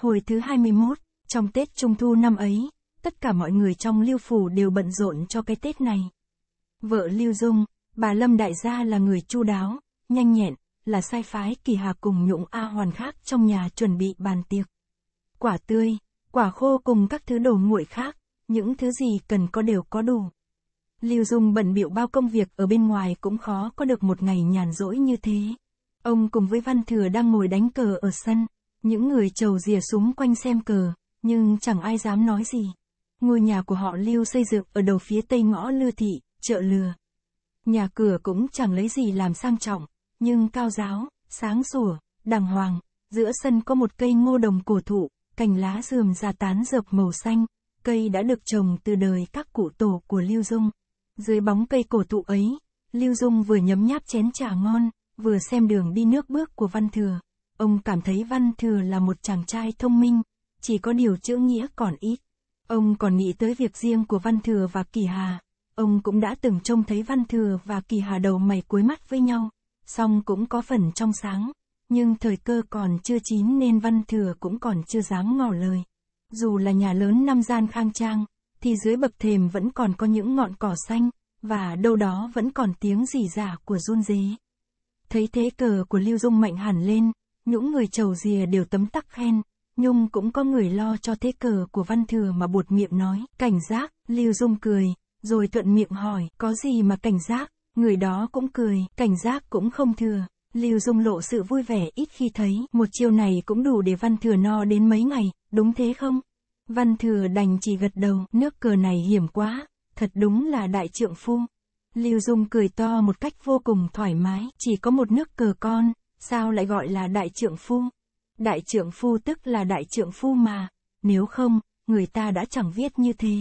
Hồi thứ 21, trong Tết Trung Thu năm ấy, tất cả mọi người trong Lưu Phủ đều bận rộn cho cái Tết này. Vợ Lưu Dung, bà Lâm Đại Gia là người chu đáo, nhanh nhẹn, là sai phái kỳ hà cùng nhũng A hoàn khác trong nhà chuẩn bị bàn tiệc. Quả tươi, quả khô cùng các thứ đồ nguội khác, những thứ gì cần có đều có đủ. Lưu Dung bận bịu bao công việc ở bên ngoài cũng khó có được một ngày nhàn rỗi như thế. Ông cùng với Văn Thừa đang ngồi đánh cờ ở sân, những người trầu rìa súng quanh xem cờ, nhưng chẳng ai dám nói gì. Ngôi nhà của họ Lưu xây dựng ở đầu phía tây ngõ Lưa Thị, chợ Lừa. Nhà cửa cũng chẳng lấy gì làm sang trọng, nhưng cao giáo, sáng sủa, đàng hoàng, giữa sân có một cây ngô đồng cổ thụ, cành lá rườm rà tán rợp màu xanh, cây đã được trồng từ đời các cụ tổ của Lưu Dung. Dưới bóng cây cổ thụ ấy, Lưu Dung vừa nhấm nháp chén trà ngon, vừa xem đường đi nước bước của Văn Thừa. Ông cảm thấy Văn Thừa là một chàng trai thông minh, chỉ có điều chữ nghĩa còn ít. Ông còn nghĩ tới việc riêng của Văn Thừa và Kỳ Hà. Ông cũng đã từng trông thấy Văn Thừa và Kỳ Hà đầu mày cuối mắt với nhau, song cũng có phần trong sáng. Nhưng thời cơ còn chưa chín nên Văn Thừa cũng còn chưa dám ngỏ lời. Dù là nhà lớn năm gian khang trang, thì dưới bậc thềm vẫn còn có những ngọn cỏ xanh, và đâu đó vẫn còn tiếng rỉ rả của run dế. Thấy thế cờ của Lưu Dung mạnh hẳn lên, những người chầu rìa đều tấm tắc khen, Nhung cũng có người lo cho thế cờ của văn thừa mà buột miệng nói. Cảnh giác, Lưu Dung cười, rồi thuận miệng hỏi, có gì mà cảnh giác, người đó cũng cười, cảnh giác cũng không thừa. Lưu Dung lộ sự vui vẻ ít khi thấy, một chiêu này cũng đủ để văn thừa no đến mấy ngày, đúng thế không? Văn thừa đành chỉ gật đầu, nước cờ này hiểm quá, thật đúng là đại trượng phu. Lưu Dung cười to một cách vô cùng thoải mái, chỉ có một nước cờ con, Sao lại gọi là đại trưởng phu? Đại trưởng phu tức là đại trưởng phu mà, nếu không, người ta đã chẳng viết như thế.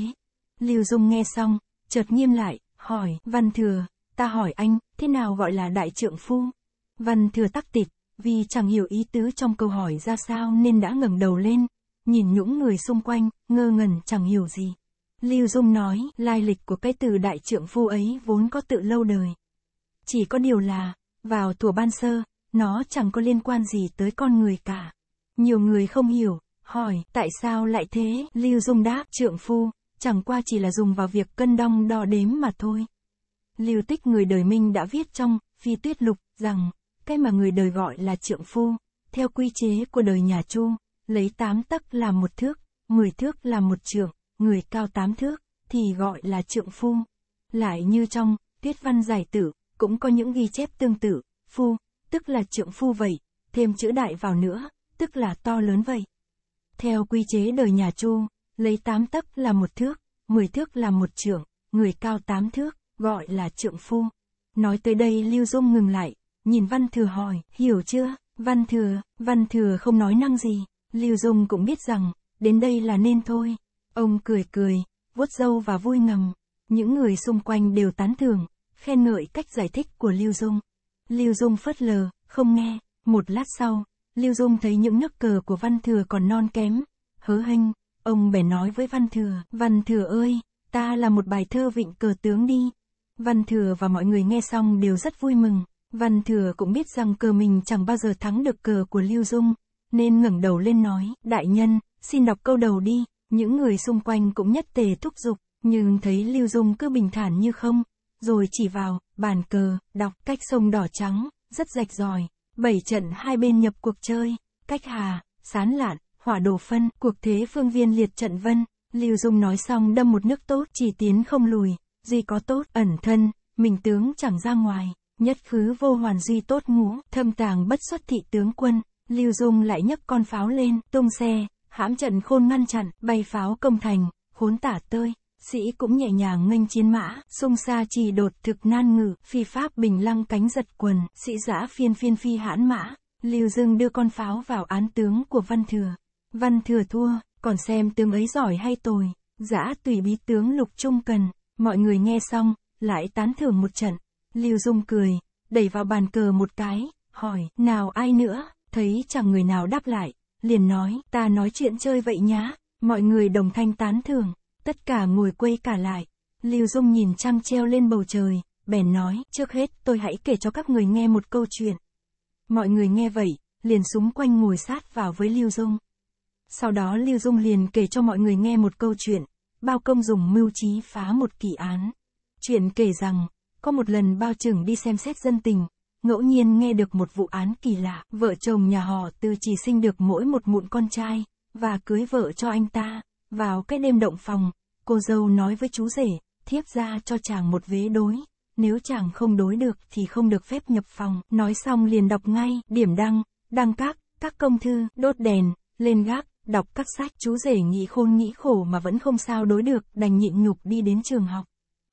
Lưu Dung nghe xong, chợt nghiêm lại, hỏi, Văn Thừa, ta hỏi anh, thế nào gọi là đại trưởng phu? Văn Thừa tắc tịch vì chẳng hiểu ý tứ trong câu hỏi ra sao nên đã ngẩng đầu lên, nhìn những người xung quanh, ngơ ngẩn chẳng hiểu gì. Lưu Dung nói, lai lịch của cái từ đại trưởng phu ấy vốn có tự lâu đời. Chỉ có điều là, vào thủa ban sơ, nó chẳng có liên quan gì tới con người cả. Nhiều người không hiểu, hỏi, tại sao lại thế? Lưu Dung đáp, trượng phu, chẳng qua chỉ là dùng vào việc cân đong đo đếm mà thôi. Lưu Tích người đời Minh đã viết trong Phi Tuyết Lục rằng, cái mà người đời gọi là trượng phu, theo quy chế của đời nhà Chu, lấy tám tấc làm một thước, mười thước làm một trượng, người cao tám thước thì gọi là trượng phu. Lại như trong Tuyết Văn Giải Tử cũng có những ghi chép tương tự, phu tức là trượng phu vậy, thêm chữ đại vào nữa, tức là to lớn vậy. Theo quy chế đời nhà Chu, lấy tám tấc là một thước, mười thước là một trượng, người cao tám thước, gọi là trượng phu. Nói tới đây Lưu Dung ngừng lại, nhìn Văn Thừa hỏi, hiểu chưa, Văn Thừa, Văn Thừa không nói năng gì, Lưu Dung cũng biết rằng, đến đây là nên thôi. Ông cười cười, vuốt râu và vui ngầm, những người xung quanh đều tán thưởng, khen ngợi cách giải thích của Lưu Dung. Lưu Dung phất lờ, không nghe, một lát sau, Lưu Dung thấy những nước cờ của Văn Thừa còn non kém, hớ hênh, ông bè nói với Văn Thừa, Văn Thừa ơi, ta là một bài thơ vịnh cờ tướng đi. Văn Thừa và mọi người nghe xong đều rất vui mừng, Văn Thừa cũng biết rằng cờ mình chẳng bao giờ thắng được cờ của Lưu Dung, nên ngẩng đầu lên nói, đại nhân, xin đọc câu đầu đi, những người xung quanh cũng nhất tề thúc giục, nhưng thấy Lưu Dung cứ bình thản như không, rồi chỉ vào, bàn cờ, đọc cách sông đỏ trắng, rất rạch ròi. Bảy trận hai bên nhập cuộc chơi, cách hà, sán lạn, hỏa đổ phân, cuộc thế phương viên liệt trận vân. Lưu Dung nói xong đâm một nước tốt, chỉ tiến không lùi, gì có tốt, ẩn thân, mình tướng chẳng ra ngoài, nhất khứ vô hoàn duy tốt ngũ, thâm tàng bất xuất thị tướng quân. Lưu Dung lại nhấc con pháo lên, tung xe, hãm trận khôn ngăn chặn, bay pháo công thành, khốn tả tơi sĩ cũng nhẹ nhàng nghênh chiến mã, sung xa trì đột thực nan ngự, phi pháp bình lăng cánh giật quần, sĩ giã phiên phiên phi hãn mã, Lưu Dương đưa con pháo vào án tướng của Văn Thừa. Văn Thừa thua, còn xem tướng ấy giỏi hay tồi, giã tùy bí tướng Lục Trung Cần, mọi người nghe xong, lại tán thưởng một trận. Lưu Dung cười, đẩy vào bàn cờ một cái, hỏi, nào ai nữa, thấy chẳng người nào đáp lại, liền nói, ta nói chuyện chơi vậy nhá, mọi người đồng thanh tán thưởng tất cả ngồi quay cả lại. Lưu Dung nhìn chăm treo lên bầu trời, bèn nói, trước hết tôi hãy kể cho các người nghe một câu chuyện. Mọi người nghe vậy, liền súng quanh ngồi sát vào với Lưu Dung. Sau đó Lưu Dung liền kể cho mọi người nghe một câu chuyện, bao công dùng mưu trí phá một kỳ án. Chuyện kể rằng, có một lần bao trưởng đi xem xét dân tình, ngẫu nhiên nghe được một vụ án kỳ lạ, vợ chồng nhà họ từ chỉ sinh được mỗi một mụn con trai, và cưới vợ cho anh ta. Vào cái đêm động phòng, cô dâu nói với chú rể, thiếp ra cho chàng một vế đối, nếu chàng không đối được thì không được phép nhập phòng. Nói xong liền đọc ngay, điểm đăng, đăng các, các công thư, đốt đèn, lên gác, đọc các sách. Chú rể nghĩ khôn nghĩ khổ mà vẫn không sao đối được, đành nhịn nhục đi đến trường học.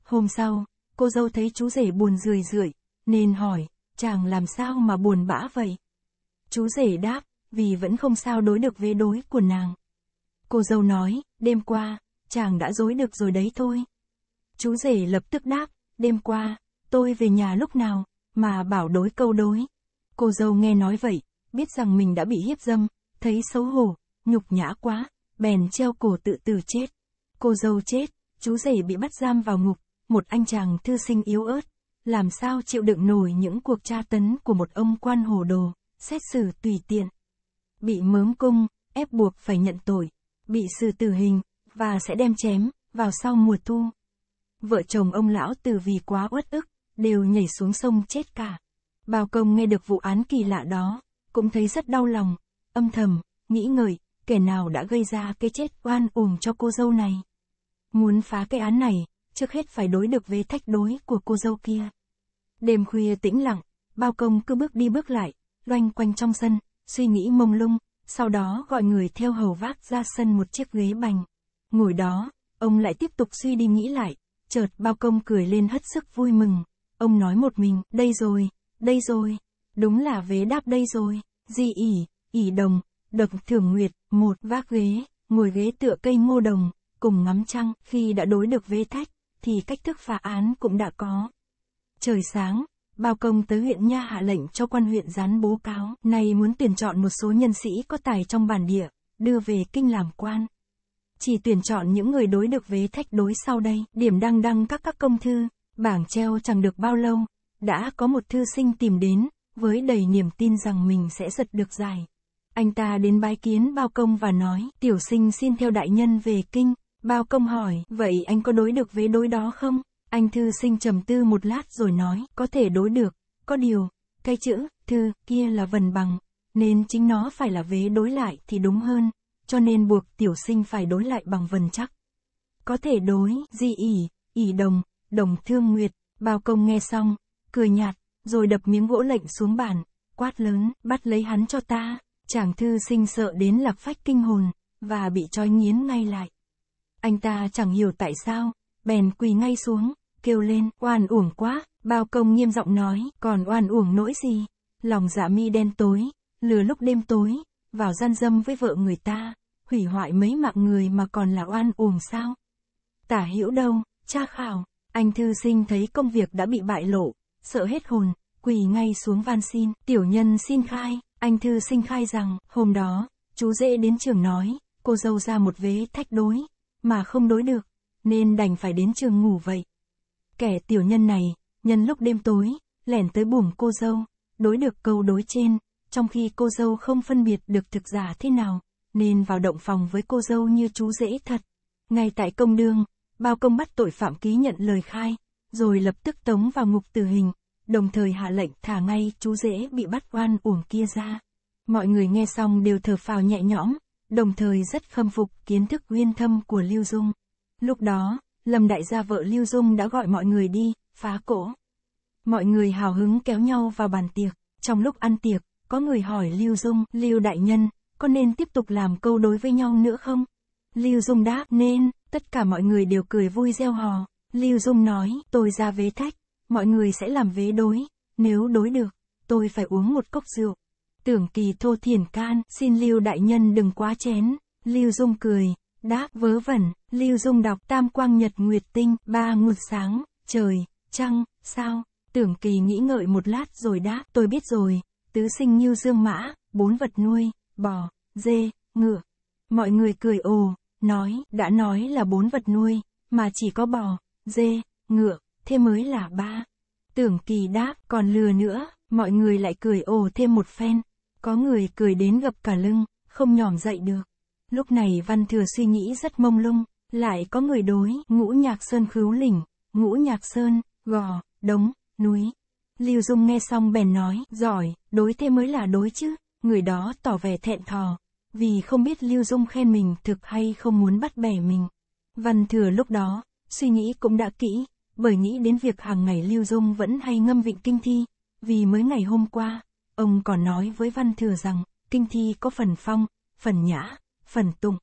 Hôm sau, cô dâu thấy chú rể buồn rười rượi, nên hỏi, chàng làm sao mà buồn bã vậy? Chú rể đáp, vì vẫn không sao đối được vế đối của nàng. Cô dâu nói, đêm qua, chàng đã dối được rồi đấy thôi. Chú rể lập tức đáp, đêm qua, tôi về nhà lúc nào, mà bảo đối câu đối. Cô dâu nghe nói vậy, biết rằng mình đã bị hiếp dâm, thấy xấu hổ, nhục nhã quá, bèn treo cổ tự tử chết. Cô dâu chết, chú rể bị bắt giam vào ngục, một anh chàng thư sinh yếu ớt, làm sao chịu đựng nổi những cuộc tra tấn của một ông quan hồ đồ, xét xử tùy tiện. Bị mớm cung, ép buộc phải nhận tội, bị xử tử hình, và sẽ đem chém, vào sau mùa thu. Vợ chồng ông lão từ vì quá uất ức, đều nhảy xuống sông chết cả. Bao công nghe được vụ án kỳ lạ đó, cũng thấy rất đau lòng, âm thầm, nghĩ ngợi, kẻ nào đã gây ra cái chết oan uổng cho cô dâu này. Muốn phá cái án này, trước hết phải đối được với thách đối của cô dâu kia. Đêm khuya tĩnh lặng, bao công cứ bước đi bước lại, loanh quanh trong sân, suy nghĩ mông lung, sau đó gọi người theo hầu vác ra sân một chiếc ghế bành. Ngồi đó, ông lại tiếp tục suy đi nghĩ lại, chợt bao công cười lên hết sức vui mừng. Ông nói một mình, đây rồi, đây rồi, đúng là vế đáp đây rồi, di ỉ, ỉ đồng, độc thưởng nguyệt, một vác ghế, ngồi ghế tựa cây ngô đồng, cùng ngắm trăng, khi đã đối được vế thách, thì cách thức phá án cũng đã có. Trời sáng, Bao công tới huyện Nha hạ lệnh cho quan huyện gián bố cáo, nay muốn tuyển chọn một số nhân sĩ có tài trong bản địa, đưa về kinh làm quan. Chỉ tuyển chọn những người đối được với thách đối sau đây, điểm đăng đăng các các công thư, bảng treo chẳng được bao lâu, đã có một thư sinh tìm đến, với đầy niềm tin rằng mình sẽ giật được giải. Anh ta đến bái kiến bao công và nói, tiểu sinh xin theo đại nhân về kinh, bao công hỏi, vậy anh có đối được với đối đó không? Anh thư sinh trầm tư một lát rồi nói, có thể đối được, có điều, cái chữ, thư, kia là vần bằng, nên chính nó phải là vế đối lại thì đúng hơn, cho nên buộc tiểu sinh phải đối lại bằng vần chắc. Có thể đối, di ỉ, ỉ đồng, đồng thương nguyệt, bao công nghe xong, cười nhạt, rồi đập miếng gỗ lệnh xuống bàn, quát lớn, bắt lấy hắn cho ta, chàng thư sinh sợ đến lạc phách kinh hồn, và bị trói nghiến ngay lại. Anh ta chẳng hiểu tại sao, bèn quỳ ngay xuống, kêu lên, oan uổng quá, bao công nghiêm giọng nói, còn oan uổng nỗi gì, lòng dạ mi đen tối, lừa lúc đêm tối, vào gian dâm với vợ người ta, hủy hoại mấy mạng người mà còn là oan uổng sao. Tả hiểu đâu, cha khảo, anh thư sinh thấy công việc đã bị bại lộ, sợ hết hồn, quỳ ngay xuống van xin, tiểu nhân xin khai, anh thư sinh khai rằng, hôm đó, chú dễ đến trường nói, cô dâu ra một vế thách đối, mà không đối được, nên đành phải đến trường ngủ vậy. Kẻ tiểu nhân này, nhân lúc đêm tối, lẻn tới buồng cô dâu, đối được câu đối trên, trong khi cô dâu không phân biệt được thực giả thế nào, nên vào động phòng với cô dâu như chú dễ thật. Ngay tại công đương, bao công bắt tội phạm ký nhận lời khai, rồi lập tức tống vào ngục tử hình, đồng thời hạ lệnh thả ngay chú dễ bị bắt oan uổng kia ra. Mọi người nghe xong đều thở phào nhẹ nhõm, đồng thời rất khâm phục kiến thức uyên thâm của Lưu Dung. Lúc đó, Lâm đại gia vợ Lưu Dung đã gọi mọi người đi, phá cổ. Mọi người hào hứng kéo nhau vào bàn tiệc, trong lúc ăn tiệc, có người hỏi Lưu Dung, Lưu đại nhân, có nên tiếp tục làm câu đối với nhau nữa không? Lưu Dung đáp, nên, tất cả mọi người đều cười vui reo hò. Lưu Dung nói, tôi ra vế thách, mọi người sẽ làm vế đối, nếu đối được, tôi phải uống một cốc rượu. Tưởng kỳ thô thiển can, xin Lưu đại nhân đừng quá chén. Lưu Dung cười, đáp vớ vẩn, Lưu Dung đọc Tam Quang Nhật Nguyệt Tinh, ba nguồn sáng, trời, trăng, sao, tưởng kỳ nghĩ ngợi một lát rồi đáp, tôi biết rồi, tứ sinh như dương mã, bốn vật nuôi, bò, dê, ngựa. Mọi người cười ồ, nói, đã nói là bốn vật nuôi, mà chỉ có bò, dê, ngựa, thế mới là ba. Tưởng kỳ đáp, còn lừa nữa, mọi người lại cười ồ thêm một phen. Có người cười đến gập cả lưng, không nhỏm dậy được. Lúc này Văn Thừa suy nghĩ rất mông lung, lại có người đối, ngũ nhạc sơn khứu lỉnh, ngũ nhạc sơn, gò, đống, núi. Lưu Dung nghe xong bèn nói, giỏi, đối thế mới là đối chứ, người đó tỏ vẻ thẹn thò, vì không biết Lưu Dung khen mình thực hay không muốn bắt bẻ mình. Văn Thừa lúc đó, suy nghĩ cũng đã kỹ, bởi nghĩ đến việc hàng ngày Lưu Dung vẫn hay ngâm vịnh kinh thi, vì mới ngày hôm qua, ông còn nói với Văn Thừa rằng, kinh thi có phần phong, phần nhã, phần tụng.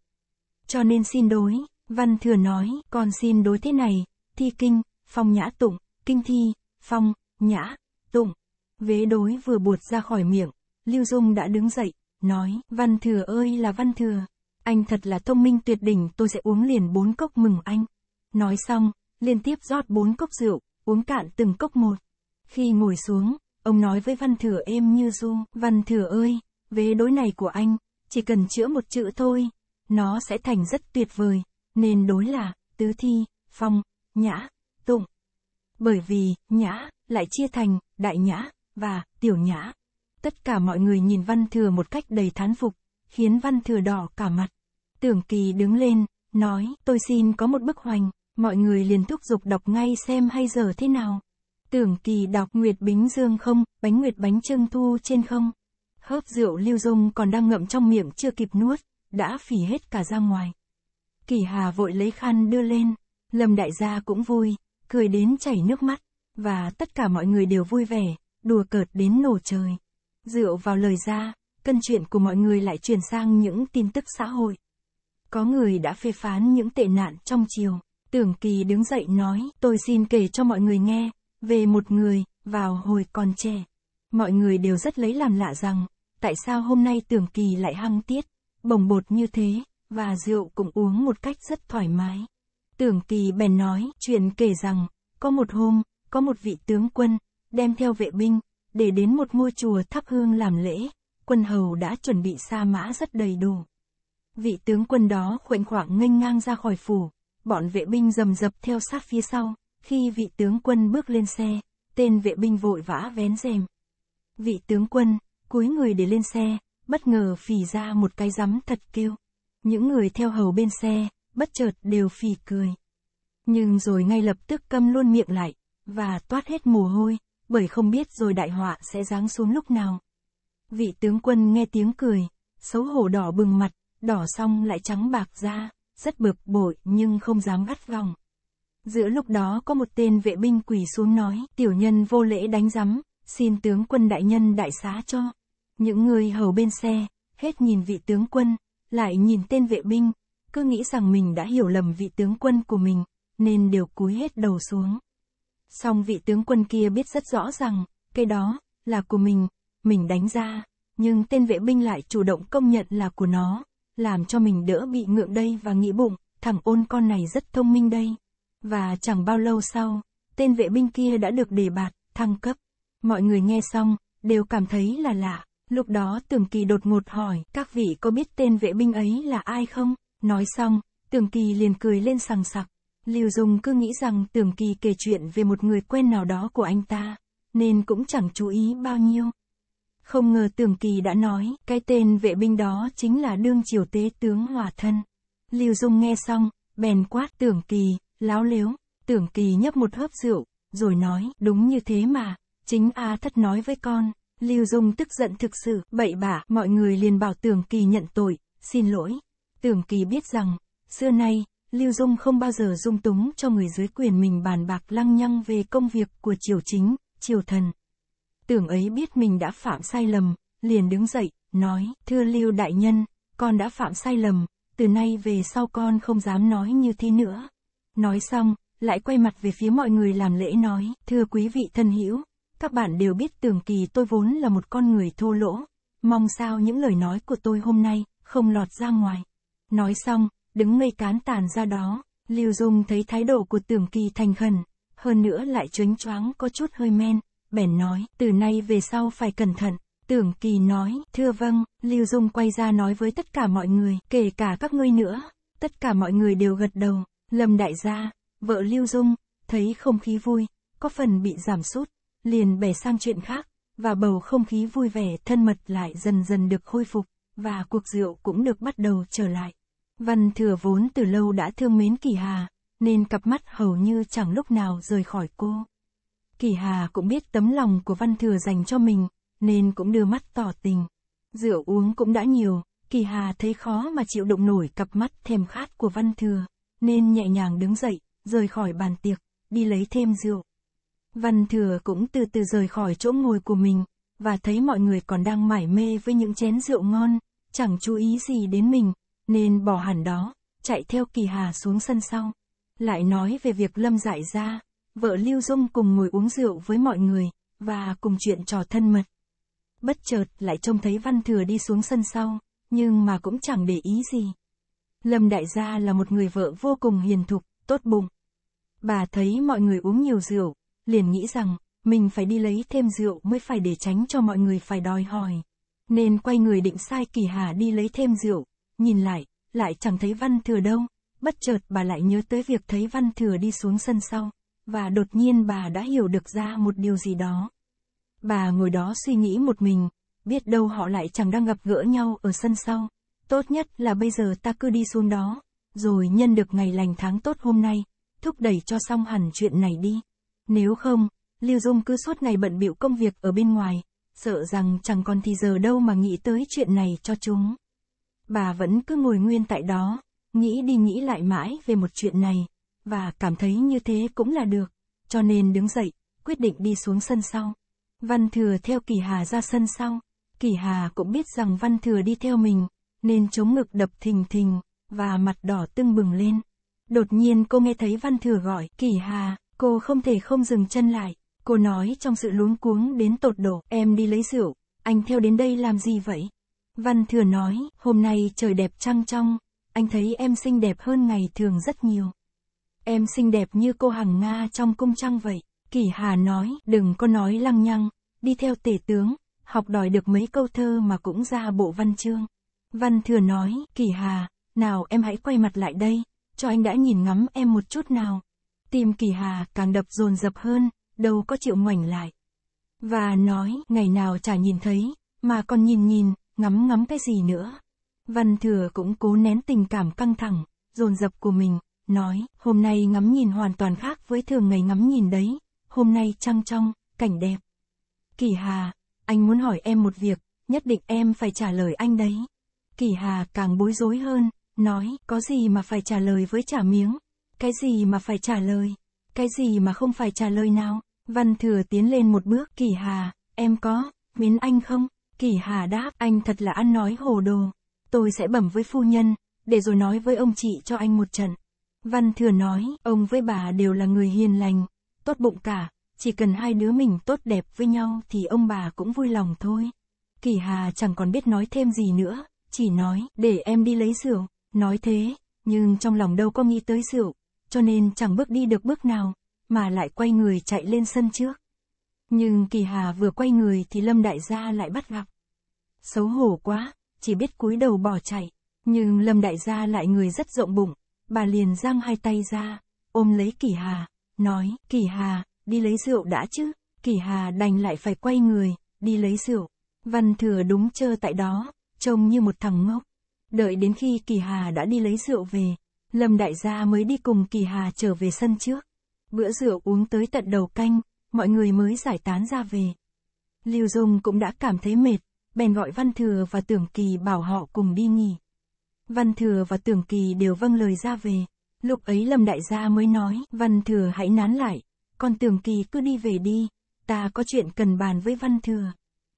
Cho nên xin đối, văn thừa nói, còn xin đối thế này, thi kinh, phong nhã tụng, kinh thi, phong, nhã, tụng. Vế đối vừa buột ra khỏi miệng, Lưu Dung đã đứng dậy, nói, văn thừa ơi là văn thừa, anh thật là thông minh tuyệt đỉnh tôi sẽ uống liền bốn cốc mừng anh. Nói xong, liên tiếp rót bốn cốc rượu, uống cạn từng cốc một. Khi ngồi xuống, ông nói với văn thừa êm như du, văn thừa ơi, vế đối này của anh, chỉ cần chữa một chữ thôi, nó sẽ thành rất tuyệt vời, nên đối là tứ thi, phong, nhã, tụng. Bởi vì, nhã, lại chia thành, đại nhã, và, tiểu nhã. Tất cả mọi người nhìn văn thừa một cách đầy thán phục, khiến văn thừa đỏ cả mặt. Tưởng kỳ đứng lên, nói, tôi xin có một bức hoành, mọi người liền thúc giục đọc ngay xem hay giờ thế nào. Tưởng kỳ đọc Nguyệt Bính Dương không, bánh Nguyệt bánh trưng thu trên không. Hớp rượu Lưu Dung còn đang ngậm trong miệng chưa kịp nuốt, đã phì hết cả ra ngoài. Kỳ Hà vội lấy khăn đưa lên, Lâm đại gia cũng vui, cười đến chảy nước mắt, và tất cả mọi người đều vui vẻ, đùa cợt đến nổ trời. rượu vào lời ra, cân chuyện của mọi người lại chuyển sang những tin tức xã hội. Có người đã phê phán những tệ nạn trong chiều, tưởng kỳ đứng dậy nói, tôi xin kể cho mọi người nghe, về một người, vào hồi còn trẻ. Mọi người đều rất lấy làm lạ rằng, tại sao hôm nay tưởng kỳ lại hăng tiết, bồng bột như thế, và rượu cũng uống một cách rất thoải mái. Tưởng kỳ bèn nói chuyện kể rằng, có một hôm, có một vị tướng quân, đem theo vệ binh, để đến một ngôi chùa thắp hương làm lễ, quân hầu đã chuẩn bị sa mã rất đầy đủ. Vị tướng quân đó khuệnh khoảng nghênh ngang ra khỏi phủ, bọn vệ binh rầm rập theo sát phía sau, khi vị tướng quân bước lên xe, tên vệ binh vội vã vén rèm. Vị tướng quân, cúi người để lên xe, bất ngờ phì ra một cái rắm thật kêu. Những người theo hầu bên xe, bất chợt đều phì cười. Nhưng rồi ngay lập tức câm luôn miệng lại, và toát hết mồ hôi, bởi không biết rồi đại họa sẽ giáng xuống lúc nào. Vị tướng quân nghe tiếng cười, xấu hổ đỏ bừng mặt, đỏ xong lại trắng bạc ra, rất bực bội nhưng không dám gắt gỏng. Giữa lúc đó có một tên vệ binh quỳ xuống nói, tiểu nhân vô lễ đánh rắm, xin tướng quân đại nhân đại xá cho. Những người hầu bên xe, hết nhìn vị tướng quân, lại nhìn tên vệ binh, cứ nghĩ rằng mình đã hiểu lầm vị tướng quân của mình, nên đều cúi hết đầu xuống. Song vị tướng quân kia biết rất rõ rằng, cái đó, là của mình, mình đánh ra, nhưng tên vệ binh lại chủ động công nhận là của nó, làm cho mình đỡ bị ngượng đây và nghĩ bụng, thằng ôn con này rất thông minh đây. Và chẳng bao lâu sau, tên vệ binh kia đã được đề bạt, thăng cấp. Mọi người nghe xong, đều cảm thấy là lạ. Lúc đó tường Kỳ đột ngột hỏi, các vị có biết tên vệ binh ấy là ai không? Nói xong, tường Kỳ liền cười lên sằng sặc. Lưu Dung cứ nghĩ rằng tường Kỳ kể chuyện về một người quen nào đó của anh ta, nên cũng chẳng chú ý bao nhiêu. Không ngờ tường Kỳ đã nói, cái tên vệ binh đó chính là đương triều tế tướng Hòa Thân. Lưu Dung nghe xong, bèn quát tường Kỳ, láo liếu, tường Kỳ nhấp một hớp rượu, rồi nói, đúng như thế mà, chính A Thất nói với con. Lưu Dung tức giận thực sự, bậy bạ, mọi người liền bảo Tưởng Kỳ nhận tội, xin lỗi. Tưởng Kỳ biết rằng, xưa nay, Lưu Dung không bao giờ dung túng cho người dưới quyền mình bàn bạc lăng nhăng về công việc của triều chính, triều thần. Tưởng ấy biết mình đã phạm sai lầm, liền đứng dậy, nói, thưa Lưu Đại Nhân, con đã phạm sai lầm, từ nay về sau con không dám nói như thế nữa. Nói xong, lại quay mặt về phía mọi người làm lễ nói, thưa quý vị thân hữu, các bạn đều biết Tường Kỳ tôi vốn là một con người thô lỗ, mong sao những lời nói của tôi hôm nay không lọt ra ngoài. Nói xong, đứng ngây cán tàn ra đó, Lưu Dung thấy thái độ của Tưởng Kỳ thành khẩn, hơn nữa lại chuếnh choáng có chút hơi men, bèn nói, từ nay về sau phải cẩn thận. Tưởng Kỳ nói, thưa vâng, Lưu Dung quay ra nói với tất cả mọi người, kể cả các ngươi nữa. Tất cả mọi người đều gật đầu, Lâm đại gia, vợ Lưu Dung, thấy không khí vui, có phần bị giảm sút, liền bẻ sang chuyện khác, và bầu không khí vui vẻ thân mật lại dần dần được khôi phục, và cuộc rượu cũng được bắt đầu trở lại. Văn thừa vốn từ lâu đã thương mến Kỳ Hà, nên cặp mắt hầu như chẳng lúc nào rời khỏi cô. Kỳ Hà cũng biết tấm lòng của Văn thừa dành cho mình, nên cũng đưa mắt tỏ tình. Rượu uống cũng đã nhiều, Kỳ Hà thấy khó mà chịu động nổi cặp mắt thèm khát của Văn thừa, nên nhẹ nhàng đứng dậy, rời khỏi bàn tiệc, đi lấy thêm rượu. Văn thừa cũng từ từ rời khỏi chỗ ngồi của mình, và thấy mọi người còn đang mải mê với những chén rượu ngon, chẳng chú ý gì đến mình, nên bỏ hẳn đó, chạy theo kỳ hà xuống sân sau. Lại nói về việc lâm giải ra, vợ Lưu Dung cùng ngồi uống rượu với mọi người, và cùng chuyện trò thân mật. Bất chợt lại trông thấy văn thừa đi xuống sân sau, nhưng mà cũng chẳng để ý gì. Lâm đại gia là một người vợ vô cùng hiền thục, tốt bụng. Bà thấy mọi người uống nhiều rượu, liền nghĩ rằng, mình phải đi lấy thêm rượu mới phải để tránh cho mọi người phải đòi hỏi. Nên quay người định sai kỳ hà đi lấy thêm rượu, nhìn lại, lại chẳng thấy văn thừa đâu, bất chợt bà lại nhớ tới việc thấy văn thừa đi xuống sân sau, và đột nhiên bà đã hiểu được ra một điều gì đó. Bà ngồi đó suy nghĩ một mình, biết đâu họ lại chẳng đang gặp gỡ nhau ở sân sau. Tốt nhất là bây giờ ta cứ đi xuống đó, rồi nhân được ngày lành tháng tốt hôm nay, thúc đẩy cho xong hẳn chuyện này đi. Nếu không, Lưu Dung cứ suốt ngày bận bịu công việc ở bên ngoài, sợ rằng chẳng còn thì giờ đâu mà nghĩ tới chuyện này cho chúng. Bà vẫn cứ ngồi nguyên tại đó, nghĩ đi nghĩ lại mãi về một chuyện này, và cảm thấy như thế cũng là được, cho nên đứng dậy, quyết định đi xuống sân sau. Văn Thừa theo Kỳ Hà ra sân sau, Kỳ Hà cũng biết rằng Văn Thừa đi theo mình, nên chống ngực đập thình thình, và mặt đỏ tưng bừng lên. Đột nhiên cô nghe thấy Văn Thừa gọi, Kỳ Hà, Cô không thể không dừng chân lại. Cô nói trong sự luống cuống đến tột độ. em đi lấy rượu, anh theo đến đây làm gì vậy? Văn thừa nói, hôm nay trời đẹp trăng trong, anh thấy em xinh đẹp hơn ngày thường rất nhiều. Em xinh đẹp như cô Hằng Nga trong cung trăng vậy. Kỳ Hà nói, đừng có nói lăng nhăng, đi theo tể tướng, học đòi được mấy câu thơ mà cũng ra bộ văn chương. Văn thừa nói, Kỳ Hà, nào em hãy quay mặt lại đây, cho anh đã nhìn ngắm em một chút nào. Tim kỳ hà càng đập dồn dập hơn, đâu có chịu ngoảnh lại. Và nói, ngày nào chả nhìn thấy, mà còn nhìn nhìn, ngắm ngắm cái gì nữa. Văn thừa cũng cố nén tình cảm căng thẳng, dồn dập của mình, nói, hôm nay ngắm nhìn hoàn toàn khác với thường ngày ngắm nhìn đấy, hôm nay trăng trong, cảnh đẹp. Kỳ Hà, anh muốn hỏi em một việc, nhất định em phải trả lời anh đấy. Kỳ Hà càng bối rối hơn, nói, có gì mà phải trả lời với trả miếng, cái gì mà phải trả lời? Cái gì mà không phải trả lời nào? Văn thừa tiến lên một bước, Kỳ Hà, em có, mến anh không? Kỳ Hà đáp, anh thật là ăn nói hồ đồ. Tôi sẽ bẩm với phu nhân, để rồi nói với ông chị cho anh một trận. Văn thừa nói, ông với bà đều là người hiền lành, tốt bụng cả, chỉ cần hai đứa mình tốt đẹp với nhau thì ông bà cũng vui lòng thôi. Kỳ Hà chẳng còn biết nói thêm gì nữa, chỉ nói, để em đi lấy rượu, nói thế, nhưng trong lòng đâu có nghĩ tới rượu, cho nên chẳng bước đi được bước nào, mà lại quay người chạy lên sân trước. Nhưng Kỳ Hà vừa quay người thì Lâm Đại Gia lại bắt gặp. Xấu hổ quá, chỉ biết cúi đầu bỏ chạy, nhưng Lâm Đại Gia lại người rất rộng bụng, bà liền giang hai tay ra, ôm lấy Kỳ Hà, nói, Kỳ Hà, đi lấy rượu đã chứ, Kỳ Hà đành lại phải quay người, đi lấy rượu. Văn thừa đúng chơ tại đó, trông như một thằng ngốc. Đợi đến khi Kỳ Hà đã đi lấy rượu về, Lâm đại gia mới đi cùng kỳ hà trở về sân trước. Bữa rượu uống tới tận đầu canh, mọi người mới giải tán ra về. Lưu Dung cũng đã cảm thấy mệt, bèn gọi Văn Thừa và Tưởng Kỳ bảo họ cùng đi nghỉ. Văn Thừa và Tưởng Kỳ đều vâng lời ra về. Lúc ấy Lâm Đại Gia mới nói, Văn Thừa hãy nán lại, còn Tưởng Kỳ cứ đi về đi, ta có chuyện cần bàn với Văn Thừa.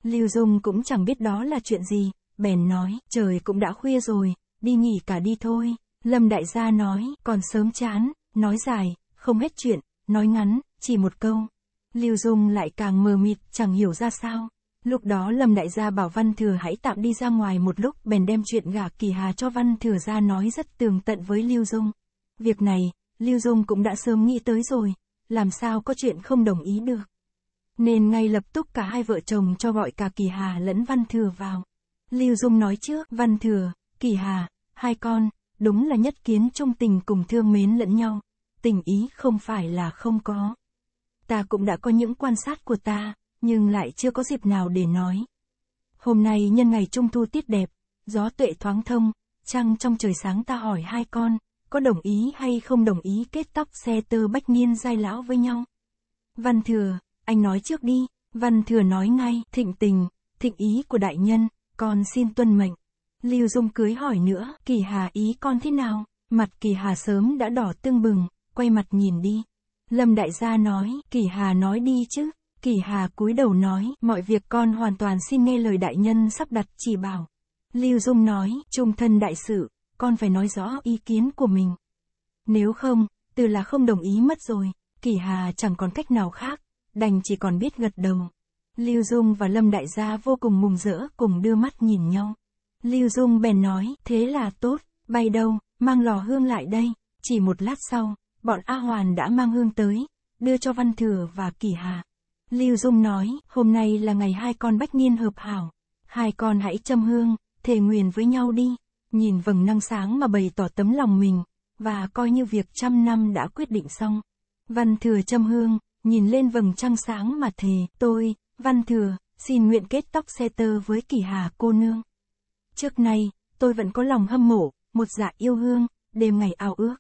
Lưu Dung cũng chẳng biết đó là chuyện gì, bèn nói, trời cũng đã khuya rồi, đi nghỉ cả đi thôi. Lâm đại gia nói, còn sớm chán, nói dài, không hết chuyện, nói ngắn, chỉ một câu. Lưu Dung lại càng mờ mịt, chẳng hiểu ra sao. Lúc đó Lâm đại gia bảo Văn Thừa hãy tạm đi ra ngoài một lúc, bèn đem chuyện gả Kỳ Hà cho Văn Thừa ra nói rất tường tận với Lưu Dung. Việc này, Lưu Dung cũng đã sớm nghĩ tới rồi, làm sao có chuyện không đồng ý được. Nên ngay lập tức cả hai vợ chồng cho gọi cả Kỳ Hà lẫn Văn Thừa vào. Lưu Dung nói trước, Văn Thừa, Kỳ Hà, hai con, đúng là nhất kiến trung tình cùng thương mến lẫn nhau, tình ý không phải là không có. Ta cũng đã có những quan sát của ta, nhưng lại chưa có dịp nào để nói. Hôm nay nhân ngày trung thu tiết đẹp, gió tuệ thoáng thông, trăng trong trời sáng ta hỏi hai con, có đồng ý hay không đồng ý kết tóc xe tơ bách niên giai lão với nhau. Văn thừa, anh nói trước đi, văn thừa nói ngay, thịnh tình, thịnh ý của đại nhân, con xin tuân mệnh. Lưu Dung cưới hỏi nữa, Kỳ Hà ý con thế nào? Mặt Kỳ Hà sớm đã đỏ tương bừng, quay mặt nhìn đi. Lâm đại gia nói, Kỳ Hà nói đi chứ. Kỳ Hà cúi đầu nói, mọi việc con hoàn toàn xin nghe lời đại nhân sắp đặt chỉ bảo. Lưu Dung nói, trung thân đại sự, con phải nói rõ ý kiến của mình. Nếu không, từ là không đồng ý mất rồi, Kỳ Hà chẳng còn cách nào khác, đành chỉ còn biết gật đầu. Lưu Dung và Lâm Đại Gia vô cùng mùng rỡ cùng đưa mắt nhìn nhau. Lưu Dung bèn nói, thế là tốt, bay đâu, mang lò hương lại đây. Chỉ một lát sau, bọn A Hoàn đã mang hương tới, đưa cho Văn Thừa và Kỳ Hà. Lưu Dung nói, hôm nay là ngày hai con bách niên hợp hảo. Hai con hãy châm hương, thề nguyền với nhau đi. Nhìn vầng năng sáng mà bày tỏ tấm lòng mình, và coi như việc trăm năm đã quyết định xong. Văn Thừa châm hương, nhìn lên vầng trăng sáng mà thề, tôi, Văn Thừa, xin nguyện kết tóc xe tơ với Kỳ Hà cô nương. Trước nay, tôi vẫn có lòng hâm mộ, một dạ yêu hương, đêm ngày ao ước.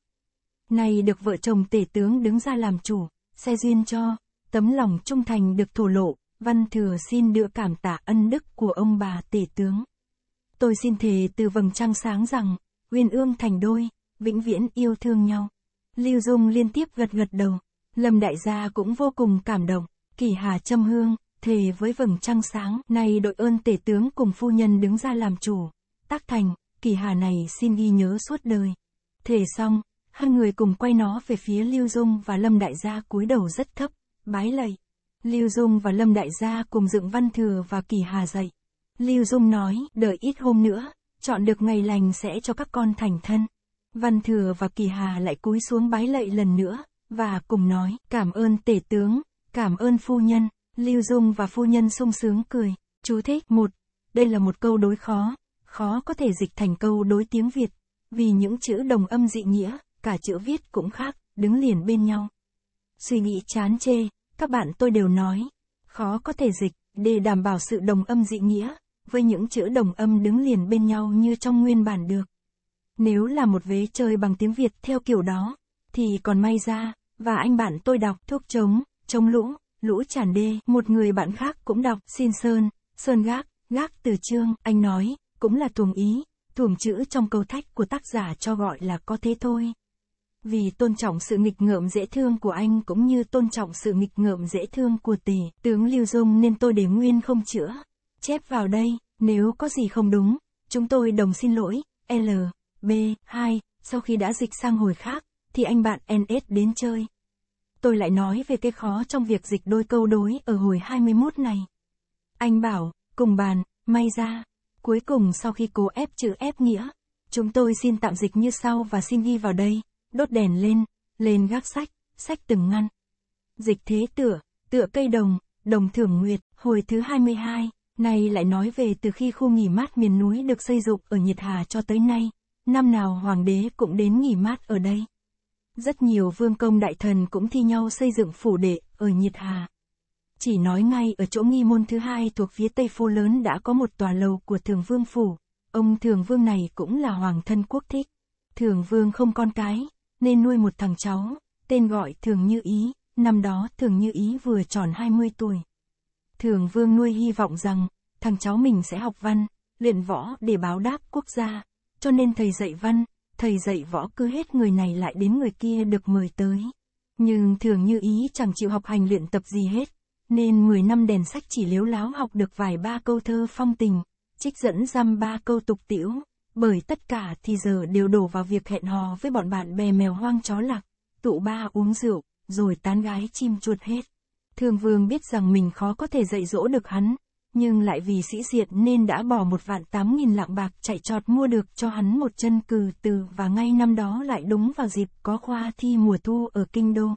Nay được vợ chồng tể tướng đứng ra làm chủ, xe duyên cho, tấm lòng trung thành được thổ lộ, văn thừa xin đưa cảm tạ ân đức của ông bà tể tướng. Tôi xin thề từ vầng trăng sáng rằng, uyên ương thành đôi, vĩnh viễn yêu thương nhau. Lưu Dung liên tiếp gật gật đầu, Lâm Đại Gia cũng vô cùng cảm động, kỳ hà châm hương, thề với vầng trăng sáng, này đội ơn tể tướng cùng phu nhân đứng ra làm chủ. Tác thành, kỳ hà này xin ghi nhớ suốt đời. Thề xong, hai người cùng quay nó về phía Lưu Dung và Lâm Đại Gia cúi đầu rất thấp, bái lạy. Lưu Dung và Lâm Đại Gia cùng dựng văn thừa và kỳ hà dậy. Lưu Dung nói, đợi ít hôm nữa, chọn được ngày lành sẽ cho các con thành thân. Văn thừa và kỳ hà lại cúi xuống bái lạy lần nữa, và cùng nói, cảm ơn tể tướng, cảm ơn phu nhân. Lưu Dung và phu nhân sung sướng cười. Chú thích một Đây là một câu đối khó, khó có thể dịch thành câu đối tiếng Việt, vì những chữ đồng âm dị nghĩa, cả chữ viết cũng khác, đứng liền bên nhau. Suy nghĩ chán chê, các bạn tôi đều nói, khó có thể dịch, để đảm bảo sự đồng âm dị nghĩa, với những chữ đồng âm đứng liền bên nhau như trong nguyên bản được. Nếu là một vế chơi bằng tiếng Việt theo kiểu đó, thì còn may ra, và anh bạn tôi đọc thuốc chống, chống lũ, lũ tràn đê. Một người bạn khác cũng đọc, xin sơn, sơn gác, gác từ chương, anh nói, cũng là tuồng ý, tuồng chữ trong câu thách của tác giả cho gọi là có thế thôi. Vì tôn trọng sự nghịch ngợm dễ thương của anh cũng như tôn trọng sự nghịch ngợm dễ thương của tỷ, tướng Lưu Dung nên tôi để nguyên không chữa. Chép vào đây, nếu có gì không đúng, chúng tôi đồng xin lỗi, L, B, 2, sau khi đã dịch sang hồi khác, thì anh bạn NS đến chơi tôi lại nói về cái khó trong việc dịch đôi câu đối ở hồi 21 này. Anh bảo, cùng bàn, may ra. Cuối cùng sau khi cố ép chữ ép nghĩa, chúng tôi xin tạm dịch như sau và xin ghi vào đây, đốt đèn lên, lên gác sách, sách từng ngăn. Dịch thế tựa, tựa cây đồng, đồng thưởng nguyệt, hồi thứ 22, này lại nói về từ khi khu nghỉ mát miền núi được xây dựng ở Nhiệt Hà cho tới nay, năm nào hoàng đế cũng đến nghỉ mát ở đây. Rất nhiều vương công đại thần cũng thi nhau xây dựng phủ đệ, ở Nhiệt Hà. Chỉ nói ngay ở chỗ nghi môn thứ hai thuộc phía tây phố lớn đã có một tòa lầu của thường vương phủ. Ông thường vương này cũng là hoàng thân quốc thích. Thường vương không con cái, nên nuôi một thằng cháu, tên gọi thường như ý, năm đó thường như ý vừa tròn 20 tuổi. Thường vương nuôi hy vọng rằng, thằng cháu mình sẽ học văn, luyện võ để báo đáp quốc gia, cho nên thầy dạy văn, thầy dạy võ cứ hết người này lại đến người kia được mời tới. Nhưng thường như ý chẳng chịu học hành luyện tập gì hết, nên 10 năm đèn sách chỉ liếu láo học được vài ba câu thơ phong tình, trích dẫn dăm ba câu tục tiễu, bởi tất cả thì giờ đều đổ vào việc hẹn hò với bọn bạn bè mèo hoang chó lạc, tụ ba uống rượu, rồi tán gái chim chuột hết. Thường vương biết rằng mình khó có thể dạy dỗ được hắn, nhưng lại vì sĩ diện nên đã bỏ một vạn tám nghìn lạng bạc chạy trọt mua được cho hắn một chân cừ từ và ngay năm đó lại đúng vào dịp có khoa thi mùa thu ở Kinh Đô.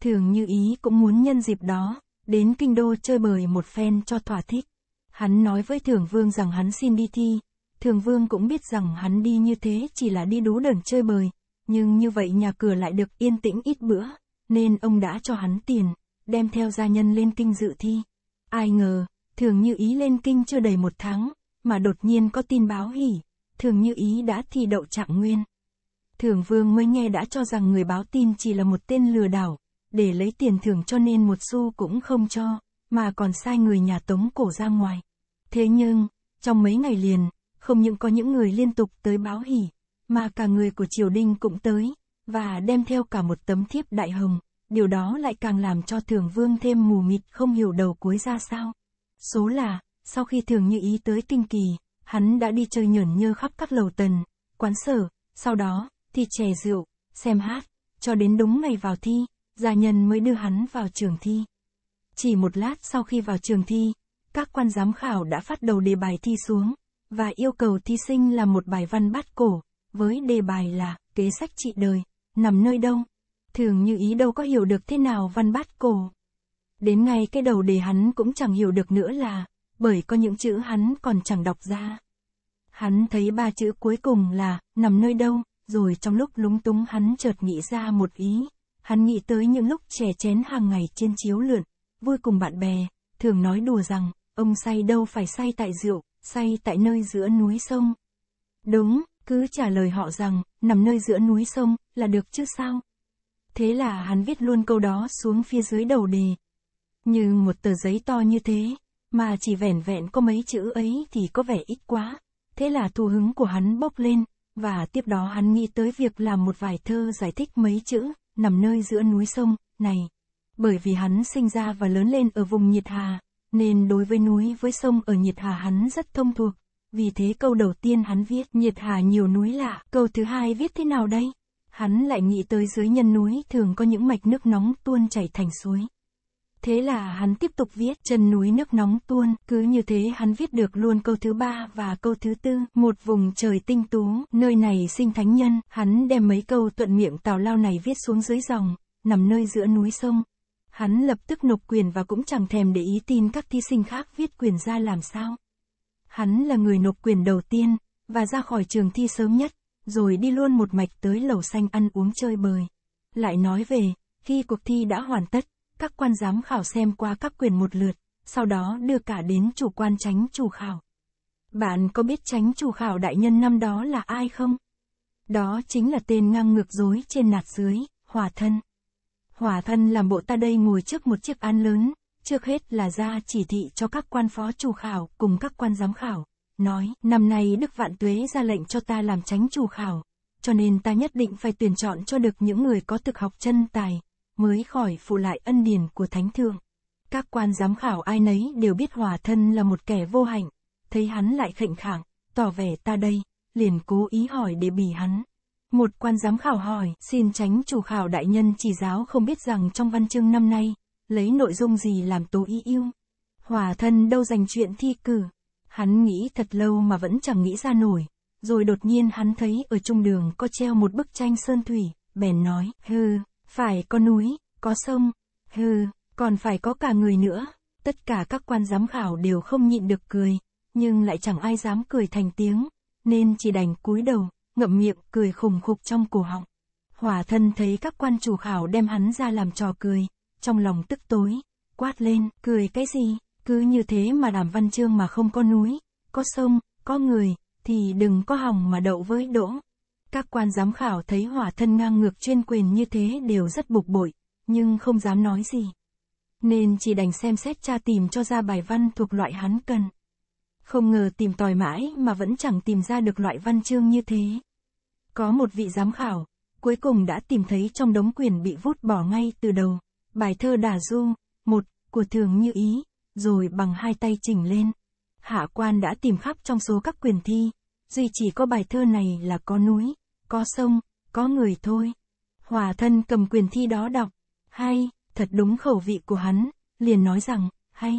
Thường như ý cũng muốn nhân dịp đó, đến Kinh Đô chơi bời một phen cho thỏa thích. Hắn nói với Thường Vương rằng hắn xin đi thi, Thường Vương cũng biết rằng hắn đi như thế chỉ là đi đú đờn chơi bời, nhưng như vậy nhà cửa lại được yên tĩnh ít bữa, nên ông đã cho hắn tiền, đem theo gia nhân lên kinh dự thi. Ai ngờ, Thường Như Ý lên kinh chưa đầy một tháng, mà đột nhiên có tin báo hỉ, Thường Như Ý đã thi đậu trạng nguyên. Thường Vương mới nghe đã cho rằng người báo tin chỉ là một tên lừa đảo, để lấy tiền thưởng cho nên một xu cũng không cho, mà còn sai người nhà tống cổ ra ngoài. Thế nhưng, trong mấy ngày liền, không những có những người liên tục tới báo hỉ, mà cả người của triều đình cũng tới, và đem theo cả một tấm thiếp đại hồng, điều đó lại càng làm cho thường vương thêm mù mịt không hiểu đầu cuối ra sao. Số là, sau khi thường như ý tới tinh kỳ, hắn đã đi chơi nhởn nhơ khắp các lầu tần, quán sở, sau đó, thì chè rượu, xem hát, cho đến đúng ngày vào thi, gia nhân mới đưa hắn vào trường thi. Chỉ một lát sau khi vào trường thi, các quan giám khảo đã phát đầu đề bài thi xuống, và yêu cầu thi sinh là một bài văn bát cổ, với đề bài là kế sách trị đời, nằm nơi đông. Thường như ý đâu có hiểu được thế nào văn bát cổ. Đến ngay cái đầu đề hắn cũng chẳng hiểu được nữa là, bởi có những chữ hắn còn chẳng đọc ra. Hắn thấy ba chữ cuối cùng là, nằm nơi đâu, rồi trong lúc lúng túng hắn chợt nghĩ ra một ý. Hắn nghĩ tới những lúc trẻ chén hàng ngày trên chiếu lượn, vui cùng bạn bè, thường nói đùa rằng, ông say đâu phải say tại rượu, say tại nơi giữa núi sông. Đúng, cứ trả lời họ rằng, nằm nơi giữa núi sông, là được chứ sao? Thế là hắn viết luôn câu đó xuống phía dưới đầu đề, như một tờ giấy to như thế, mà chỉ vẻn vẹn có mấy chữ ấy thì có vẻ ít quá. Thế là thu hứng của hắn bốc lên, và tiếp đó hắn nghĩ tới việc làm một vài thơ giải thích mấy chữ, nằm nơi giữa núi sông, này. Bởi vì hắn sinh ra và lớn lên ở vùng nhiệt hà, nên đối với núi với sông ở nhiệt hà hắn rất thông thuộc. Vì thế câu đầu tiên hắn viết nhiệt hà nhiều núi lạ, câu thứ hai viết thế nào đây? Hắn lại nghĩ tới dưới nhân núi thường có những mạch nước nóng tuôn chảy thành suối. Thế là hắn tiếp tục viết chân núi nước nóng tuôn, cứ như thế hắn viết được luôn câu thứ ba và câu thứ tư, một vùng trời tinh tú, nơi này sinh thánh nhân, hắn đem mấy câu thuận miệng tào lao này viết xuống dưới dòng, nằm nơi giữa núi sông. Hắn lập tức nộp quyền và cũng chẳng thèm để ý tin các thí sinh khác viết quyền ra làm sao. Hắn là người nộp quyền đầu tiên, và ra khỏi trường thi sớm nhất, rồi đi luôn một mạch tới lầu xanh ăn uống chơi bời. Lại nói về, khi cuộc thi đã hoàn tất, các quan giám khảo xem qua các quyền một lượt, sau đó đưa cả đến chủ quan tránh chủ khảo. Bạn có biết tránh chủ khảo đại nhân năm đó là ai không? Đó chính là tên ngang ngược dối trên nạt dưới, hòa thân. hòa thân làm bộ ta đây ngồi trước một chiếc án lớn, trước hết là ra chỉ thị cho các quan phó chủ khảo cùng các quan giám khảo, nói, năm nay Đức Vạn Tuế ra lệnh cho ta làm tránh chủ khảo, cho nên ta nhất định phải tuyển chọn cho được những người có thực học chân tài, mới khỏi phụ lại ân điển của thánh thượng. Các quan giám khảo ai nấy đều biết hòa thân là một kẻ vô hạnh, thấy hắn lại khệnh khẳng, tỏ vẻ ta đây, liền cố ý hỏi để bỉ hắn. Một quan giám khảo hỏi, xin tránh chủ khảo đại nhân chỉ giáo không biết rằng trong văn chương năm nay, lấy nội dung gì làm tố ý yêu. Hòa thân đâu dành chuyện thi cử. Hắn nghĩ thật lâu mà vẫn chẳng nghĩ ra nổi. Rồi đột nhiên hắn thấy ở trung đường có treo một bức tranh sơn thủy, bèn nói, hừ, phải có núi, có sông, hừ, còn phải có cả người nữa. Tất cả các quan giám khảo đều không nhịn được cười, nhưng lại chẳng ai dám cười thành tiếng, nên chỉ đành cúi đầu, ngậm miệng cười khùng khục trong cổ họng. Hỏa thân thấy các quan chủ khảo đem hắn ra làm trò cười, trong lòng tức tối, quát lên, cười cái gì, cứ như thế mà đảm văn chương mà không có núi, có sông, có người, thì đừng có hòng mà đậu với đỗ. Các quan giám khảo thấy hỏa thân ngang ngược chuyên quyền như thế đều rất bục bội, nhưng không dám nói gì. Nên chỉ đành xem xét tra tìm cho ra bài văn thuộc loại hắn cần. Không ngờ tìm tòi mãi mà vẫn chẳng tìm ra được loại văn chương như thế. Có một vị giám khảo, cuối cùng đã tìm thấy trong đống quyền bị vút bỏ ngay từ đầu, bài thơ Đà Du, một, của Thường Như Ý, rồi bằng hai tay chỉnh lên. Hạ quan đã tìm khắp trong số các quyền thi, duy chỉ có bài thơ này là có núi, có sông, có người thôi. Hòa thân cầm quyền thi đó đọc, hay, thật đúng khẩu vị của hắn, liền nói rằng, hay.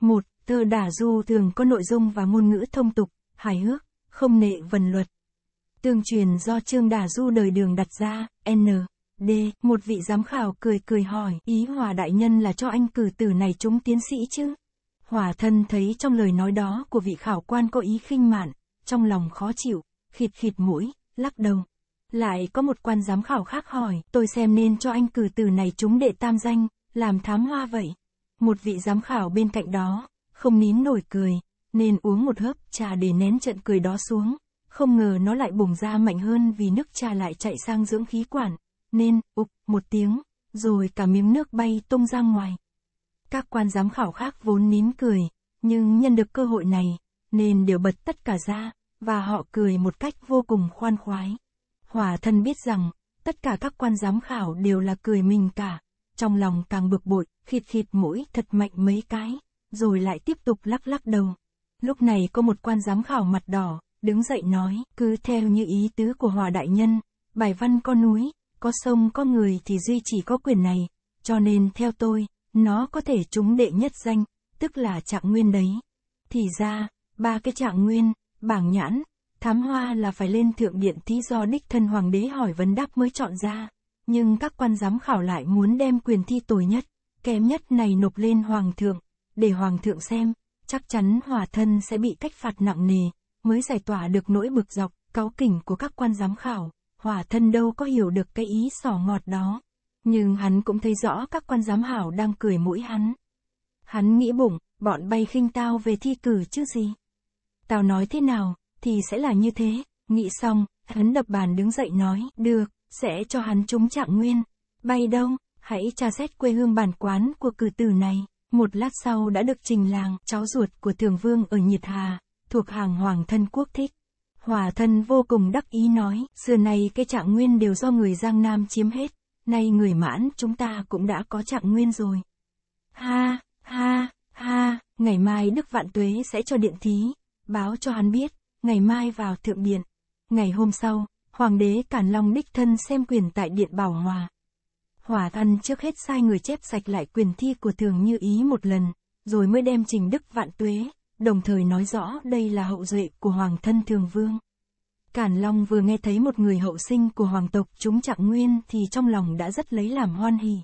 Một, thơ đả du thường có nội dung và ngôn ngữ thông tục, hài hước, không nệ vần luật. Tương truyền do Trương Đả Du đời đường đặt ra, N. D. Một vị giám khảo cười cười hỏi, ý hòa đại nhân là cho anh cử tử này chúng tiến sĩ chứ? Hòa thân thấy trong lời nói đó của vị khảo quan có ý khinh mạn, trong lòng khó chịu, khịt khịt mũi, lắc đầu. Lại có một quan giám khảo khác hỏi, tôi xem nên cho anh cử tử này chúng đệ tam danh, làm thám hoa vậy. Một vị giám khảo bên cạnh đó, không nín nổi cười, nên uống một hớp trà để nén trận cười đó xuống. Không ngờ nó lại bùng ra mạnh hơn vì nước trà lại chạy sang dưỡng khí quản, nên, ục, một tiếng, rồi cả miếng nước bay tung ra ngoài. Các quan giám khảo khác vốn nín cười, nhưng nhân được cơ hội này, nên đều bật tất cả ra, và họ cười một cách vô cùng khoan khoái. Hòa thân biết rằng, tất cả các quan giám khảo đều là cười mình cả. Trong lòng càng bực bội, khịt khịt mũi thật mạnh mấy cái, rồi lại tiếp tục lắc lắc đầu. Lúc này có một quan giám khảo mặt đỏ, đứng dậy nói, cứ theo như ý tứ của Hòa Đại Nhân, bài văn có núi, có sông có người thì duy chỉ có quyền này, cho nên theo tôi, nó có thể trúng đệ nhất danh, tức là trạng nguyên đấy. Thì ra, ba cái trạng nguyên, bảng nhãn, Thám hoa là phải lên thượng điện tí do đích thân hoàng đế hỏi vấn đáp mới chọn ra. Nhưng các quan giám khảo lại muốn đem quyền thi tồi nhất, kém nhất này nộp lên hoàng thượng, để hoàng thượng xem, chắc chắn hòa thân sẽ bị cách phạt nặng nề, mới giải tỏa được nỗi bực dọc, cáu kỉnh của các quan giám khảo. Hòa thân đâu có hiểu được cái ý sỏ ngọt đó. Nhưng hắn cũng thấy rõ các quan giám hảo đang cười mũi hắn. Hắn nghĩ bụng, bọn bay khinh tao về thi cử chứ gì. Tao nói thế nào, thì sẽ là như thế. Nghĩ xong, hắn đập bàn đứng dậy nói, được, sẽ cho hắn trúng trạng nguyên. Bay đông, hãy tra xét quê hương bản quán của cử tử này. Một lát sau đã được trình làng, cháu ruột của thường vương ở Nhiệt Hà, thuộc hàng hoàng thân quốc thích. Hòa thân vô cùng đắc ý nói, xưa nay cái trạng nguyên đều do người Giang Nam chiếm hết, nay người mãn chúng ta cũng đã có trạng nguyên rồi. Ha, ha, ha, ngày mai Đức Vạn Tuế sẽ cho điện thí, báo cho hắn biết, ngày mai vào thượng biện. Ngày hôm sau, Hoàng đế Càn Long đích thân xem quyền tại Điện Bảo Hòa. Hòa Thăn trước hết sai người chép sạch lại quyền thi của Thường Như Ý một lần, rồi mới đem trình đức vạn tuế, đồng thời nói rõ đây là hậu duệ của Hoàng thân Thường Vương. Càn Long vừa nghe thấy một người hậu sinh của hoàng tộc chúng trạng nguyên thì trong lòng đã rất lấy làm hoan hỉ.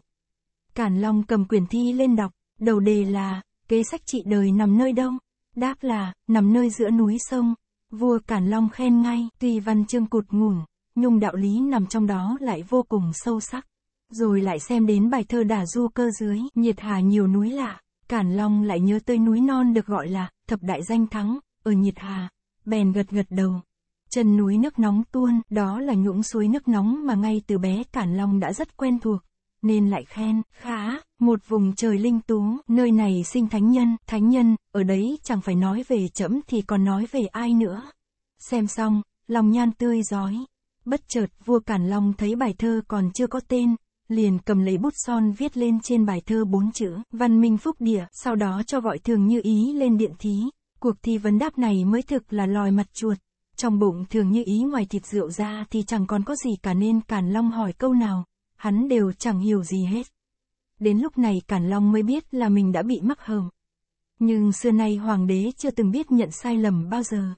Càn Long cầm quyền thi lên đọc, đầu đề là, kế sách trị đời nằm nơi đông Đáp là, nằm nơi giữa núi sông, Vua cản Long khen ngay, tuy văn chương cụt ngủn, nhung đạo lý nằm trong đó lại vô cùng sâu sắc. Rồi lại xem đến bài thơ đà du cơ dưới, nhiệt hà nhiều núi lạ, cản Long lại nhớ tới núi non được gọi là thập đại danh thắng, ở nhiệt hà, bèn gật gật đầu. Chân núi nước nóng tuôn, đó là nhũng suối nước nóng mà ngay từ bé cản Long đã rất quen thuộc nên lại khen, khá, một vùng trời linh tú, nơi này sinh thánh nhân, thánh nhân, ở đấy chẳng phải nói về trẫm thì còn nói về ai nữa. Xem xong, lòng nhan tươi giói. Bất chợt vua Cản Long thấy bài thơ còn chưa có tên, liền cầm lấy bút son viết lên trên bài thơ bốn chữ, văn minh phúc địa, sau đó cho gọi thường như ý lên điện thí. Cuộc thi vấn đáp này mới thực là lòi mặt chuột. Trong bụng thường như ý ngoài thịt rượu ra thì chẳng còn có gì cả nên Càn Long hỏi câu nào, hắn đều chẳng hiểu gì hết. Đến lúc này Cản Long mới biết là mình đã bị mắc hờm. Nhưng xưa nay hoàng đế chưa từng biết nhận sai lầm bao giờ.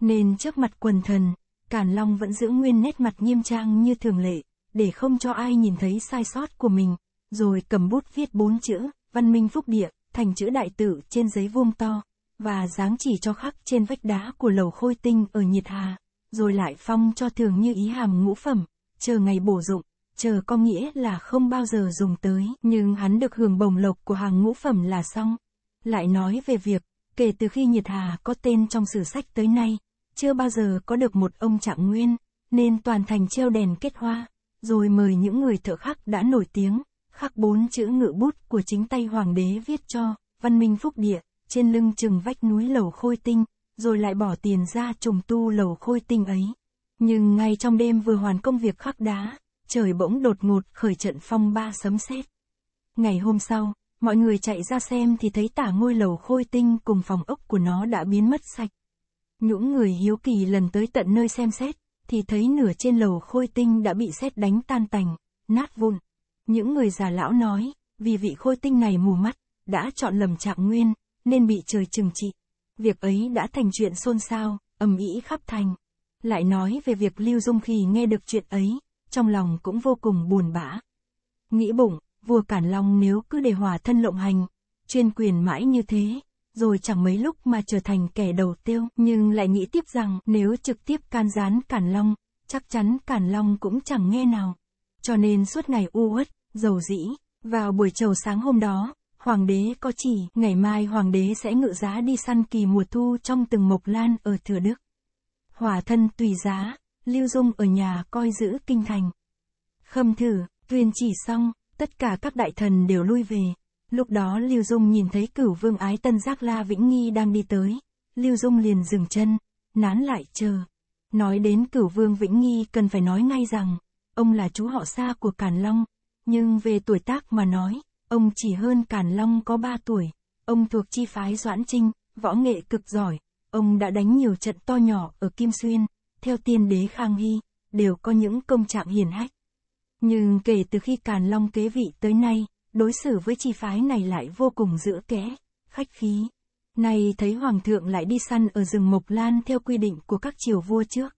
Nên trước mặt quần thần, Càn Long vẫn giữ nguyên nét mặt nghiêm trang như thường lệ, để không cho ai nhìn thấy sai sót của mình, rồi cầm bút viết bốn chữ, văn minh phúc địa, thành chữ đại tử trên giấy vuông to, và dáng chỉ cho khắc trên vách đá của lầu khôi tinh ở Nhiệt Hà, rồi lại phong cho thường như ý hàm ngũ phẩm, chờ ngày bổ dụng chờ có nghĩa là không bao giờ dùng tới, nhưng hắn được hưởng bổng lộc của hàng ngũ phẩm là xong. Lại nói về việc, kể từ khi Nhiệt Hà có tên trong sử sách tới nay, chưa bao giờ có được một ông trạng nguyên, nên toàn thành treo đèn kết hoa, rồi mời những người thợ khắc đã nổi tiếng, khắc bốn chữ ngự bút của chính tay hoàng đế viết cho, văn minh phúc địa, trên lưng chừng vách núi lầu khôi tinh, rồi lại bỏ tiền ra trùng tu lầu khôi tinh ấy. Nhưng ngay trong đêm vừa hoàn công việc khắc đá, trời bỗng đột ngột khởi trận phong ba sấm sét. Ngày hôm sau, mọi người chạy ra xem thì thấy tả ngôi lầu khôi tinh cùng phòng ốc của nó đã biến mất sạch. Những người hiếu kỳ lần tới tận nơi xem xét, thì thấy nửa trên lầu khôi tinh đã bị xét đánh tan tành, nát vụn. Những người già lão nói, vì vị khôi tinh này mù mắt, đã chọn lầm trạng nguyên, nên bị trời trừng trị. Việc ấy đã thành chuyện xôn xao, ầm ĩ khắp thành. Lại nói về việc Lưu Dung Khỉ nghe được chuyện ấy, trong lòng cũng vô cùng buồn bã. Nghĩ bụng, vua Cản Long nếu cứ để hòa thân lộng hành, chuyên quyền mãi như thế, rồi chẳng mấy lúc mà trở thành kẻ đầu tiêu, nhưng lại nghĩ tiếp rằng nếu trực tiếp can gián Cản Long, chắc chắn Cản Long cũng chẳng nghe nào. Cho nên suốt ngày u uất, dầu dĩ, vào buổi chiều sáng hôm đó, hoàng đế có chỉ, ngày mai hoàng đế sẽ ngự giá đi săn kỳ mùa thu trong từng mộc lan ở Thừa Đức. hòa thân tùy giá, Lưu Dung ở nhà coi giữ kinh thành. Khâm thử, tuyên chỉ xong, tất cả các đại thần đều lui về. Lúc đó Lưu Dung nhìn thấy cửu vương ái tân giác la Vĩnh Nghi đang đi tới. Lưu Dung liền dừng chân, nán lại chờ. Nói đến cửu vương Vĩnh Nghi cần phải nói ngay rằng, ông là chú họ xa của Càn Long, nhưng về tuổi tác mà nói, ông chỉ hơn Càn Long có 3 tuổi. Ông thuộc chi phái Doãn Trinh, võ nghệ cực giỏi, ông đã đánh nhiều trận to nhỏ ở Kim Xuyên, theo tiên đế Khang Hy, đều có những công trạng hiển hách. Nhưng kể từ khi Càn Long kế vị tới nay, đối xử với chi phái này lại vô cùng giữa kẽ, khách khí. Nay thấy Hoàng thượng lại đi săn ở rừng Mộc Lan theo quy định của các triều vua trước.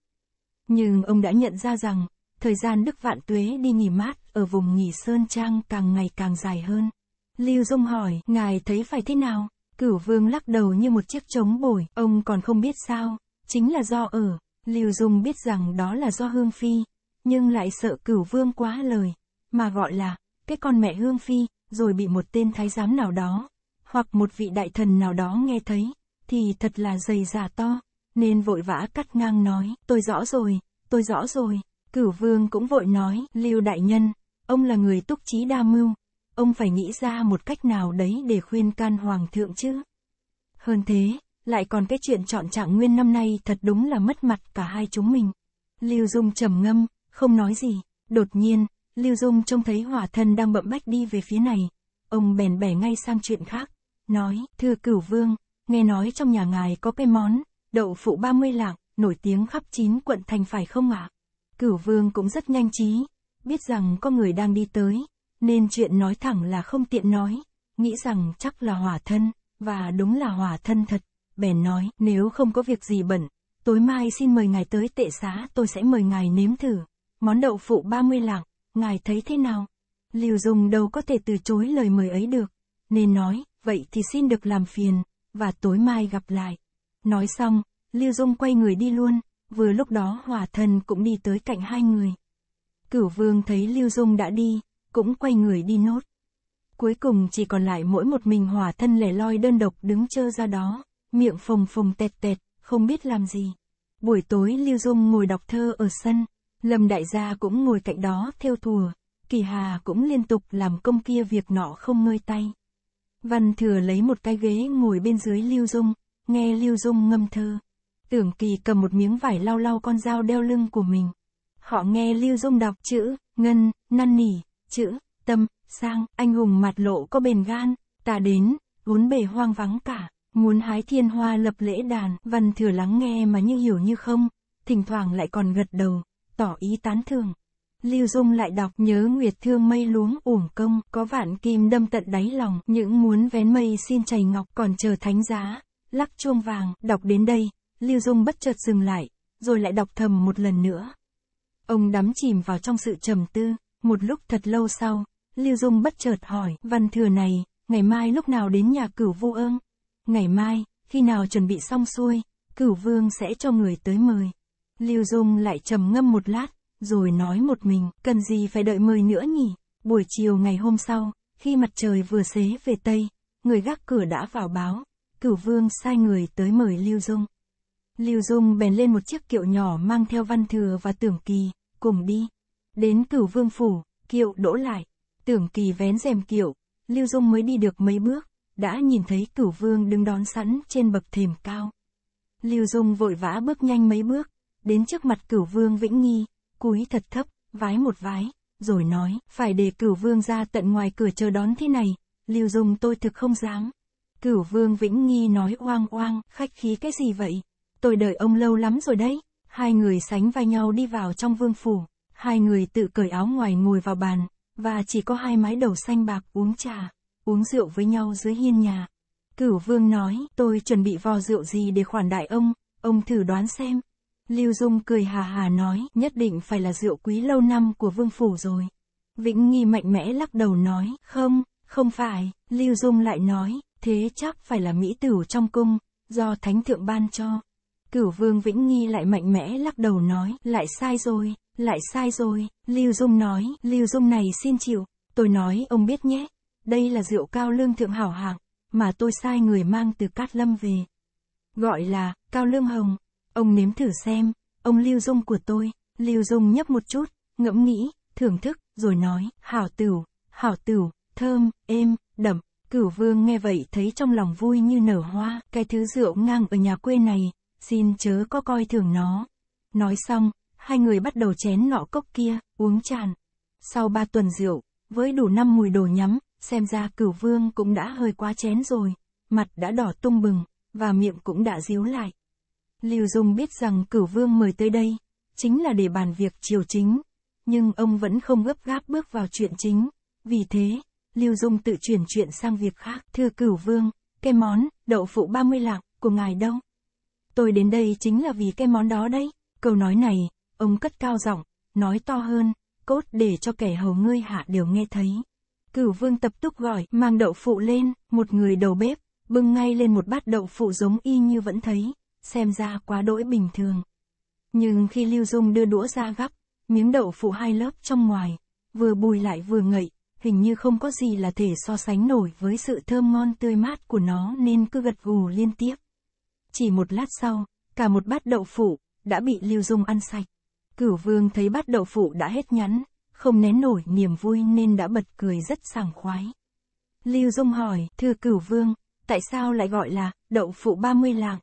Nhưng ông đã nhận ra rằng, thời gian Đức Vạn Tuế đi nghỉ mát ở vùng nghỉ Sơn Trang càng ngày càng dài hơn. Lưu Dung hỏi, ngài thấy phải thế nào? Cửu vương lắc đầu như một chiếc trống bổi, ông còn không biết sao, chính là do ở, Lưu Dung biết rằng đó là do Hương Phi, nhưng lại sợ cửu vương quá lời, mà gọi là, cái con mẹ Hương Phi, rồi bị một tên thái giám nào đó, hoặc một vị đại thần nào đó nghe thấy, thì thật là dày già to, nên vội vã cắt ngang nói, tôi rõ rồi, tôi rõ rồi, cửu vương cũng vội nói, Lưu Đại Nhân, ông là người túc trí đa mưu, ông phải nghĩ ra một cách nào đấy để khuyên can hoàng thượng chứ. Hơn thế, lại còn cái chuyện chọn trạng nguyên năm nay thật đúng là mất mặt cả hai chúng mình. Lưu Dung trầm ngâm, không nói gì, đột nhiên, Lưu Dung trông thấy hỏa thân đang bậm bách đi về phía này, ông bèn bẻ ngay sang chuyện khác, nói, thưa cửu vương, nghe nói trong nhà ngài có cái món, đậu phụ 30 lạng, nổi tiếng khắp chín quận thành phải không ạ? À? Cửu vương cũng rất nhanh trí, biết rằng có người đang đi tới, nên chuyện nói thẳng là không tiện nói, nghĩ rằng chắc là hỏa thân, và đúng là hỏa thân thật bèn nói, nếu không có việc gì bẩn, tối mai xin mời ngài tới tệ xá, tôi sẽ mời ngài nếm thử. Món đậu phụ 30 lạng, ngài thấy thế nào? Liều Dung đâu có thể từ chối lời mời ấy được, nên nói, vậy thì xin được làm phiền, và tối mai gặp lại. Nói xong, Liêu Dung quay người đi luôn, vừa lúc đó hòa thần cũng đi tới cạnh hai người. Cửu vương thấy Liêu Dung đã đi, cũng quay người đi nốt. Cuối cùng chỉ còn lại mỗi một mình hòa thân lẻ loi đơn độc đứng chơ ra đó miệng phồng phồng tẹt tẹt, không biết làm gì. Buổi tối Lưu Dung ngồi đọc thơ ở sân, Lâm Đại Gia cũng ngồi cạnh đó theo thùa, Kỳ Hà cũng liên tục làm công kia việc nọ không ngơi tay. Văn Thừa lấy một cái ghế ngồi bên dưới Lưu Dung, nghe Lưu Dung ngâm thơ. Tưởng Kỳ cầm một miếng vải lau lau con dao đeo lưng của mình. Họ nghe Lưu Dung đọc chữ, ngân, năn nỉ, chữ, tâm, sang, anh hùng mặt lộ có bền gan, ta đến, vốn bề hoang vắng cả. Muốn hái thiên hoa lập lễ đàn, văn thừa lắng nghe mà như hiểu như không, thỉnh thoảng lại còn gật đầu, tỏ ý tán thưởng. Lưu Dung lại đọc nhớ Nguyệt Thương mây luống uổng công, có vạn kim đâm tận đáy lòng, những muốn vén mây xin chảy ngọc còn chờ thánh giá, lắc chuông vàng, đọc đến đây, Lưu Dung bất chợt dừng lại, rồi lại đọc thầm một lần nữa. Ông đắm chìm vào trong sự trầm tư, một lúc thật lâu sau, Lưu Dung bất chợt hỏi, văn thừa này, ngày mai lúc nào đến nhà cửu vô ương? Ngày mai, khi nào chuẩn bị xong xuôi, cửu vương sẽ cho người tới mời. Lưu Dung lại trầm ngâm một lát, rồi nói một mình, cần gì phải đợi mời nữa nhỉ? Buổi chiều ngày hôm sau, khi mặt trời vừa xế về Tây, người gác cửa đã vào báo, cửu vương sai người tới mời Lưu Dung. Lưu Dung bèn lên một chiếc kiệu nhỏ mang theo văn thừa và tưởng kỳ, cùng đi. Đến cửu vương phủ, kiệu đỗ lại, tưởng kỳ vén rèm kiệu, Lưu Dung mới đi được mấy bước, đã nhìn thấy cửu vương đứng đón sẵn trên bậc thềm cao. Lưu Dung vội vã bước nhanh mấy bước, đến trước mặt cửu vương Vĩnh Nghi, cúi thật thấp, vái một vái, rồi nói, phải để cửu vương ra tận ngoài cửa chờ đón thế này, Lưu Dung tôi thực không dám. Cửu vương Vĩnh Nghi nói oang oang, khách khí cái gì vậy? Tôi đợi ông lâu lắm rồi đấy. Hai người sánh vai nhau đi vào trong vương phủ, hai người tự cởi áo ngoài ngồi vào bàn, và chỉ có hai mái đầu xanh bạc uống trà uống rượu với nhau dưới hiên nhà. Cửu vương nói, tôi chuẩn bị vò rượu gì để khoản đại ông, ông thử đoán xem. Lưu Dung cười hà hà nói, nhất định phải là rượu quý lâu năm của vương phủ rồi. Vĩnh Nghi mạnh mẽ lắc đầu nói, không, không phải, Lưu Dung lại nói, thế chắc phải là mỹ tử trong cung, do thánh thượng ban cho. Cửu vương Vĩnh Nghi lại mạnh mẽ lắc đầu nói, lại sai rồi, lại sai rồi, Lưu Dung nói, Lưu Dung này xin chịu, tôi nói ông biết nhé, đây là rượu cao lương thượng hảo hạng, mà tôi sai người mang từ Cát Lâm về. Gọi là, cao lương hồng, ông nếm thử xem, ông Lưu Dung của tôi, Lưu Dung nhấp một chút, ngẫm nghĩ, thưởng thức, rồi nói, hảo tửu, hảo tửu, thơm, êm, đậm, cửu vương nghe vậy thấy trong lòng vui như nở hoa, cái thứ rượu ngang ở nhà quê này, xin chớ có coi thường nó. Nói xong, hai người bắt đầu chén nọ cốc kia, uống tràn. Sau ba tuần rượu, với đủ năm mùi đồ nhắm, xem ra cửu vương cũng đã hơi quá chén rồi, mặt đã đỏ tung bừng, và miệng cũng đã díu lại. Lưu Dung biết rằng cửu vương mời tới đây, chính là để bàn việc triều chính, nhưng ông vẫn không gấp gáp bước vào chuyện chính, vì thế, Lưu Dung tự chuyển chuyện sang việc khác. Thưa cửu vương, cái món, đậu phụ 30 lạng, của ngài đâu? Tôi đến đây chính là vì cái món đó đấy. Câu nói này, ông cất cao giọng, nói to hơn, cốt để cho kẻ hầu ngươi hạ đều nghe thấy. Cửu vương tập túc gọi, mang đậu phụ lên, một người đầu bếp, bưng ngay lên một bát đậu phụ giống y như vẫn thấy, xem ra quá đỗi bình thường. Nhưng khi Lưu Dung đưa đũa ra gắp, miếng đậu phụ hai lớp trong ngoài, vừa bùi lại vừa ngậy, hình như không có gì là thể so sánh nổi với sự thơm ngon tươi mát của nó nên cứ gật gù liên tiếp. Chỉ một lát sau, cả một bát đậu phụ, đã bị Lưu Dung ăn sạch. Cửu vương thấy bát đậu phụ đã hết nhắn, không nén nổi niềm vui nên đã bật cười rất sảng khoái. Lưu Dung hỏi, thưa cửu vương, tại sao lại gọi là đậu phụ 30 lạng?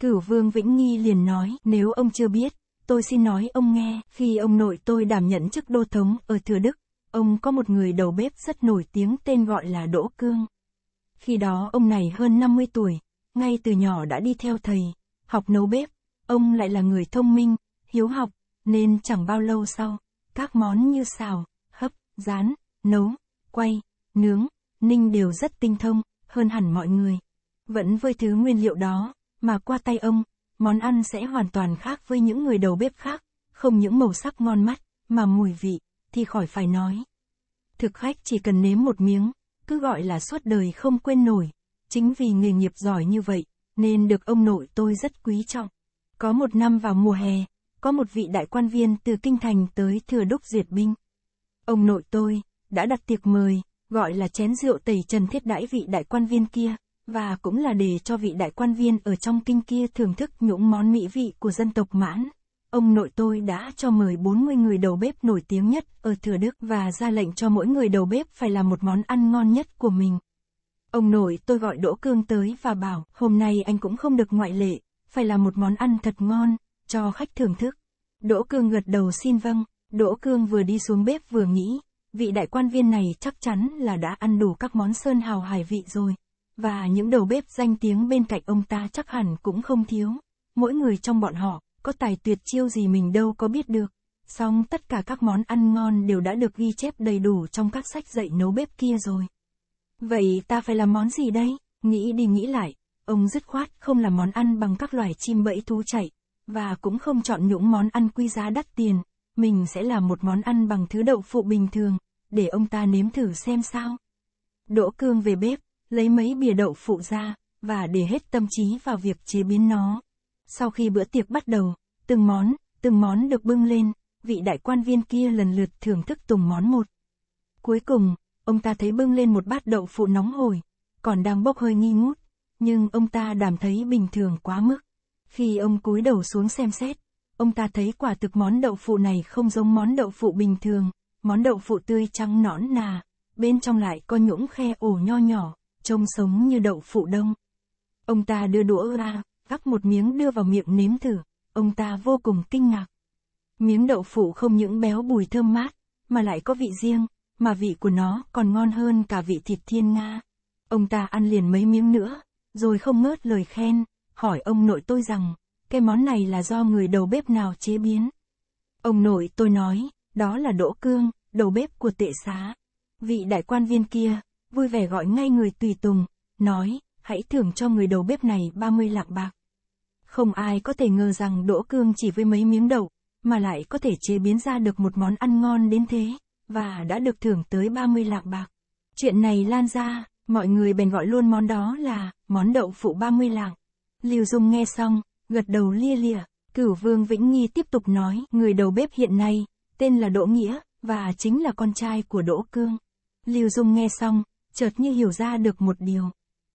Cửu vương Vĩnh Nghi liền nói, nếu ông chưa biết, tôi xin nói ông nghe, khi ông nội tôi đảm nhận chức đô thống ở Thừa Đức, ông có một người đầu bếp rất nổi tiếng tên gọi là Đỗ Cương. Khi đó ông này hơn 50 tuổi, ngay từ nhỏ đã đi theo thầy, học nấu bếp, ông lại là người thông minh, hiếu học, nên chẳng bao lâu sau, các món như xào, hấp, rán, nấu, quay, nướng, ninh đều rất tinh thông, hơn hẳn mọi người. Vẫn với thứ nguyên liệu đó, mà qua tay ông, món ăn sẽ hoàn toàn khác với những người đầu bếp khác, không những màu sắc ngon mắt, mà mùi vị, thì khỏi phải nói. Thực khách chỉ cần nếm một miếng, cứ gọi là suốt đời không quên nổi, chính vì nghề nghiệp giỏi như vậy, nên được ông nội tôi rất quý trọng. Có một năm vào mùa hè, có một vị đại quan viên từ Kinh Thành tới thừa đúc duyệt binh. Ông nội tôi, đã đặt tiệc mời, gọi là chén rượu tẩy trần thiết đãi vị đại quan viên kia, và cũng là để cho vị đại quan viên ở trong kinh kia thưởng thức những món mỹ vị của dân tộc mãn. Ông nội tôi đã cho mời 40 người đầu bếp nổi tiếng nhất ở Thừa Đức và ra lệnh cho mỗi người đầu bếp phải làm một món ăn ngon nhất của mình. Ông nội tôi gọi Đỗ Cương tới và bảo, hôm nay anh cũng không được ngoại lệ, phải làm một món ăn thật ngon, cho khách thưởng thức. Đỗ Cương gật đầu xin vâng, Đỗ Cương vừa đi xuống bếp vừa nghĩ, vị đại quan viên này chắc chắn là đã ăn đủ các món sơn hào hải vị rồi, và những đầu bếp danh tiếng bên cạnh ông ta chắc hẳn cũng không thiếu. Mỗi người trong bọn họ, có tài tuyệt chiêu gì mình đâu có biết được. Song tất cả các món ăn ngon đều đã được ghi chép đầy đủ trong các sách dạy nấu bếp kia rồi. Vậy ta phải làm món gì đây? Nghĩ đi nghĩ lại, ông dứt khoát không làm món ăn bằng các loài chim bẫy thú chạy, và cũng không chọn những món ăn quý giá đắt tiền, mình sẽ làm một món ăn bằng thứ đậu phụ bình thường, để ông ta nếm thử xem sao. Đỗ Cương về bếp, lấy mấy bìa đậu phụ ra, và để hết tâm trí vào việc chế biến nó. Sau khi bữa tiệc bắt đầu, từng món, từng món được bưng lên, vị đại quan viên kia lần lượt thưởng thức từng món một. Cuối cùng, ông ta thấy bưng lên một bát đậu phụ nóng hổi, còn đang bốc hơi nghi ngút, nhưng ông ta đảm thấy bình thường quá mức. Khi ông cúi đầu xuống xem xét, ông ta thấy quả thực món đậu phụ này không giống món đậu phụ bình thường, món đậu phụ tươi trắng nõn nà, bên trong lại có những khe ổ nho nhỏ, trông sống như đậu phụ đông. Ông ta đưa đũa ra, gắp một miếng đưa vào miệng nếm thử, ông ta vô cùng kinh ngạc. Miếng đậu phụ không những béo bùi thơm mát, mà lại có vị riêng, mà vị của nó còn ngon hơn cả vị thịt thiên nga. Ông ta ăn liền mấy miếng nữa, rồi không ngớt lời khen hỏi ông nội tôi rằng, cái món này là do người đầu bếp nào chế biến. Ông nội tôi nói, đó là Đỗ Cương, đầu bếp của tệ xá. Vị đại quan viên kia, vui vẻ gọi ngay người tùy tùng, nói, hãy thưởng cho người đầu bếp này 30 lạng bạc. Không ai có thể ngờ rằng Đỗ Cương chỉ với mấy miếng đậu, mà lại có thể chế biến ra được một món ăn ngon đến thế, và đã được thưởng tới 30 lạng bạc. Chuyện này lan ra, mọi người bèn gọi luôn món đó là, món đậu phụ 30 lạng. Lưu Dung nghe xong, gật đầu lia lịa, cửu vương Vĩnh Nghi tiếp tục nói, người đầu bếp hiện nay, tên là Đỗ Nghĩa, và chính là con trai của Đỗ Cương. Lưu Dung nghe xong, chợt như hiểu ra được một điều.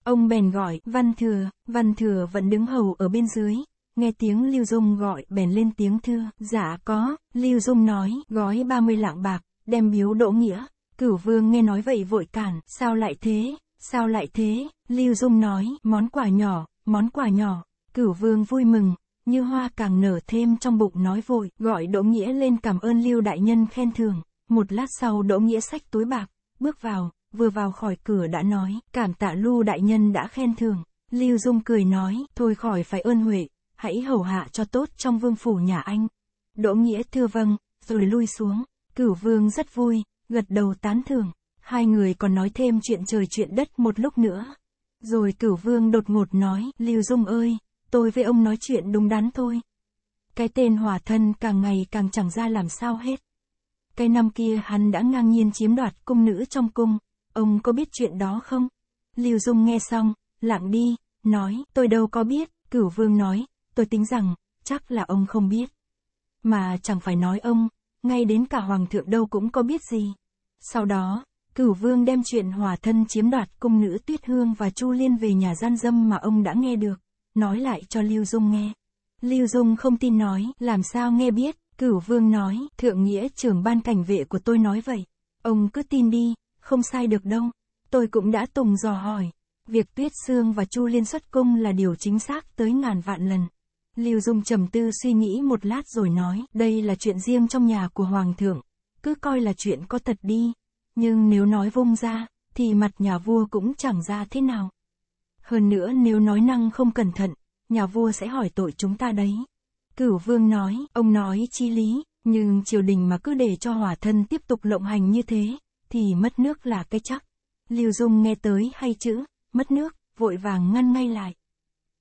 Ông bèn gọi, Văn Thừa, Văn Thừa vẫn đứng hầu ở bên dưới, nghe tiếng Lưu Dung gọi bèn lên tiếng thưa, dạ có, Lưu Dung nói, gói 30 lạng bạc, đem biếu Đỗ Nghĩa. Cửu vương nghe nói vậy vội cản, sao lại thế, sao lại thế, Lưu Dung nói, món quà nhỏ, Món quà nhỏ, cửu vương vui mừng, như hoa càng nở thêm trong bụng nói vội, gọi Đỗ Nghĩa lên cảm ơn Lưu Đại Nhân khen thưởng. Một lát sau Đỗ Nghĩa sách túi bạc, bước vào, vừa vào khỏi cửa đã nói, cảm tạ Lưu Đại Nhân đã khen thưởng. Lưu Dung cười nói, thôi khỏi phải ơn huệ, hãy hầu hạ cho tốt trong vương phủ nhà anh. Đỗ Nghĩa thưa vâng, rồi lui xuống, cửu vương rất vui, gật đầu tán thưởng. Hai người còn nói thêm chuyện trời chuyện đất một lúc nữa. Rồi cửu vương đột ngột nói, Lưu Dung ơi, tôi với ông nói chuyện đúng đắn thôi. Cái tên hỏa thân càng ngày càng chẳng ra làm sao hết. Cái năm kia hắn đã ngang nhiên chiếm đoạt cung nữ trong cung, ông có biết chuyện đó không? Lưu Dung nghe xong, lặng đi, nói, tôi đâu có biết, cửu vương nói, tôi tính rằng, chắc là ông không biết. Mà chẳng phải nói ông, ngay đến cả hoàng thượng đâu cũng có biết gì. Sau đó, Cửu vương đem chuyện hòa thân chiếm đoạt cung nữ Tuyết Hương và Chu Liên về nhà gian dâm mà ông đã nghe được, nói lại cho Lưu Dung nghe. Lưu Dung không tin nói, làm sao nghe biết, cửu vương nói, thượng nghĩa trưởng ban cảnh vệ của tôi nói vậy. Ông cứ tin đi, không sai được đâu. Tôi cũng đã tùng dò hỏi. Việc Tuyết Sương và Chu Liên xuất cung là điều chính xác tới ngàn vạn lần. Lưu Dung trầm tư suy nghĩ một lát rồi nói, đây là chuyện riêng trong nhà của Hoàng thượng. Cứ coi là chuyện có thật đi. Nhưng nếu nói vung ra, thì mặt nhà vua cũng chẳng ra thế nào. Hơn nữa nếu nói năng không cẩn thận, nhà vua sẽ hỏi tội chúng ta đấy. Cửu vương nói, ông nói chi lý, nhưng triều đình mà cứ để cho hỏa thân tiếp tục lộng hành như thế, thì mất nước là cái chắc. Liều Dung nghe tới hay chữ, mất nước, vội vàng ngăn ngay lại.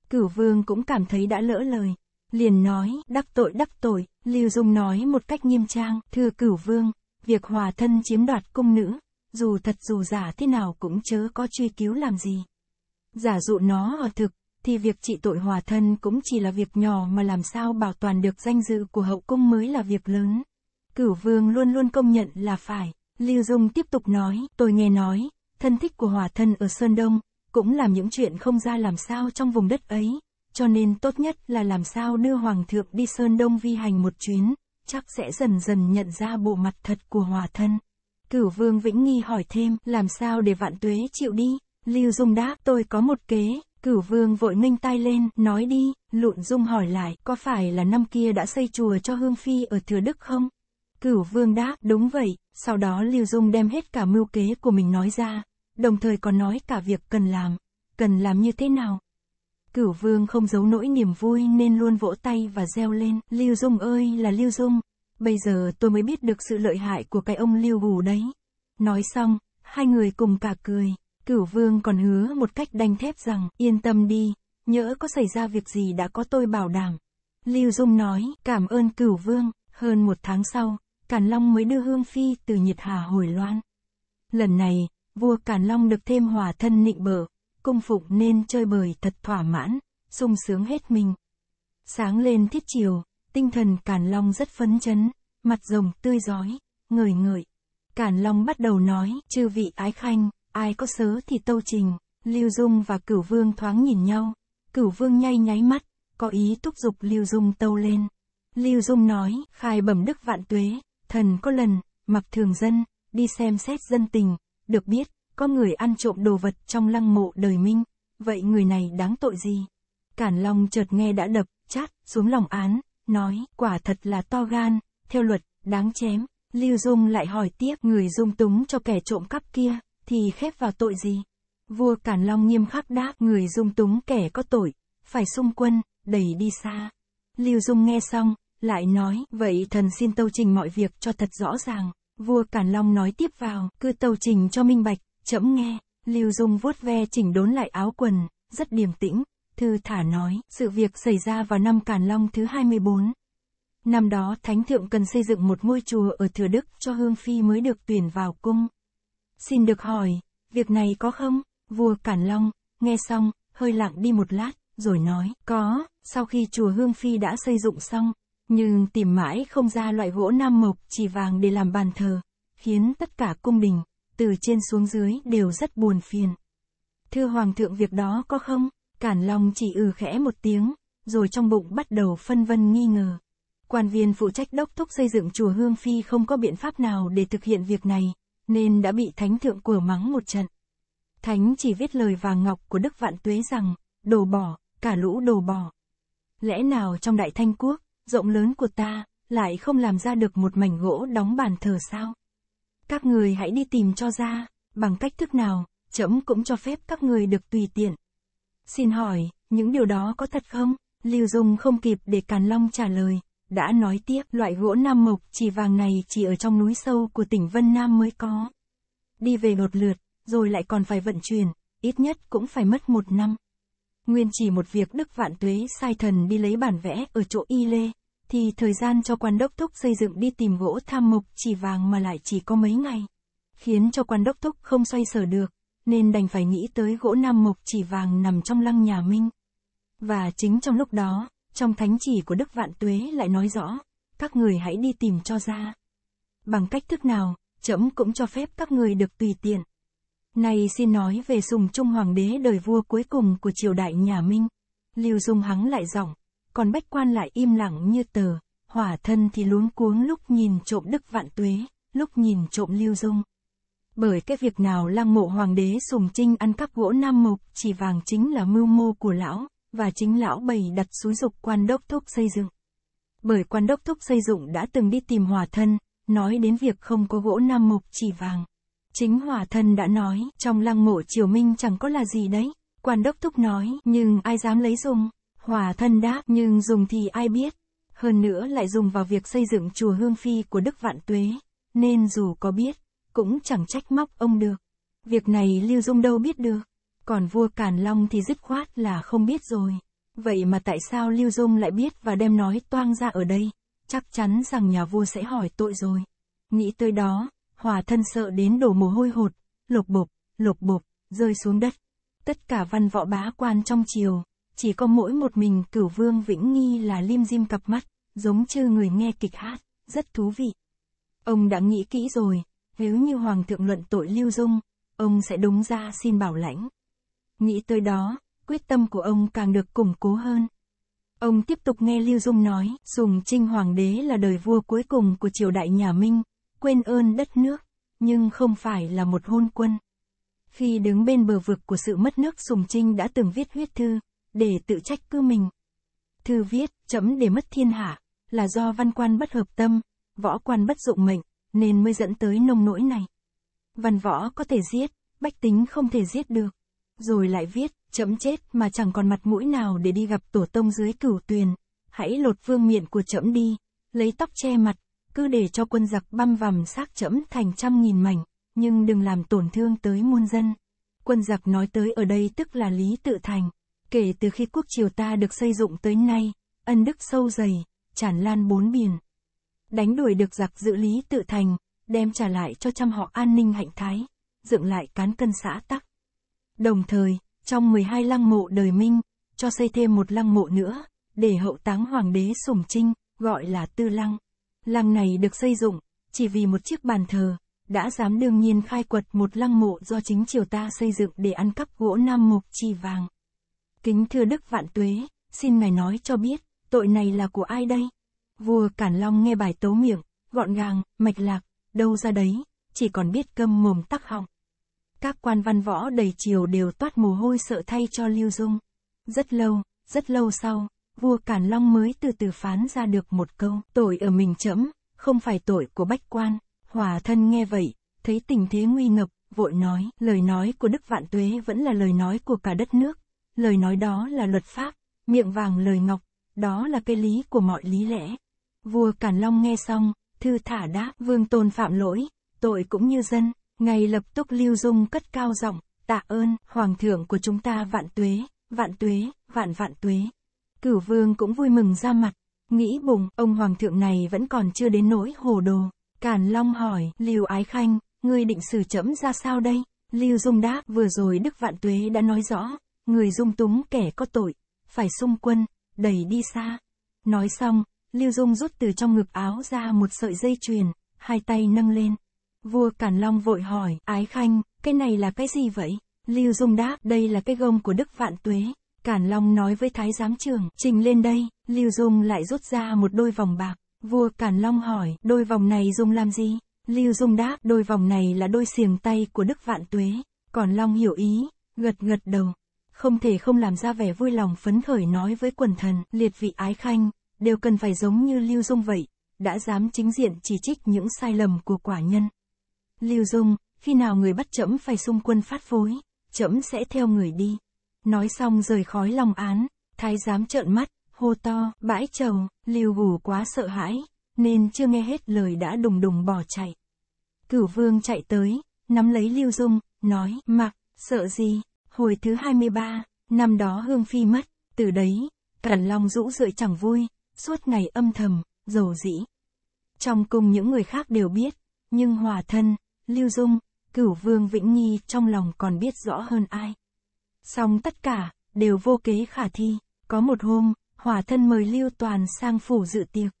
Cửu vương cũng cảm thấy đã lỡ lời, liền nói, đắc tội đắc tội, Lưu Dung nói một cách nghiêm trang, thưa cửu vương, Việc hòa thân chiếm đoạt cung nữ, dù thật dù giả thế nào cũng chớ có truy cứu làm gì. Giả dụ nó ở thực, thì việc trị tội hòa thân cũng chỉ là việc nhỏ mà làm sao bảo toàn được danh dự của hậu cung mới là việc lớn. Cửu vương luôn luôn công nhận là phải, Lưu Dung tiếp tục nói, tôi nghe nói, thân thích của hòa thân ở Sơn Đông, cũng làm những chuyện không ra làm sao trong vùng đất ấy, cho nên tốt nhất là làm sao đưa Hoàng thượng đi Sơn Đông vi hành một chuyến, chắc sẽ dần dần nhận ra bộ mặt thật của hòa thân. Cửu vương Vĩnh Nghi hỏi thêm, làm sao để vạn tuế chịu đi? Lưu Dung đáp, tôi có một kế. Cửu vương vội nghênh tay lên, nói đi, lụn dung hỏi lại, có phải là năm kia đã xây chùa cho Hương Phi ở Thừa Đức không? Cửu vương đáp, đúng vậy, sau đó Lưu Dung đem hết cả mưu kế của mình nói ra, đồng thời còn nói cả việc cần làm, cần làm như thế nào, Cửu vương không giấu nỗi niềm vui nên luôn vỗ tay và reo lên, Lưu Dung ơi là Lưu Dung, bây giờ tôi mới biết được sự lợi hại của cái ông Lưu bù đấy. Nói xong, hai người cùng cả cười, Cửu vương còn hứa một cách đanh thép rằng, yên tâm đi, nhỡ có xảy ra việc gì đã có tôi bảo đảm. Lưu Dung nói, cảm ơn Cửu vương, hơn một tháng sau, Càn Long mới đưa Hương Phi từ Nhiệt Hà hồi Loan. Lần này, vua Càn Long được thêm hòa thân nịnh bợ, cung phục nên chơi bời thật thỏa mãn, sung sướng hết mình. Sáng lên thiết chiều, tinh thần Càn Long rất phấn chấn, mặt rồng tươi rói, ngời ngợi. Càn Long bắt đầu nói, chư vị ái khanh, ai có sớ thì tâu trình, Lưu Dung và Cửu Vương thoáng nhìn nhau, Cửu Vương nhay nháy mắt, có ý thúc giục Lưu Dung tâu lên. Lưu Dung nói, khai bẩm đức vạn tuế, thần có lần, mặc thường dân, đi xem xét dân tình, được biết, có người ăn trộm đồ vật trong lăng mộ đời minh, vậy người này đáng tội gì? Cản Long chợt nghe đã đập, chát, xuống lòng án, nói, quả thật là to gan, theo luật, đáng chém. Lưu Dung lại hỏi tiếp người dung túng cho kẻ trộm cắp kia, thì khép vào tội gì? Vua Cản Long nghiêm khắc đáp người dung túng kẻ có tội, phải xung quân, đẩy đi xa. Lưu Dung nghe xong, lại nói, vậy thần xin tâu trình mọi việc cho thật rõ ràng. Vua Cản Long nói tiếp vào, cứ tâu trình cho minh bạch, Chậm nghe, Lưu Dung vuốt ve chỉnh đốn lại áo quần, rất điềm tĩnh, thư thả nói, sự việc xảy ra vào năm Càn Long thứ 24. Năm đó Thánh Thượng cần xây dựng một ngôi chùa ở Thừa Đức cho Hương Phi mới được tuyển vào cung. Xin được hỏi, việc này có không? Vua Càn Long, nghe xong, hơi lặng đi một lát, rồi nói, có, sau khi chùa Hương Phi đã xây dựng xong, nhưng tìm mãi không ra loại gỗ nam mộc chỉ vàng để làm bàn thờ, khiến tất cả cung đình, từ trên xuống dưới đều rất buồn phiền. Thưa Hoàng thượng việc đó có không? Cản lòng chỉ ừ khẽ một tiếng, rồi trong bụng bắt đầu phân vân nghi ngờ. Quan viên phụ trách đốc thúc xây dựng chùa Hương Phi không có biện pháp nào để thực hiện việc này, nên đã bị thánh thượng quở mắng một trận. Thánh chỉ viết lời vàng ngọc của Đức Vạn Tuế rằng, đồ bỏ, cả lũ đồ bỏ. Lẽ nào trong đại thanh quốc, rộng lớn của ta, lại không làm ra được một mảnh gỗ đóng bàn thờ sao? Các người hãy đi tìm cho ra, bằng cách thức nào, trẫm cũng cho phép các người được tùy tiện. Xin hỏi, những điều đó có thật không? Lưu Dung không kịp để Càn Long trả lời, đã nói tiếp loại gỗ nam mộc chỉ vàng này chỉ ở trong núi sâu của tỉnh Vân Nam mới có. Đi về một lượt, rồi lại còn phải vận chuyển, ít nhất cũng phải mất một năm. Nguyên chỉ một việc Đức Vạn Tuế sai thần đi lấy bản vẽ ở chỗ Y Lê, thì thời gian cho quan đốc thúc xây dựng đi tìm gỗ tham mục chỉ vàng mà lại chỉ có mấy ngày. Khiến cho quan đốc thúc không xoay sở được, nên đành phải nghĩ tới gỗ nam mục chỉ vàng nằm trong lăng nhà Minh. Và chính trong lúc đó, trong thánh chỉ của Đức Vạn Tuế lại nói rõ, các người hãy đi tìm cho ra. Bằng cách thức nào, trẫm cũng cho phép các người được tùy tiện. Này xin nói về Sùng Trung Hoàng đế đời vua cuối cùng của triều đại nhà Minh. Lưu Dung hắng lại giọng, còn bách quan lại im lặng như tờ, hỏa thân thì lún cuống lúc nhìn trộm đức vạn tuế, lúc nhìn trộm lưu dung. Bởi cái việc nào lăng mộ hoàng đế sùng trinh ăn cắp gỗ nam mục chỉ vàng chính là mưu mô của lão, và chính lão bày đặt xúi dục quan đốc thúc xây dựng. Bởi quan đốc thúc xây dựng đã từng đi tìm hòa thân, nói đến việc không có gỗ nam mục chỉ vàng. Chính hòa thân đã nói, trong lăng mộ triều minh chẳng có là gì đấy, quan đốc thúc nói, nhưng ai dám lấy dùng. Hòa thân đáp nhưng dùng thì ai biết. Hơn nữa lại dùng vào việc xây dựng chùa Hương Phi của Đức Vạn Tuế, nên dù có biết, cũng chẳng trách móc ông được. Việc này Lưu Dung đâu biết được, còn vua Càn Long thì dứt khoát là không biết rồi. Vậy mà tại sao Lưu Dung lại biết và đem nói toang ra ở đây? Chắc chắn rằng nhà vua sẽ hỏi tội rồi. Nghĩ tới đó, hòa thân sợ đến đổ mồ hôi hột, lột bột, lột bột, rơi xuống đất. Tất cả văn võ bá quan trong triều, chỉ có mỗi một mình cửu vương Vĩnh Nghi là lim dim cặp mắt, giống như người nghe kịch hát, rất thú vị. Ông đã nghĩ kỹ rồi, nếu như Hoàng thượng luận tội Lưu Dung, ông sẽ đúng ra xin bảo lãnh. Nghĩ tới đó, quyết tâm của ông càng được củng cố hơn. Ông tiếp tục nghe Lưu Dung nói, Sùng Trinh Hoàng đế là đời vua cuối cùng của triều đại nhà Minh, quên ơn đất nước, nhưng không phải là một hôn quân. Khi đứng bên bờ vực của sự mất nước Sùng Trinh đã từng viết huyết thư, để tự trách cư mình. Thư viết, chấm để mất thiên hạ, là do văn quan bất hợp tâm, võ quan bất dụng mệnh, nên mới dẫn tới nông nỗi này. Văn võ có thể giết, bách tính không thể giết được. Rồi lại viết, chấm chết mà chẳng còn mặt mũi nào để đi gặp tổ tông dưới cửu tuyền. Hãy lột vương miện của chấm đi, lấy tóc che mặt, cứ để cho quân giặc băm vằm xác chấm thành trăm nghìn mảnh, nhưng đừng làm tổn thương tới muôn dân. Quân giặc nói tới ở đây tức là Lý Tự Thành, Kể từ khi quốc triều ta được xây dựng tới nay, ân đức sâu dày, tràn lan bốn biển. Đánh đuổi được giặc giữ lý tự thành, đem trả lại cho trăm họ an ninh hạnh thái, dựng lại cán cân xã tắc. Đồng thời, trong 12 lăng mộ đời Minh, cho xây thêm một lăng mộ nữa, để hậu táng hoàng đế sùng trinh, gọi là tư lăng. Lăng này được xây dựng, chỉ vì một chiếc bàn thờ, đã dám đương nhiên khai quật một lăng mộ do chính triều ta xây dựng để ăn cắp gỗ nam mục chi vàng. Kính thưa Đức Vạn Tuế, xin ngài nói cho biết, tội này là của ai đây? Vua Cản Long nghe bài tố miệng, gọn gàng, mạch lạc, đâu ra đấy, chỉ còn biết câm mồm tắc họng. Các quan văn võ đầy triều đều toát mồ hôi sợ thay cho Lưu Dung. Rất lâu, rất lâu sau, vua Cản Long mới từ từ phán ra được một câu, tội ở mình chấm, không phải tội của bách quan. Hòa thân nghe vậy, thấy tình thế nguy ngập, vội nói, lời nói của Đức Vạn Tuế vẫn là lời nói của cả đất nước, lời nói đó là luật pháp, miệng vàng lời ngọc, đó là cây lý của mọi lý lẽ. Vua Càn Long nghe xong, thư thả đáp vương tôn phạm lỗi, tội cũng như dân, ngay lập tức lưu dung cất cao giọng, tạ ơn, hoàng thượng của chúng ta vạn tuế, vạn tuế, vạn vạn tuế. Cửu vương cũng vui mừng ra mặt, nghĩ bụng, ông hoàng thượng này vẫn còn chưa đến nỗi hồ đồ. Càn Long hỏi, Lưu Ái Khanh, ngươi định xử chấm ra sao đây? Lưu Dung đáp, vừa rồi Đức Vạn Tuế đã nói rõ, Người dung túng kẻ có tội, phải xung quân, đẩy đi xa. Nói xong, Lưu Dung rút từ trong ngực áo ra một sợi dây chuyền, hai tay nâng lên. Vua Càn Long vội hỏi, Ái Khanh, cái này là cái gì vậy? Lưu Dung đáp, đây là cái gông của Đức Vạn Tuế. Càn Long nói với Thái Giám trường trình lên đây, Lưu Dung lại rút ra một đôi vòng bạc. Vua Càn Long hỏi, đôi vòng này dung làm gì? Lưu Dung đáp, đôi vòng này là đôi xiềng tay của Đức Vạn Tuế. Còn Long hiểu ý, gật gật đầu không thể không làm ra vẻ vui lòng phấn khởi nói với quần thần, liệt vị ái khanh, đều cần phải giống như Lưu Dung vậy, đã dám chính diện chỉ trích những sai lầm của quả nhân. Lưu Dung, khi nào người bắt chấm phải xung quân phát phối, chấm sẽ theo người đi. Nói xong rời khói lòng án, thái giám trợn mắt, hô to, bãi trầu, Lưu vũ quá sợ hãi, nên chưa nghe hết lời đã đùng đùng bỏ chạy. Cửu vương chạy tới, nắm lấy Lưu Dung, nói, mặc, sợ gì, Hồi thứ 23, năm đó Hương Phi mất, từ đấy, Cẩn Long rũ rượi chẳng vui, suốt ngày âm thầm, dầu dĩ. Trong cung những người khác đều biết, nhưng hòa thân, Lưu Dung, cửu vương Vĩnh nghi trong lòng còn biết rõ hơn ai. Song tất cả, đều vô kế khả thi, có một hôm, hòa thân mời Lưu Toàn sang phủ dự tiệc.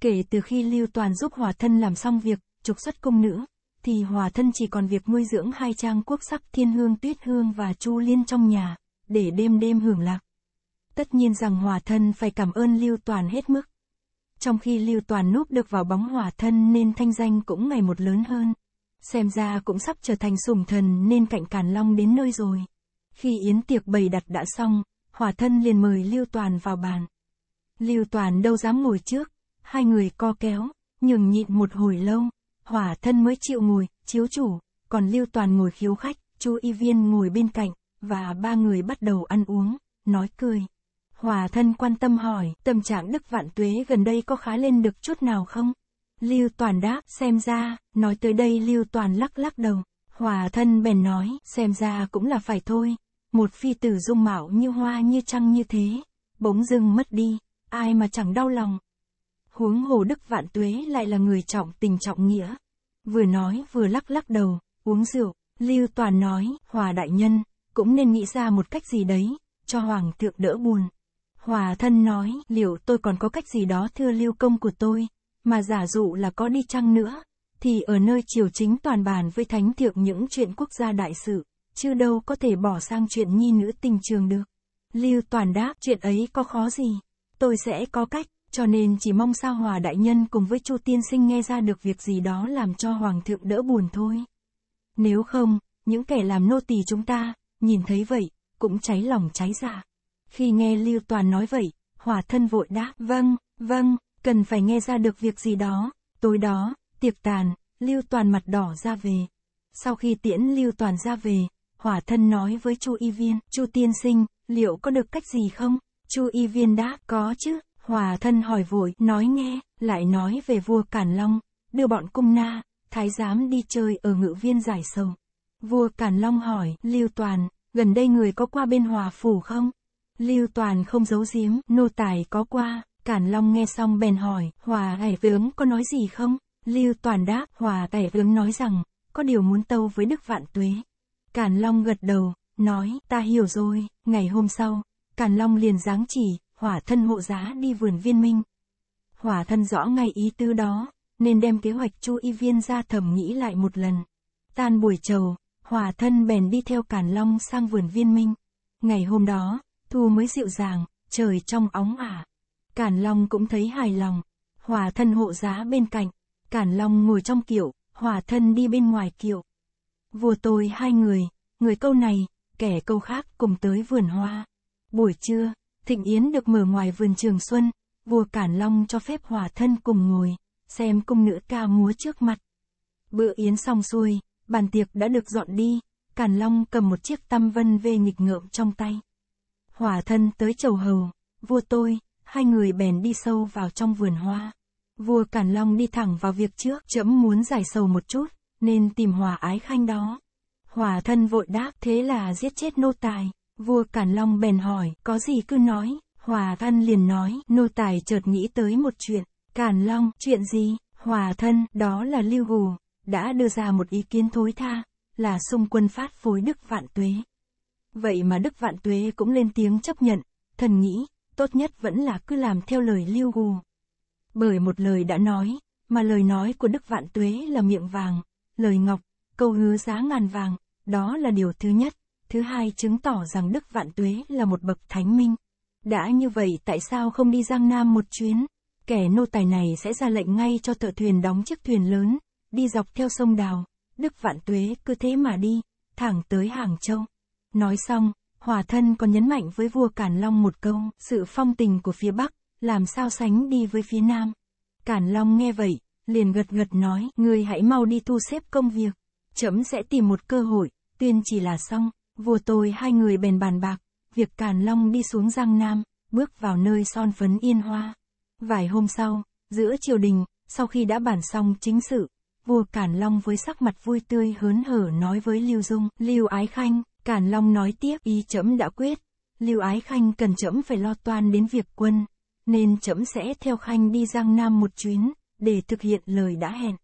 Kể từ khi Lưu Toàn giúp hòa thân làm xong việc, trục xuất cung nữ, thì hòa thân chỉ còn việc nuôi dưỡng hai trang quốc sắc thiên hương tuyết hương và chu liên trong nhà, để đêm đêm hưởng lạc. Tất nhiên rằng hòa thân phải cảm ơn Lưu Toàn hết mức. Trong khi Lưu Toàn núp được vào bóng hòa thân nên thanh danh cũng ngày một lớn hơn. Xem ra cũng sắp trở thành sủng thần nên cạnh Càn Long đến nơi rồi. Khi yến tiệc bày đặt đã xong, hòa thân liền mời Lưu Toàn vào bàn. Lưu Toàn đâu dám ngồi trước, hai người co kéo, nhường nhịn một hồi lâu hỏa thân mới chịu ngồi, chiếu chủ, còn lưu toàn ngồi khiếu khách, chú y viên ngồi bên cạnh, và ba người bắt đầu ăn uống, nói cười. Hòa thân quan tâm hỏi, tâm trạng Đức Vạn Tuế gần đây có khá lên được chút nào không? Lưu Toàn đáp, xem ra, nói tới đây Lưu Toàn lắc lắc đầu. Hòa thân bèn nói, xem ra cũng là phải thôi. Một phi tử dung mạo như hoa như trăng như thế, bỗng dưng mất đi, ai mà chẳng đau lòng huống hồ Đức Vạn Tuế lại là người trọng tình trọng nghĩa. Vừa nói vừa lắc lắc đầu, uống rượu, Lưu Toàn nói, Hòa Đại Nhân, cũng nên nghĩ ra một cách gì đấy, cho Hoàng thượng đỡ buồn. Hòa thân nói, liệu tôi còn có cách gì đó thưa lưu công của tôi, mà giả dụ là có đi chăng nữa, thì ở nơi triều chính toàn bàn với thánh thượng những chuyện quốc gia đại sự, chứ đâu có thể bỏ sang chuyện nhi nữ tình trường được. Lưu toàn đáp, chuyện ấy có khó gì, tôi sẽ có cách cho nên chỉ mong sao Hòa Đại Nhân cùng với Chu Tiên Sinh nghe ra được việc gì đó làm cho Hoàng thượng đỡ buồn thôi. Nếu không, những kẻ làm nô tỳ chúng ta, nhìn thấy vậy, cũng cháy lòng cháy dạ. Khi nghe Lưu Toàn nói vậy, Hòa thân vội đáp, vâng, vâng, cần phải nghe ra được việc gì đó, tối đó, tiệc tàn, Lưu Toàn mặt đỏ ra về. Sau khi tiễn Lưu Toàn ra về, hòa thân nói với Chu Y Viên, Chu Tiên Sinh, liệu có được cách gì không? Chu Y Viên đáp, có chứ, Hòa thân hỏi vội, nói nghe, lại nói về vua Càn Long, đưa bọn cung na, thái giám đi chơi ở ngự viên giải sầu. Vua Càn Long hỏi, Lưu Toàn, gần đây người có qua bên Hòa Phủ không? Lưu Toàn không giấu giếm, nô tài có qua, Càn Long nghe xong bèn hỏi, Hòa ải tướng có nói gì không? Lưu Toàn đáp, Hòa ải tướng nói rằng, có điều muốn tâu với Đức Vạn Tuế. Càn Long gật đầu, nói, ta hiểu rồi, ngày hôm sau, Càn Long liền giáng chỉ, hỏa thân hộ giá đi vườn viên minh. Hỏa thân rõ ngay ý tư đó, nên đem kế hoạch chu y viên ra thầm nghĩ lại một lần. Tan buổi trầu, hỏa thân bèn đi theo Càn Long sang vườn viên minh. Ngày hôm đó, thu mới dịu dàng, trời trong óng ả. Càn Long cũng thấy hài lòng. Hỏa thân hộ giá bên cạnh, Càn Long ngồi trong kiệu, hỏa thân đi bên ngoài kiệu. Vua tôi hai người, người câu này, kẻ câu khác cùng tới vườn hoa. Buổi trưa, thịnh yến được mở ngoài vườn trường xuân, vua Cản Long cho phép hòa thân cùng ngồi, xem cung nữ ca múa trước mặt. Bữa yến xong xuôi, bàn tiệc đã được dọn đi, Càn Long cầm một chiếc tăm vân vê nghịch ngợm trong tay. hòa thân tới chầu hầu, vua tôi, hai người bèn đi sâu vào trong vườn hoa. Vua Càn Long đi thẳng vào việc trước, chấm muốn giải sầu một chút, nên tìm hòa ái khanh đó. Hòa thân vội đáp thế là giết chết nô tài. Vua Càn Long bèn hỏi, có gì cứ nói, Hòa Thân liền nói, nô tài chợt nghĩ tới một chuyện. Càn Long, chuyện gì? Hòa Thân, đó là Lưu Hù, đã đưa ra một ý kiến thối tha, là xung quân phát phối Đức Vạn Tuế. Vậy mà Đức Vạn Tuế cũng lên tiếng chấp nhận, thần nghĩ, tốt nhất vẫn là cứ làm theo lời Lưu Hù. Bởi một lời đã nói, mà lời nói của Đức Vạn Tuế là miệng vàng, lời ngọc, câu hứa giá ngàn vàng, đó là điều thứ nhất. Thứ hai chứng tỏ rằng Đức Vạn Tuế là một bậc thánh minh. Đã như vậy tại sao không đi Giang Nam một chuyến? Kẻ nô tài này sẽ ra lệnh ngay cho thợ thuyền đóng chiếc thuyền lớn, đi dọc theo sông Đào. Đức Vạn Tuế cứ thế mà đi, thẳng tới Hàng Châu. Nói xong, Hòa Thân còn nhấn mạnh với vua Càn Long một câu, sự phong tình của phía Bắc, làm sao sánh đi với phía Nam. Càn Long nghe vậy, liền gật gật nói, ngươi hãy mau đi thu xếp công việc, chấm sẽ tìm một cơ hội, tuyên chỉ là xong vua tôi hai người bền bàn bạc, việc Càn Long đi xuống Giang Nam, bước vào nơi son phấn yên hoa. Vài hôm sau, giữa triều đình, sau khi đã bản xong chính sự, vua Càn Long với sắc mặt vui tươi hớn hở nói với Lưu Dung, Lưu Ái Khanh, Càn Long nói tiếp, y chấm đã quyết, Lưu Ái Khanh cần chấm phải lo toan đến việc quân, nên chấm sẽ theo Khanh đi Giang Nam một chuyến, để thực hiện lời đã hẹn.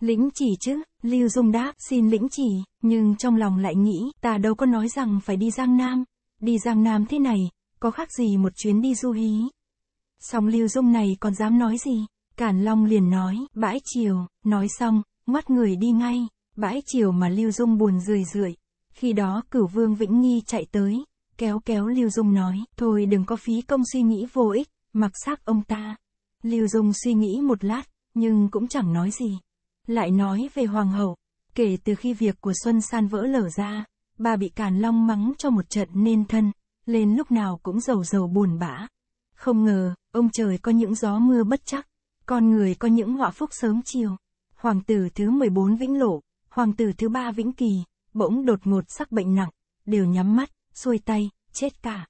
Lĩnh chỉ chứ, Lưu Dung đáp, xin lĩnh chỉ, nhưng trong lòng lại nghĩ, ta đâu có nói rằng phải đi Giang Nam. Đi Giang Nam thế này, có khác gì một chuyến đi du hí. Song Lưu Dung này còn dám nói gì? Cản Long liền nói, bãi chiều, nói xong, ngoắt người đi ngay, bãi chiều mà Lưu Dung buồn rười rượi. Khi đó cửu vương Vĩnh Nghi chạy tới, kéo kéo Lưu Dung nói, thôi đừng có phí công suy nghĩ vô ích, mặc xác ông ta. Lưu Dung suy nghĩ một lát, nhưng cũng chẳng nói gì. Lại nói về hoàng hậu, kể từ khi việc của Xuân San vỡ lở ra, bà bị Càn Long mắng cho một trận nên thân, lên lúc nào cũng giàu giàu buồn bã. Không ngờ, ông trời có những gió mưa bất chắc, con người có những họa phúc sớm chiều. Hoàng tử thứ 14 Vĩnh Lộ, hoàng tử thứ ba Vĩnh Kỳ, bỗng đột ngột sắc bệnh nặng, đều nhắm mắt, xuôi tay, chết cả.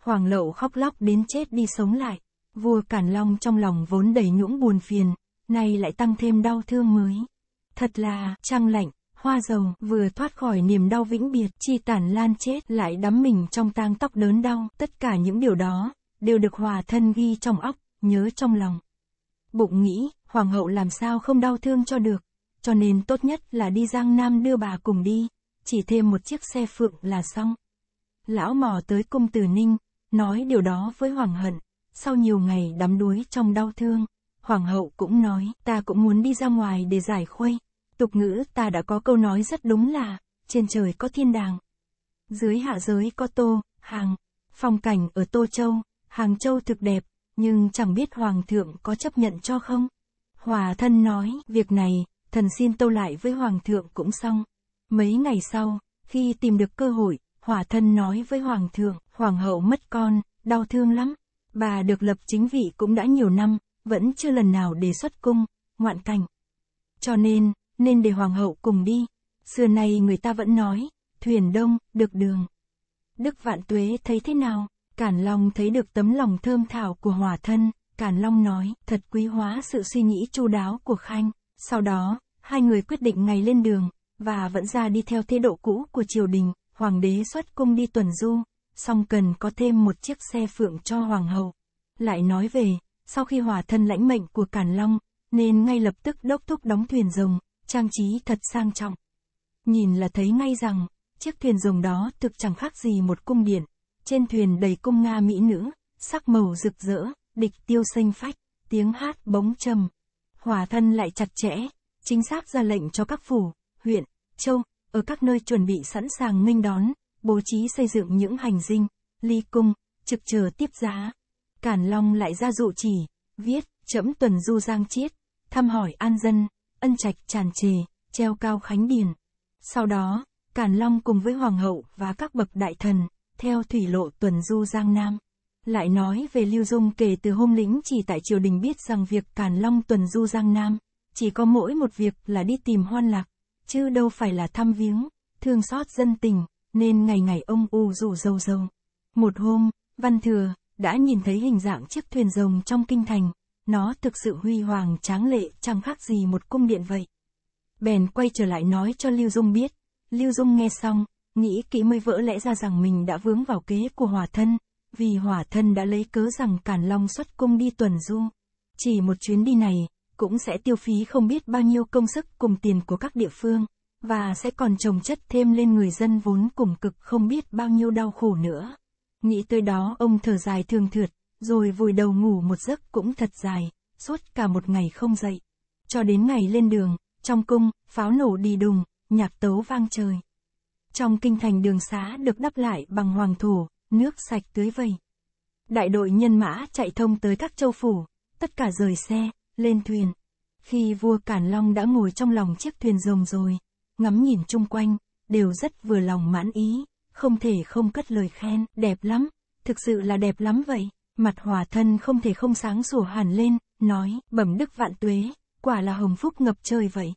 Hoàng lậu khóc lóc đến chết đi sống lại, vua Càn Long trong lòng vốn đầy nhũng buồn phiền, nay lại tăng thêm đau thương mới. Thật là, trăng lạnh, hoa rồng, vừa thoát khỏi niềm đau vĩnh biệt, chi tản lan chết, lại đắm mình trong tang tóc đớn đau, tất cả những điều đó, đều được hòa thân ghi trong óc, nhớ trong lòng. Bụng nghĩ, hoàng hậu làm sao không đau thương cho được, cho nên tốt nhất là đi Giang Nam đưa bà cùng đi, chỉ thêm một chiếc xe phượng là xong. Lão mò tới cung tử ninh, nói điều đó với Hoàng Hận, sau nhiều ngày đắm đuối trong đau thương. Hoàng hậu cũng nói, ta cũng muốn đi ra ngoài để giải khuây. Tục ngữ ta đã có câu nói rất đúng là, trên trời có thiên đàng. Dưới hạ giới có tô, hàng, phong cảnh ở Tô Châu, Hàng Châu thực đẹp, nhưng chẳng biết Hoàng thượng có chấp nhận cho không. Hòa thân nói, việc này, thần xin tâu lại với Hoàng thượng cũng xong. Mấy ngày sau, khi tìm được cơ hội, Hòa thân nói với Hoàng thượng, Hoàng hậu mất con, đau thương lắm. Bà được lập chính vị cũng đã nhiều năm, vẫn chưa lần nào đề xuất cung, ngoạn cảnh. Cho nên, nên để hoàng hậu cùng đi. Xưa nay người ta vẫn nói, thuyền đông, được đường. Đức Vạn Tuế thấy thế nào? Cản Long thấy được tấm lòng thơm thảo của hòa thân, Cản Long nói, thật quý hóa sự suy nghĩ chu đáo của Khanh. Sau đó, hai người quyết định ngày lên đường, và vẫn ra đi theo thế độ cũ của triều đình, hoàng đế xuất cung đi tuần du, song cần có thêm một chiếc xe phượng cho hoàng hậu. Lại nói về, sau khi hỏa thân lãnh mệnh của Càn Long, nên ngay lập tức đốc thúc đóng thuyền rồng, trang trí thật sang trọng. Nhìn là thấy ngay rằng, chiếc thuyền rồng đó thực chẳng khác gì một cung điện, trên thuyền đầy cung Nga mỹ nữ, sắc màu rực rỡ, địch tiêu xanh phách, tiếng hát bóng trầm. Hỏa thân lại chặt chẽ, chính xác ra lệnh cho các phủ, huyện, châu, ở các nơi chuẩn bị sẵn sàng nghênh đón, bố trí xây dựng những hành dinh, ly cung, trực chờ tiếp giá. Cản Long lại ra dụ chỉ, viết, chấm tuần du giang chiết, thăm hỏi an dân, ân trạch tràn trề, treo cao khánh điền. Sau đó, Cản Long cùng với Hoàng hậu và các bậc đại thần, theo thủy lộ tuần du giang nam. Lại nói về Lưu Dung kể từ hôm lĩnh chỉ tại triều đình biết rằng việc Càn Long tuần du giang nam, chỉ có mỗi một việc là đi tìm hoan lạc, chứ đâu phải là thăm viếng, thương xót dân tình, nên ngày ngày ông u rủ dâu dâu. Một hôm, Văn Thừa, đã nhìn thấy hình dạng chiếc thuyền rồng trong kinh thành, nó thực sự huy hoàng tráng lệ chẳng khác gì một cung điện vậy. Bèn quay trở lại nói cho Lưu Dung biết, Lưu Dung nghe xong, nghĩ kỹ mới vỡ lẽ ra rằng mình đã vướng vào kế của hỏa thân, vì hỏa thân đã lấy cớ rằng Càn Long xuất cung đi tuần du. Chỉ một chuyến đi này, cũng sẽ tiêu phí không biết bao nhiêu công sức cùng tiền của các địa phương, và sẽ còn trồng chất thêm lên người dân vốn cùng cực không biết bao nhiêu đau khổ nữa. Nghĩ tới đó ông thở dài thương thượt, rồi vùi đầu ngủ một giấc cũng thật dài, suốt cả một ngày không dậy. Cho đến ngày lên đường, trong cung, pháo nổ đi đùng, nhạc tấu vang trời. Trong kinh thành đường xá được đắp lại bằng hoàng thổ, nước sạch tưới vây. Đại đội nhân mã chạy thông tới các châu phủ, tất cả rời xe, lên thuyền. Khi vua Cản Long đã ngồi trong lòng chiếc thuyền rồng rồi, ngắm nhìn chung quanh, đều rất vừa lòng mãn ý không thể không cất lời khen, đẹp lắm, thực sự là đẹp lắm vậy. Mặt hòa thân không thể không sáng sủa hẳn lên, nói, bẩm đức vạn tuế, quả là hồng phúc ngập trời vậy.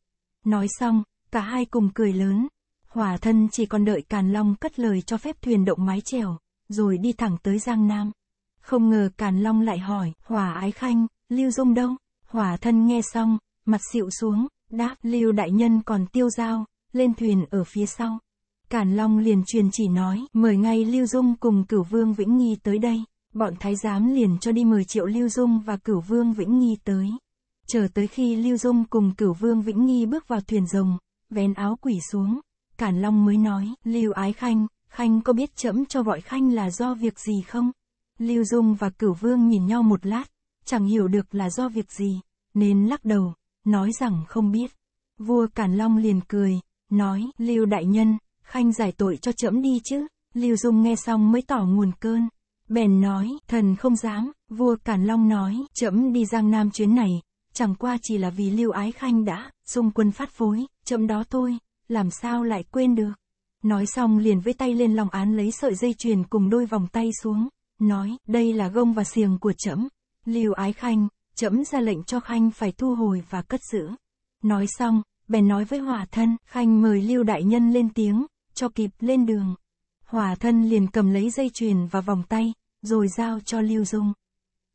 Nói xong, cả hai cùng cười lớn. Hòa thân chỉ còn đợi Càn Long cất lời cho phép thuyền động mái chèo, rồi đi thẳng tới Giang Nam. Không ngờ Càn Long lại hỏi, Hòa Ái Khanh, Lưu Dung đâu? Hòa thân nghe xong, mặt xịu xuống, đáp, Lưu Đại Nhân còn tiêu giao lên thuyền ở phía sau. Càn Long liền truyền chỉ nói, mời ngay Lưu Dung cùng cửu vương Vĩnh Nghi tới đây. Bọn thái giám liền cho đi 10 triệu Lưu Dung và cửu vương Vĩnh Nghi tới. Chờ tới khi Lưu Dung cùng cửu vương Vĩnh Nghi bước vào thuyền rồng, vén áo quỷ xuống. Càn Long mới nói, Lưu Ái Khanh, Khanh có biết chẫm cho gọi Khanh là do việc gì không? Lưu Dung và cửu vương nhìn nhau một lát, chẳng hiểu được là do việc gì, nên lắc đầu, nói rằng không biết. Vua Càn Long liền cười, nói, Lưu Đại Nhân, khanh giải tội cho trẫm đi chứ, Lưu Dung nghe xong mới tỏ nguồn cơn. Bèn nói, thần không dám, vua Càn Long nói, trẫm đi Giang Nam chuyến này, chẳng qua chỉ là vì Lưu Ái Khanh đã, xung quân phát phối, trẫm đó thôi. làm sao lại quên được. Nói xong liền với tay lên lòng án lấy sợi dây chuyền cùng đôi vòng tay xuống, nói, đây là gông và xiềng của trẫm. Lưu Ái Khanh, trẫm ra lệnh cho Khanh phải thu hồi và cất giữ. Nói xong, bèn nói với hòa thân, Khanh mời Lưu Đại Nhân lên tiếng, cho kịp lên đường. Hỏa thân liền cầm lấy dây chuyền và vòng tay, rồi giao cho Lưu Dung.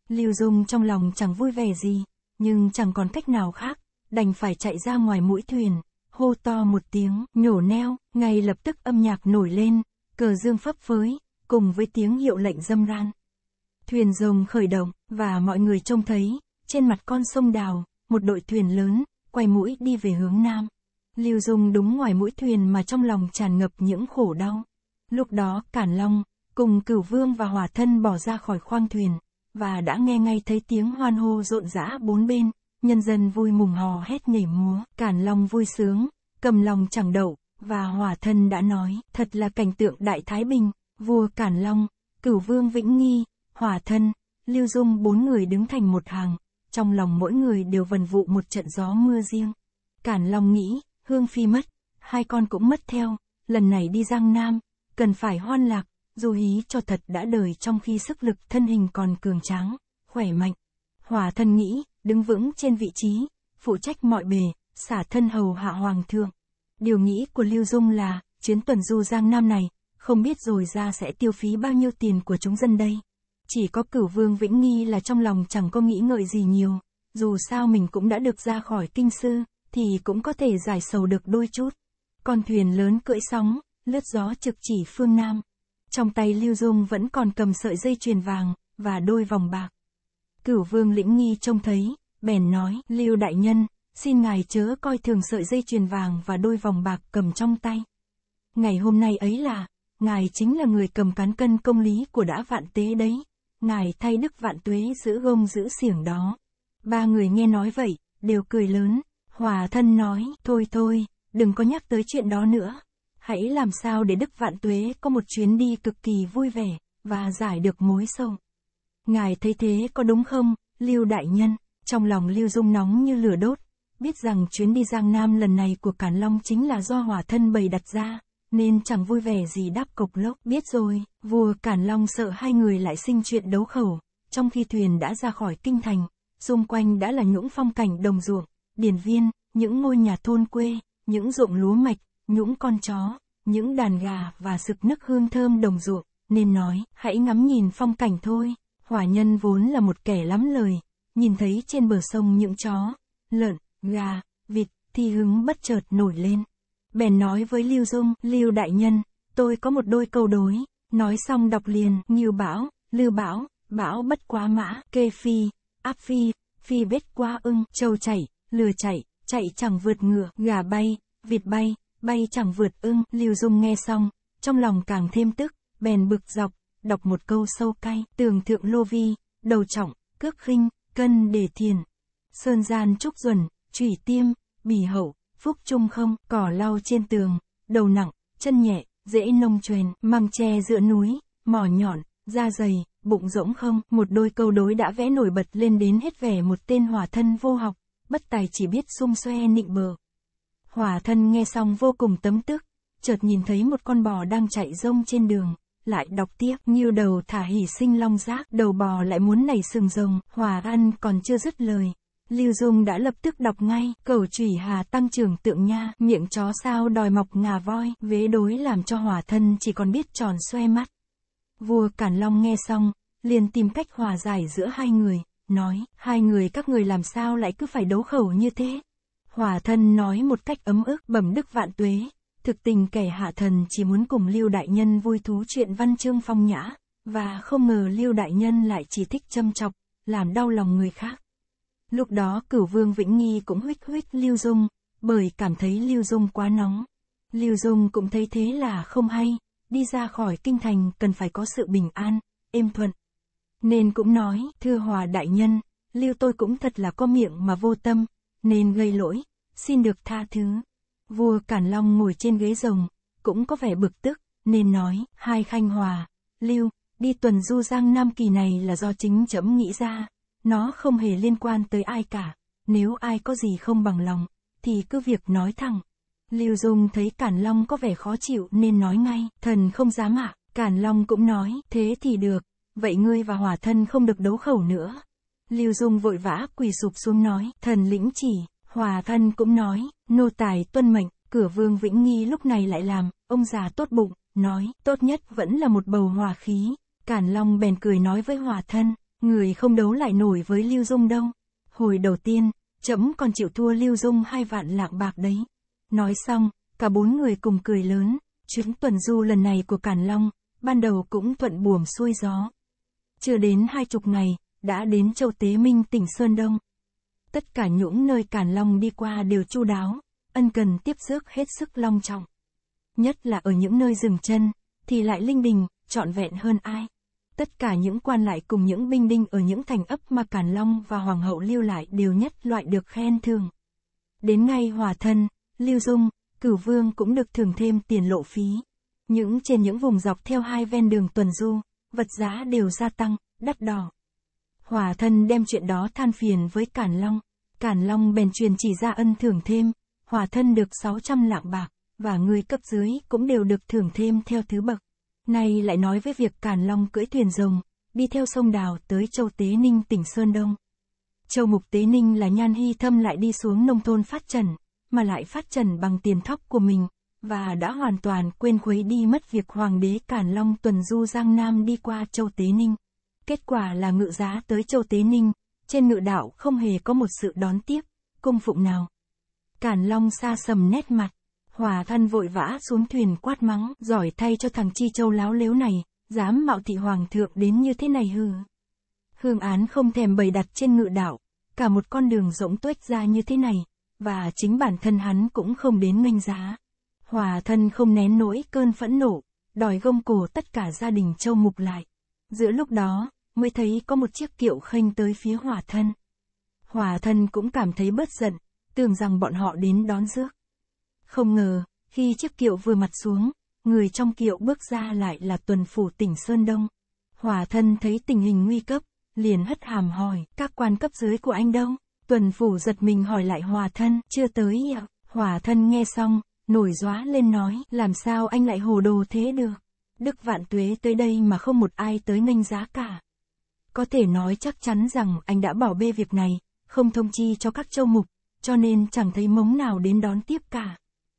Lưu Dung trong lòng chẳng vui vẻ gì, nhưng chẳng còn cách nào khác, đành phải chạy ra ngoài mũi thuyền, hô to một tiếng, nhổ neo, ngay lập tức âm nhạc nổi lên, cờ dương phấp phới, cùng với tiếng hiệu lệnh dâm ran. Thuyền rồng khởi động, và mọi người trông thấy, trên mặt con sông đào, một đội thuyền lớn, quay mũi đi về hướng nam. Lưu Dung đúng ngoài mũi thuyền mà trong lòng tràn ngập những khổ đau. Lúc đó, Cản Long, cùng cửu vương và hỏa thân bỏ ra khỏi khoang thuyền, và đã nghe ngay thấy tiếng hoan hô rộn rã bốn bên, nhân dân vui mùng hò hét nhảy múa, Cản Long vui sướng, cầm lòng chẳng đậu, và hỏa thân đã nói, thật là cảnh tượng Đại Thái Bình, vua Cản Long, cửu vương Vĩnh Nghi, hỏa thân, Lưu Dung bốn người đứng thành một hàng, trong lòng mỗi người đều vần vụ một trận gió mưa riêng. Cản Long nghĩ, Hương Phi mất, hai con cũng mất theo, lần này đi Giang Nam, cần phải hoan lạc, dù hí cho thật đã đời trong khi sức lực thân hình còn cường tráng, khỏe mạnh. Hòa thân nghĩ, đứng vững trên vị trí, phụ trách mọi bề, xả thân hầu hạ hoàng thượng. Điều nghĩ của Lưu Dung là, chuyến tuần du Giang Nam này, không biết rồi ra sẽ tiêu phí bao nhiêu tiền của chúng dân đây. Chỉ có cửu vương Vĩnh Nghi là trong lòng chẳng có nghĩ ngợi gì nhiều, dù sao mình cũng đã được ra khỏi kinh sư thì cũng có thể giải sầu được đôi chút. Con thuyền lớn cưỡi sóng, lướt gió trực chỉ phương Nam. Trong tay Lưu Dung vẫn còn cầm sợi dây chuyền vàng, và đôi vòng bạc. Cửu vương lĩnh nghi trông thấy, bèn nói, Lưu Đại Nhân, xin ngài chớ coi thường sợi dây chuyền vàng và đôi vòng bạc cầm trong tay. Ngày hôm nay ấy là, ngài chính là người cầm cán cân công lý của đã vạn tế đấy. Ngài thay đức vạn tuế giữ gông giữ xiềng đó. Ba người nghe nói vậy, đều cười lớn, Hòa thân nói, thôi thôi, đừng có nhắc tới chuyện đó nữa. Hãy làm sao để Đức Vạn Tuế có một chuyến đi cực kỳ vui vẻ, và giải được mối sâu. Ngài thấy thế có đúng không, Lưu Đại Nhân, trong lòng Lưu Dung nóng như lửa đốt, biết rằng chuyến đi Giang Nam lần này của Cản Long chính là do hỏa thân bày đặt ra, nên chẳng vui vẻ gì đáp cục lốc. Biết rồi, vua Cản Long sợ hai người lại sinh chuyện đấu khẩu, trong khi thuyền đã ra khỏi kinh thành, xung quanh đã là những phong cảnh đồng ruộng, điền viên, những ngôi nhà thôn quê, những ruộng lúa mạch, những con chó, những đàn gà và sực nức hương thơm đồng ruộng, nên nói, hãy ngắm nhìn phong cảnh thôi. Hỏa nhân vốn là một kẻ lắm lời, nhìn thấy trên bờ sông những chó, lợn, gà, vịt, thì hứng bất chợt nổi lên. Bèn nói với Lưu Dung, Lưu Đại Nhân, tôi có một đôi câu đối, nói xong đọc liền, nhiều Bảo, Lưu Bảo, Bảo bất quá mã, kê phi, áp phi, phi bết quá ưng, châu chảy, lừa chạy, chạy chẳng vượt ngựa, gà bay, vịt bay, bay chẳng vượt ưng, Lưu Dung nghe xong, trong lòng càng thêm tức, bèn bực dọc, đọc một câu sâu cay, tường thượng lô vi, đầu trọng, cước khinh, cân để thiền, sơn gian trúc duẩn, trùy tiêm, bì hậu, phúc trung không, cỏ lau trên tường, đầu nặng, chân nhẹ, dễ nông truyền, măng tre giữa núi, mỏ nhọn, da dày, bụng rỗng không, một đôi câu đối đã vẽ nổi bật lên đến hết vẻ một tên hòa thân vô học bất tài chỉ biết xung xoe nịnh bờ. Hỏa thân nghe xong vô cùng tấm tức, chợt nhìn thấy một con bò đang chạy rông trên đường, lại đọc tiếp như đầu thả hỉ sinh long giác, đầu bò lại muốn nảy sừng rồng, hòa ăn còn chưa dứt lời. Lưu Dung đã lập tức đọc ngay, cầu trùy hà tăng trưởng tượng nha, miệng chó sao đòi mọc ngà voi, vế đối làm cho hỏa thân chỉ còn biết tròn xoe mắt. Vua Cản Long nghe xong, liền tìm cách hòa giải giữa hai người, nói, hai người các người làm sao lại cứ phải đấu khẩu như thế. Hòa thân nói một cách ấm ức, bẩm đức vạn tuế, thực tình kẻ hạ thần chỉ muốn cùng Lưu Đại Nhân vui thú chuyện văn chương phong nhã, và không ngờ Lưu Đại Nhân lại chỉ thích châm chọc, làm đau lòng người khác. Lúc đó cửu vương Vĩnh Nghi cũng huyết huyết Lưu Dung, bởi cảm thấy Lưu Dung quá nóng. Lưu Dung cũng thấy thế là không hay, đi ra khỏi kinh thành cần phải có sự bình an, êm thuận nên cũng nói, thưa hòa đại nhân, lưu tôi cũng thật là có miệng mà vô tâm, nên gây lỗi, xin được tha thứ. Vua Cản Long ngồi trên ghế rồng, cũng có vẻ bực tức, nên nói, hai khanh hòa, lưu, đi tuần du giang Nam Kỳ này là do chính chấm nghĩ ra, nó không hề liên quan tới ai cả, nếu ai có gì không bằng lòng, thì cứ việc nói thẳng. Lưu Dung thấy Cản Long có vẻ khó chịu nên nói ngay, thần không dám ạ, à. Cản Long cũng nói, thế thì được, vậy ngươi và hòa thân không được đấu khẩu nữa. Lưu Dung vội vã quỳ sụp xuống nói, thần lĩnh chỉ, hòa thân cũng nói, nô tài tuân mệnh, cửa vương Vĩnh Nghi lúc này lại làm, ông già tốt bụng, nói, tốt nhất vẫn là một bầu hòa khí, Cản Long bèn cười nói với hòa thân, người không đấu lại nổi với Lưu Dung đâu. Hồi đầu tiên, chấm còn chịu thua Lưu Dung hai vạn lạng bạc đấy. Nói xong, cả bốn người cùng cười lớn, chuyến tuần du lần này của Cản Long, ban đầu cũng thuận buồm xuôi gió, chưa đến hai chục ngày, đã đến châu Tế Minh tỉnh Sơn Đông. Tất cả những nơi Càn Long đi qua đều chu đáo, ân cần tiếp rước hết sức long trọng. Nhất là ở những nơi dừng chân, thì lại linh đình trọn vẹn hơn ai. Tất cả những quan lại cùng những binh đinh ở những thành ấp mà Càn Long và Hoàng hậu lưu lại đều nhất loại được khen thường. Đến ngay hòa thân, lưu dung, cửu vương cũng được thưởng thêm tiền lộ phí. Những trên những vùng dọc theo hai ven đường tuần du, vật giá đều gia tăng, đắt đỏ. Hỏa thân đem chuyện đó than phiền với Cản Long, Cản Long bèn truyền chỉ ra ân thưởng thêm, hỏa thân được 600 lạng bạc, và người cấp dưới cũng đều được thưởng thêm theo thứ bậc. Nay lại nói với việc Càn Long cưỡi thuyền rồng, đi theo sông Đào tới Châu Tế Ninh tỉnh Sơn Đông. Châu Mục Tế Ninh là Nhan Hy Thâm lại đi xuống nông thôn phát trần, mà lại phát trần bằng tiền thóc của mình, và đã hoàn toàn quên khuấy đi mất việc Hoàng đế Cản Long tuần du Giang Nam đi qua Châu Tế Ninh. Kết quả là ngự giá tới Châu Tế Ninh, trên ngự đạo không hề có một sự đón tiếp, cung phụng nào. Cản Long xa sầm nét mặt, Hòa thân vội vã xuống thuyền quát mắng, giỏi thay cho thằng Chi Châu láo lếu này, dám mạo thị hoàng thượng đến như thế này hư. Hương án không thèm bày đặt trên ngự đạo, cả một con đường rỗng tuếch ra như thế này, và chính bản thân hắn cũng không đến nghênh giá. Hòa thân không nén nỗi cơn phẫn nộ, đòi gông cổ tất cả gia đình châu mục lại. Giữa lúc đó, mới thấy có một chiếc kiệu khênh tới phía hòa thân. Hòa thân cũng cảm thấy bớt giận, tưởng rằng bọn họ đến đón rước. Không ngờ, khi chiếc kiệu vừa mặt xuống, người trong kiệu bước ra lại là tuần phủ tỉnh Sơn Đông. Hòa thân thấy tình hình nguy cấp, liền hất hàm hỏi, các quan cấp dưới của anh đâu? Tuần phủ giật mình hỏi lại hòa thân, chưa tới ạ. Hòa thân nghe xong, nổi gióa lên nói, làm sao anh lại hồ đồ thế được. Đức Vạn Tuế tới đây mà không một ai tới nâng giá cả. Có thể nói chắc chắn rằng anh đã bảo bê việc này, không thông chi cho các châu mục, cho nên chẳng thấy mống nào đến đón tiếp cả.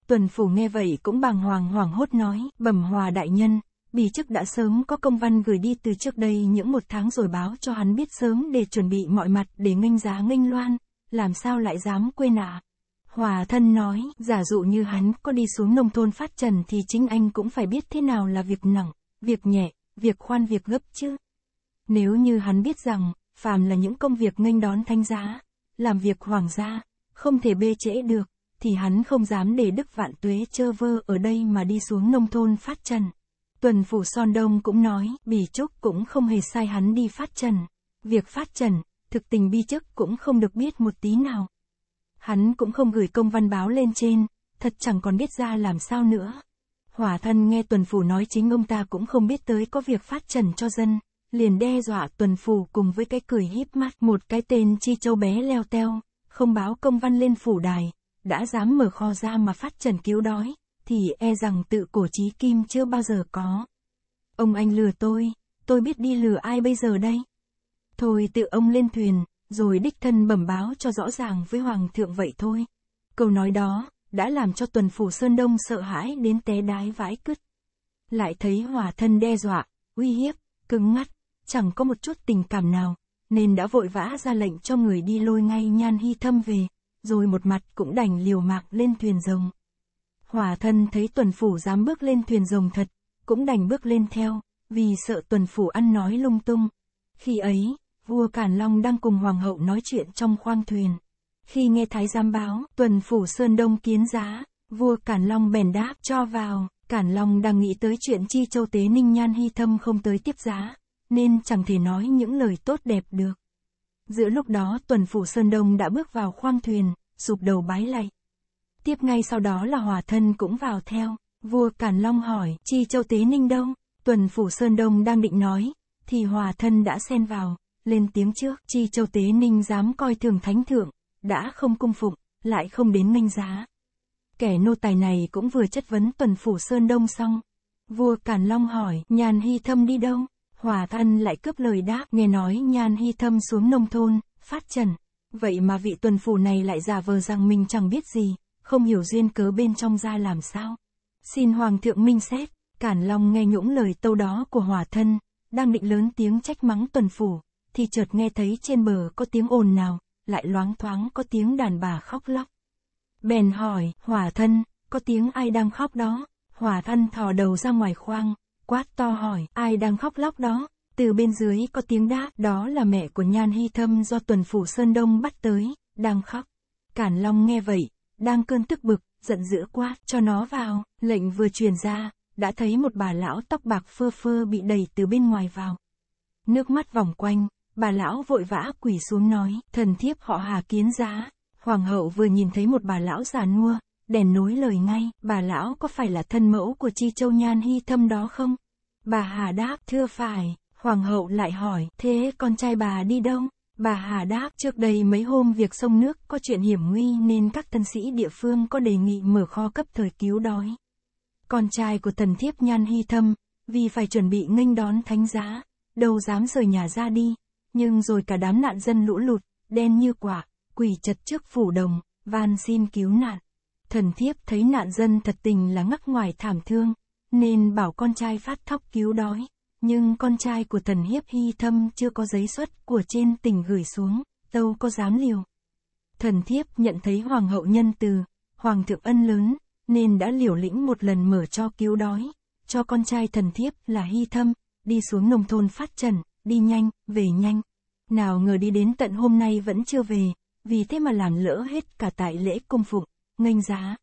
Tuần Phủ nghe vậy cũng bàng hoàng hoàng hốt nói, bẩm hòa đại nhân, bì chức đã sớm có công văn gửi đi từ trước đây những một tháng rồi báo cho hắn biết sớm để chuẩn bị mọi mặt để nghênh giá nghênh loan, làm sao lại dám quên ạ. À? Hòa thân nói, giả dụ như hắn có đi xuống nông thôn phát trần thì chính anh cũng phải biết thế nào là việc nặng, việc nhẹ, việc khoan việc gấp chứ. Nếu như hắn biết rằng, phàm là những công việc nghênh đón thanh giá, làm việc hoàng gia, không thể bê trễ được, thì hắn không dám để Đức Vạn Tuế chơ vơ ở đây mà đi xuống nông thôn phát trần. Tuần Phủ Son Đông cũng nói, Bỉ Trúc cũng không hề sai hắn đi phát trần. Việc phát trần, thực tình Bi Chức cũng không được biết một tí nào hắn cũng không gửi công văn báo lên trên, thật chẳng còn biết ra làm sao nữa. Hỏa thân nghe tuần phủ nói chính ông ta cũng không biết tới có việc phát trần cho dân, liền đe dọa tuần phủ cùng với cái cười híp mắt một cái tên chi châu bé leo teo, không báo công văn lên phủ đài, đã dám mở kho ra mà phát trần cứu đói, thì e rằng tự cổ trí kim chưa bao giờ có. Ông anh lừa tôi, tôi biết đi lừa ai bây giờ đây? Thôi tự ông lên thuyền, rồi đích thân bẩm báo cho rõ ràng với Hoàng thượng vậy thôi. Câu nói đó, đã làm cho tuần phủ Sơn Đông sợ hãi đến té đái vãi cứt. Lại thấy hòa thân đe dọa, uy hiếp, cứng ngắt, chẳng có một chút tình cảm nào, nên đã vội vã ra lệnh cho người đi lôi ngay nhan hy thâm về, rồi một mặt cũng đành liều mạc lên thuyền rồng. Hòa thân thấy tuần phủ dám bước lên thuyền rồng thật, cũng đành bước lên theo, vì sợ tuần phủ ăn nói lung tung. Khi ấy, vua Càn Long đang cùng hoàng hậu nói chuyện trong khoang thuyền. Khi nghe thái giám báo, tuần phủ Sơn Đông kiến giá, vua Càn Long bèn đáp cho vào, Càn Long đang nghĩ tới chuyện chi châu tế ninh nhan hy thâm không tới tiếp giá, nên chẳng thể nói những lời tốt đẹp được. Giữa lúc đó tuần phủ Sơn Đông đã bước vào khoang thuyền, sụp đầu bái lạy. Tiếp ngay sau đó là hòa thân cũng vào theo, vua Càn Long hỏi, chi châu tế ninh đâu? Tuần phủ Sơn Đông đang định nói, thì hòa thân đã xen vào, lên tiếng trước, chi châu tế ninh dám coi thường thánh thượng, đã không cung phụng, lại không đến minh giá. Kẻ nô tài này cũng vừa chất vấn tuần phủ Sơn Đông xong. Vua Càn Long hỏi, nhàn hy thâm đi đâu? Hòa thân lại cướp lời đáp, nghe nói nhàn hy thâm xuống nông thôn, phát trần. Vậy mà vị tuần phủ này lại giả vờ rằng mình chẳng biết gì, không hiểu duyên cớ bên trong ra làm sao. Xin Hoàng thượng minh xét, càn Long nghe nhũng lời tâu đó của hòa thân, đang định lớn tiếng trách mắng tuần phủ, thì chợt nghe thấy trên bờ có tiếng ồn nào, lại loáng thoáng có tiếng đàn bà khóc lóc. Bèn hỏi, hỏa thân, có tiếng ai đang khóc đó? Hỏa thân thò đầu ra ngoài khoang, quát to hỏi, ai đang khóc lóc đó? Từ bên dưới có tiếng đá, đó là mẹ của Nhan Hy Thâm do tuần phủ Sơn Đông bắt tới, đang khóc. Cản Long nghe vậy, đang cơn tức bực, giận dữ quá, cho nó vào, lệnh vừa truyền ra, đã thấy một bà lão tóc bạc phơ phơ bị đẩy từ bên ngoài vào. Nước mắt vòng quanh, Bà lão vội vã quỳ xuống nói, thần thiếp họ hà kiến giá. Hoàng hậu vừa nhìn thấy một bà lão già nua, đèn nối lời ngay, bà lão có phải là thân mẫu của Chi Châu Nhan Hy Thâm đó không? Bà Hà đáp, thưa phải, Hoàng hậu lại hỏi, thế con trai bà đi đâu? Bà Hà đáp, trước đây mấy hôm việc sông nước có chuyện hiểm nguy nên các tân sĩ địa phương có đề nghị mở kho cấp thời cứu đói. Con trai của thần thiếp Nhan Hy Thâm, vì phải chuẩn bị nghênh đón thánh giá, đâu dám rời nhà ra đi, nhưng rồi cả đám nạn dân lũ lụt, đen như quả, quỳ chật trước phủ đồng, van xin cứu nạn. Thần thiếp thấy nạn dân thật tình là ngắc ngoài thảm thương, nên bảo con trai phát thóc cứu đói, nhưng con trai của thần hiếp hy thâm chưa có giấy xuất của trên tỉnh gửi xuống, đâu có dám liều. Thần thiếp nhận thấy hoàng hậu nhân từ, hoàng thượng ân lớn, nên đã liều lĩnh một lần mở cho cứu đói, cho con trai thần thiếp là hy thâm, đi xuống nông thôn phát trần, đi nhanh, về nhanh nào ngờ đi đến tận hôm nay vẫn chưa về, vì thế mà làm lỡ hết cả tại lễ cung phụng, nghênh giá.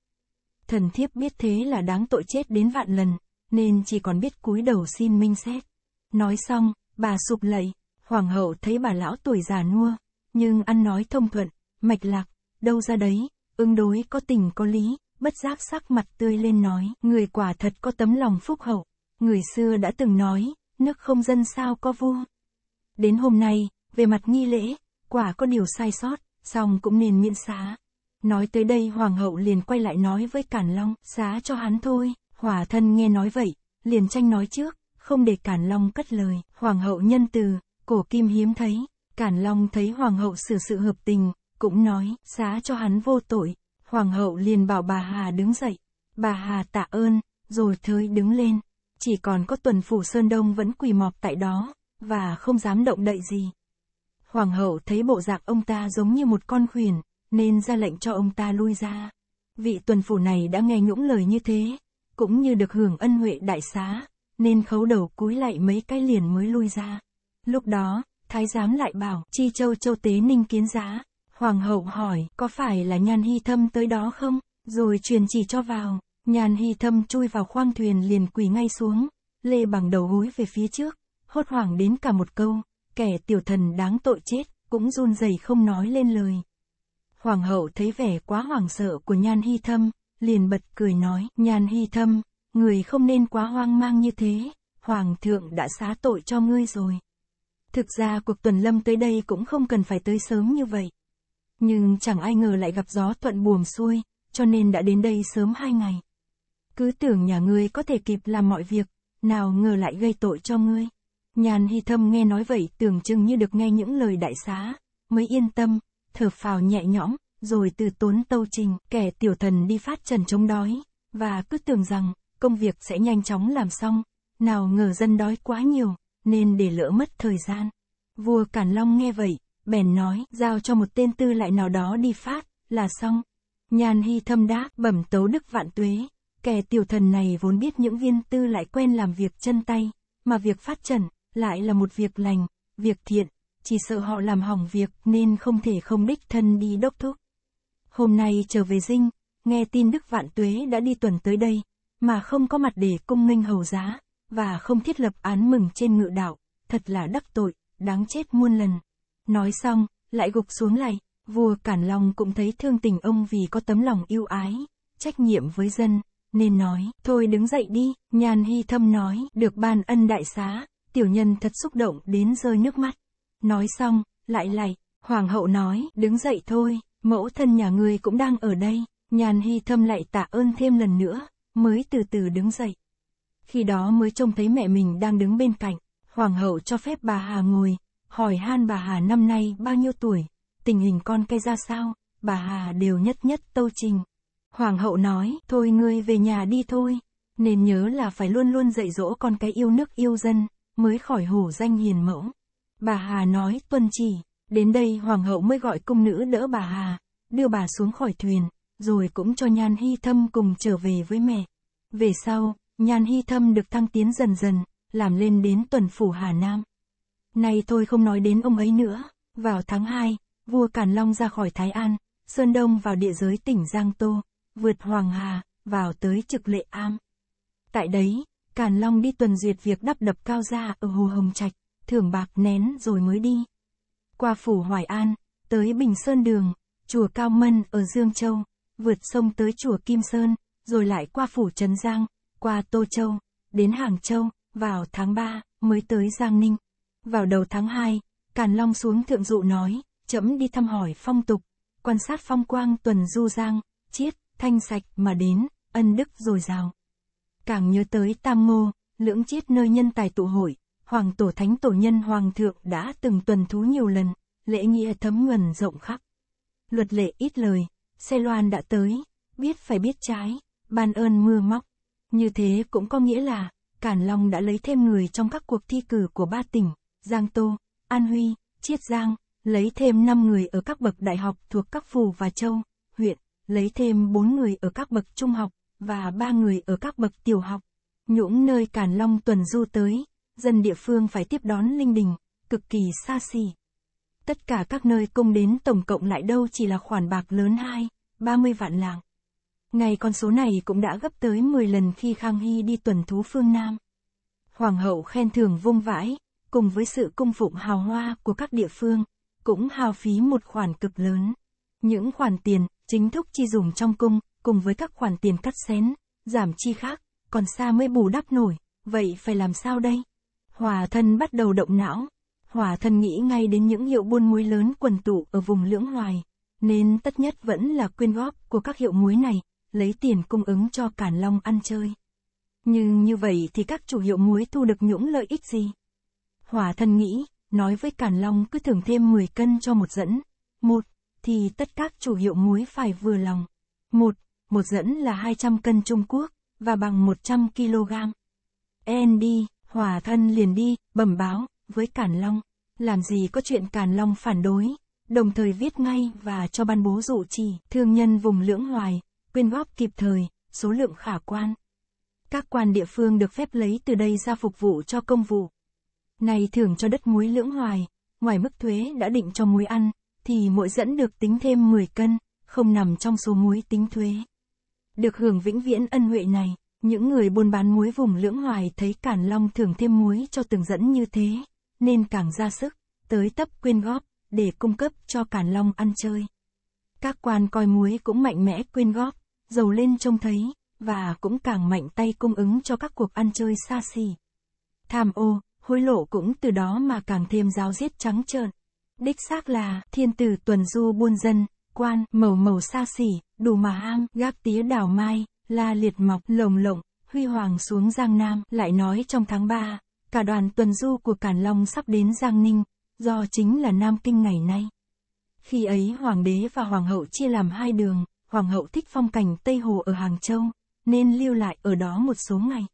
Thần thiếp biết thế là đáng tội chết đến vạn lần, nên chỉ còn biết cúi đầu xin minh xét. Nói xong, bà sụp lạy, hoàng hậu thấy bà lão tuổi già nua, nhưng ăn nói thông thuận, mạch lạc, đâu ra đấy, ứng đối có tình có lý, bất giác sắc mặt tươi lên nói, người quả thật có tấm lòng phúc hậu, người xưa đã từng nói, nước không dân sao có vua. Đến hôm nay, về mặt nghi lễ, quả có điều sai sót, song cũng nên miễn xá. Nói tới đây hoàng hậu liền quay lại nói với Cản Long, xá cho hắn thôi, hỏa thân nghe nói vậy, liền tranh nói trước, không để Cản Long cất lời, hoàng hậu nhân từ, cổ kim hiếm thấy, Cản Long thấy hoàng hậu xử sự hợp tình, cũng nói, xá cho hắn vô tội, hoàng hậu liền bảo bà Hà đứng dậy, bà Hà tạ ơn, rồi thới đứng lên, chỉ còn có tuần phủ Sơn Đông vẫn quỳ mọp tại đó, và không dám động đậy gì. Hoàng hậu thấy bộ dạng ông ta giống như một con khuyển, nên ra lệnh cho ông ta lui ra. Vị tuần phủ này đã nghe những lời như thế, cũng như được hưởng ân huệ đại xá, nên khấu đầu cúi lại mấy cái liền mới lui ra. Lúc đó, thái giám lại bảo, chi châu châu tế ninh kiến giá. Hoàng hậu hỏi, có phải là nhan hy thâm tới đó không? Rồi truyền chỉ cho vào, nhan hy thâm chui vào khoang thuyền liền quỳ ngay xuống, lê bằng đầu gối về phía trước, hốt hoảng đến cả một câu, Kẻ tiểu thần đáng tội chết, cũng run rẩy không nói lên lời. Hoàng hậu thấy vẻ quá hoảng sợ của Nhan Hy Thâm, liền bật cười nói, Nhan Hy Thâm, người không nên quá hoang mang như thế, Hoàng thượng đã xá tội cho ngươi rồi. Thực ra cuộc tuần lâm tới đây cũng không cần phải tới sớm như vậy. Nhưng chẳng ai ngờ lại gặp gió thuận buồm xuôi, cho nên đã đến đây sớm hai ngày. Cứ tưởng nhà ngươi có thể kịp làm mọi việc, nào ngờ lại gây tội cho ngươi. Nhàn hy thâm nghe nói vậy tưởng chừng như được nghe những lời đại xá, mới yên tâm, thở phào nhẹ nhõm, rồi từ tốn tâu trình, kẻ tiểu thần đi phát trần chống đói, và cứ tưởng rằng, công việc sẽ nhanh chóng làm xong, nào ngờ dân đói quá nhiều, nên để lỡ mất thời gian. Vua Cản Long nghe vậy, bèn nói, giao cho một tên tư lại nào đó đi phát, là xong. Nhàn hy thâm đáp, bẩm tấu đức vạn tuế, kẻ tiểu thần này vốn biết những viên tư lại quen làm việc chân tay, mà việc phát trần, lại là một việc lành, việc thiện, chỉ sợ họ làm hỏng việc nên không thể không đích thân đi đốc thúc. Hôm nay trở về dinh, nghe tin Đức Vạn Tuế đã đi tuần tới đây, mà không có mặt để cung minh hầu giá, và không thiết lập án mừng trên ngự đạo, thật là đắc tội, đáng chết muôn lần. Nói xong, lại gục xuống lại, vua Cản Long cũng thấy thương tình ông vì có tấm lòng yêu ái, trách nhiệm với dân, nên nói, thôi đứng dậy đi, nhàn hy thâm nói, được ban ân đại xá, tiểu nhân thật xúc động đến rơi nước mắt. Nói xong, lại lạy, hoàng hậu nói, đứng dậy thôi, mẫu thân nhà ngươi cũng đang ở đây, nhàn hy thâm lại tạ ơn thêm lần nữa, mới từ từ đứng dậy. Khi đó mới trông thấy mẹ mình đang đứng bên cạnh, hoàng hậu cho phép bà Hà ngồi, hỏi han bà Hà năm nay bao nhiêu tuổi, tình hình con cây ra sao, bà Hà đều nhất nhất tâu trình. Hoàng hậu nói, thôi ngươi về nhà đi thôi, nên nhớ là phải luôn luôn dạy dỗ con cái yêu nước yêu dân, mới khỏi hổ danh hiền mẫu. Bà Hà nói, tuân chỉ, đến đây hoàng hậu mới gọi cung nữ đỡ bà Hà, đưa bà xuống khỏi thuyền, rồi cũng cho Nhan Hy Thâm cùng trở về với mẹ. Về sau, Nhan Hy Thâm được thăng tiến dần dần, làm lên đến tuần phủ Hà Nam. Nay thôi không nói đến ông ấy nữa, vào tháng 2, vua Càn Long ra khỏi Thái An, Sơn Đông vào địa giới tỉnh Giang Tô, vượt Hoàng Hà, vào tới trực lệ am. Tại đấy, Càn Long đi tuần duyệt việc đắp đập cao ra ở Hồ Hồng Trạch, thưởng bạc nén rồi mới đi. Qua phủ Hoài An, tới Bình Sơn Đường, chùa Cao Mân ở Dương Châu, vượt sông tới chùa Kim Sơn, rồi lại qua phủ Trấn Giang, qua Tô Châu, đến Hàng Châu, vào tháng 3 mới tới Giang Ninh. Vào đầu tháng 2, Càn Long xuống thượng dụ nói, chậm đi thăm hỏi phong tục, quan sát phong quang tuần du giang, chiết, thanh sạch mà đến, ân đức dồi dào càng nhớ tới Tam Ngô, lưỡng chiết nơi nhân tài tụ hội, Hoàng Tổ Thánh Tổ Nhân Hoàng Thượng đã từng tuần thú nhiều lần, lễ nghĩa thấm nhuần rộng khắp. Luật lệ ít lời, xe loan đã tới, biết phải biết trái, ban ơn mưa móc. Như thế cũng có nghĩa là, Cản Long đã lấy thêm người trong các cuộc thi cử của ba tỉnh, Giang Tô, An Huy, Chiết Giang, lấy thêm 5 người ở các bậc đại học thuộc các phủ và châu, huyện, lấy thêm 4 người ở các bậc trung học, và ba người ở các bậc tiểu học. Những nơi Càn Long tuần du tới, dân địa phương phải tiếp đón linh đình, cực kỳ xa xỉ. Tất cả các nơi công đến tổng cộng lại đâu chỉ là khoản bạc lớn 2, 30 vạn làng Ngày con số này cũng đã gấp tới 10 lần khi Khang Hy đi tuần thú phương Nam. Hoàng hậu khen thưởng vung vãi, cùng với sự cung phụng hào hoa của các địa phương, cũng hào phí một khoản cực lớn. Những khoản tiền, chính thức chi dùng trong cung, cùng với các khoản tiền cắt xén, giảm chi khác, còn xa mới bù đắp nổi, vậy phải làm sao đây? Hòa thân bắt đầu động não, hòa thân nghĩ ngay đến những hiệu buôn muối lớn quần tụ ở vùng lưỡng hoài, nên tất nhất vẫn là quyên góp của các hiệu muối này, lấy tiền cung ứng cho Cản Long ăn chơi. Nhưng như vậy thì các chủ hiệu muối thu được những lợi ích gì? Hòa thân nghĩ, nói với Cản Long cứ thưởng thêm 10 cân cho một dẫn. Một, thì tất các chủ hiệu muối phải vừa lòng. Một, một dẫn là 200 cân Trung Quốc, và bằng 100 kg. En đi, hòa thân liền đi, bẩm báo, với Cản Long, làm gì có chuyện Càn Long phản đối, đồng thời viết ngay và cho ban bố dụ chỉ thương nhân vùng lưỡng hoài, quyên góp kịp thời, số lượng khả quan. Các quan địa phương được phép lấy từ đây ra phục vụ cho công vụ. Này thưởng cho đất muối lưỡng hoài, ngoài mức thuế đã định cho muối ăn, thì mỗi dẫn được tính thêm 10 cân, không nằm trong số muối tính thuế được hưởng vĩnh viễn ân huệ này. Những người buôn bán muối vùng lưỡng hoài thấy Cản Long thường thêm muối cho từng dẫn như thế, nên càng ra sức, tới tấp quyên góp, để cung cấp cho Cản Long ăn chơi. Các quan coi muối cũng mạnh mẽ quyên góp, giàu lên trông thấy, và cũng càng mạnh tay cung ứng cho các cuộc ăn chơi xa xỉ. Tham ô, hối lộ cũng từ đó mà càng thêm giáo giết trắng trợn. Đích xác là thiên tử tuần du buôn dân, quan, màu màu xa xỉ, đủ mà ham, gác tía đào mai, la liệt mọc, lồng lộng, huy hoàng xuống Giang Nam, lại nói trong tháng 3, cả đoàn tuần du của Càn Long sắp đến Giang Ninh, do chính là Nam Kinh ngày nay. Khi ấy hoàng đế và hoàng hậu chia làm hai đường, hoàng hậu thích phong cảnh Tây Hồ ở Hàng Châu, nên lưu lại ở đó một số ngày.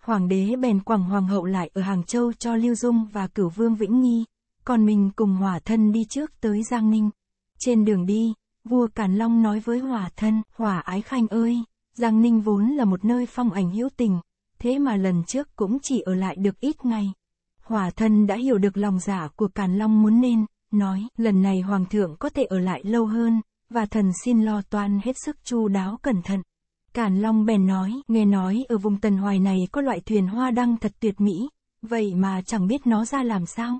Hoàng đế bèn quẳng hoàng hậu lại ở Hàng Châu cho Lưu Dung và cửu vương Vĩnh Nghi, còn mình cùng hỏa thân đi trước tới Giang Ninh. Trên đường đi, vua Càn Long nói với hỏa thân, hỏa ái khanh ơi, Giang Ninh vốn là một nơi phong ảnh hữu tình, thế mà lần trước cũng chỉ ở lại được ít ngày. Hỏa thân đã hiểu được lòng giả dạ của Càn Long muốn nên, nói, lần này Hoàng thượng có thể ở lại lâu hơn, và thần xin lo toan hết sức chu đáo cẩn thận. Càn Long bèn nói, nghe nói ở vùng tần hoài này có loại thuyền hoa đăng thật tuyệt mỹ, vậy mà chẳng biết nó ra làm sao.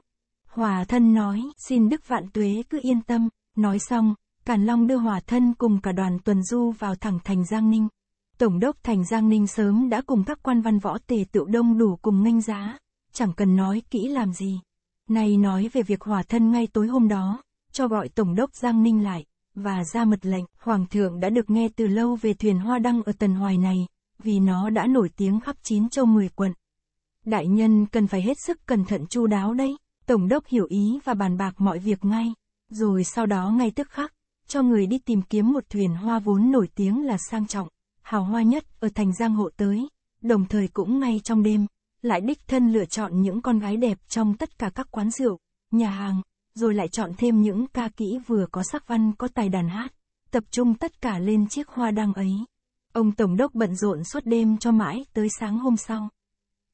Hòa thân nói, xin Đức Vạn Tuế cứ yên tâm, Nói xong, Càn Long đưa hòa thân cùng cả đoàn tuần du vào thẳng thành Giang Ninh. Tổng đốc thành Giang Ninh sớm đã cùng các quan văn võ tề tựu đông đủ cùng nghênh giá, chẳng cần nói kỹ làm gì. Nay nói về việc hòa thân ngay tối hôm đó, cho gọi Tổng đốc Giang Ninh lại, và ra mật lệnh, Hoàng thượng đã được nghe từ lâu về thuyền hoa đăng ở Tần Hoài này, vì nó đã nổi tiếng khắp chín châu mười quận. Đại nhân cần phải hết sức cẩn thận chu đáo đây, Tổng đốc hiểu ý và bàn bạc mọi việc ngay. Rồi sau đó ngay tức khắc, cho người đi tìm kiếm một thuyền hoa vốn nổi tiếng là sang trọng, hào hoa nhất ở thành giang hộ tới, đồng thời cũng ngay trong đêm, lại đích thân lựa chọn những con gái đẹp trong tất cả các quán rượu, nhà hàng, rồi lại chọn thêm những ca kỹ vừa có sắc văn có tài đàn hát, tập trung tất cả lên chiếc hoa đăng ấy. Ông Tổng đốc bận rộn suốt đêm cho mãi tới sáng hôm sau.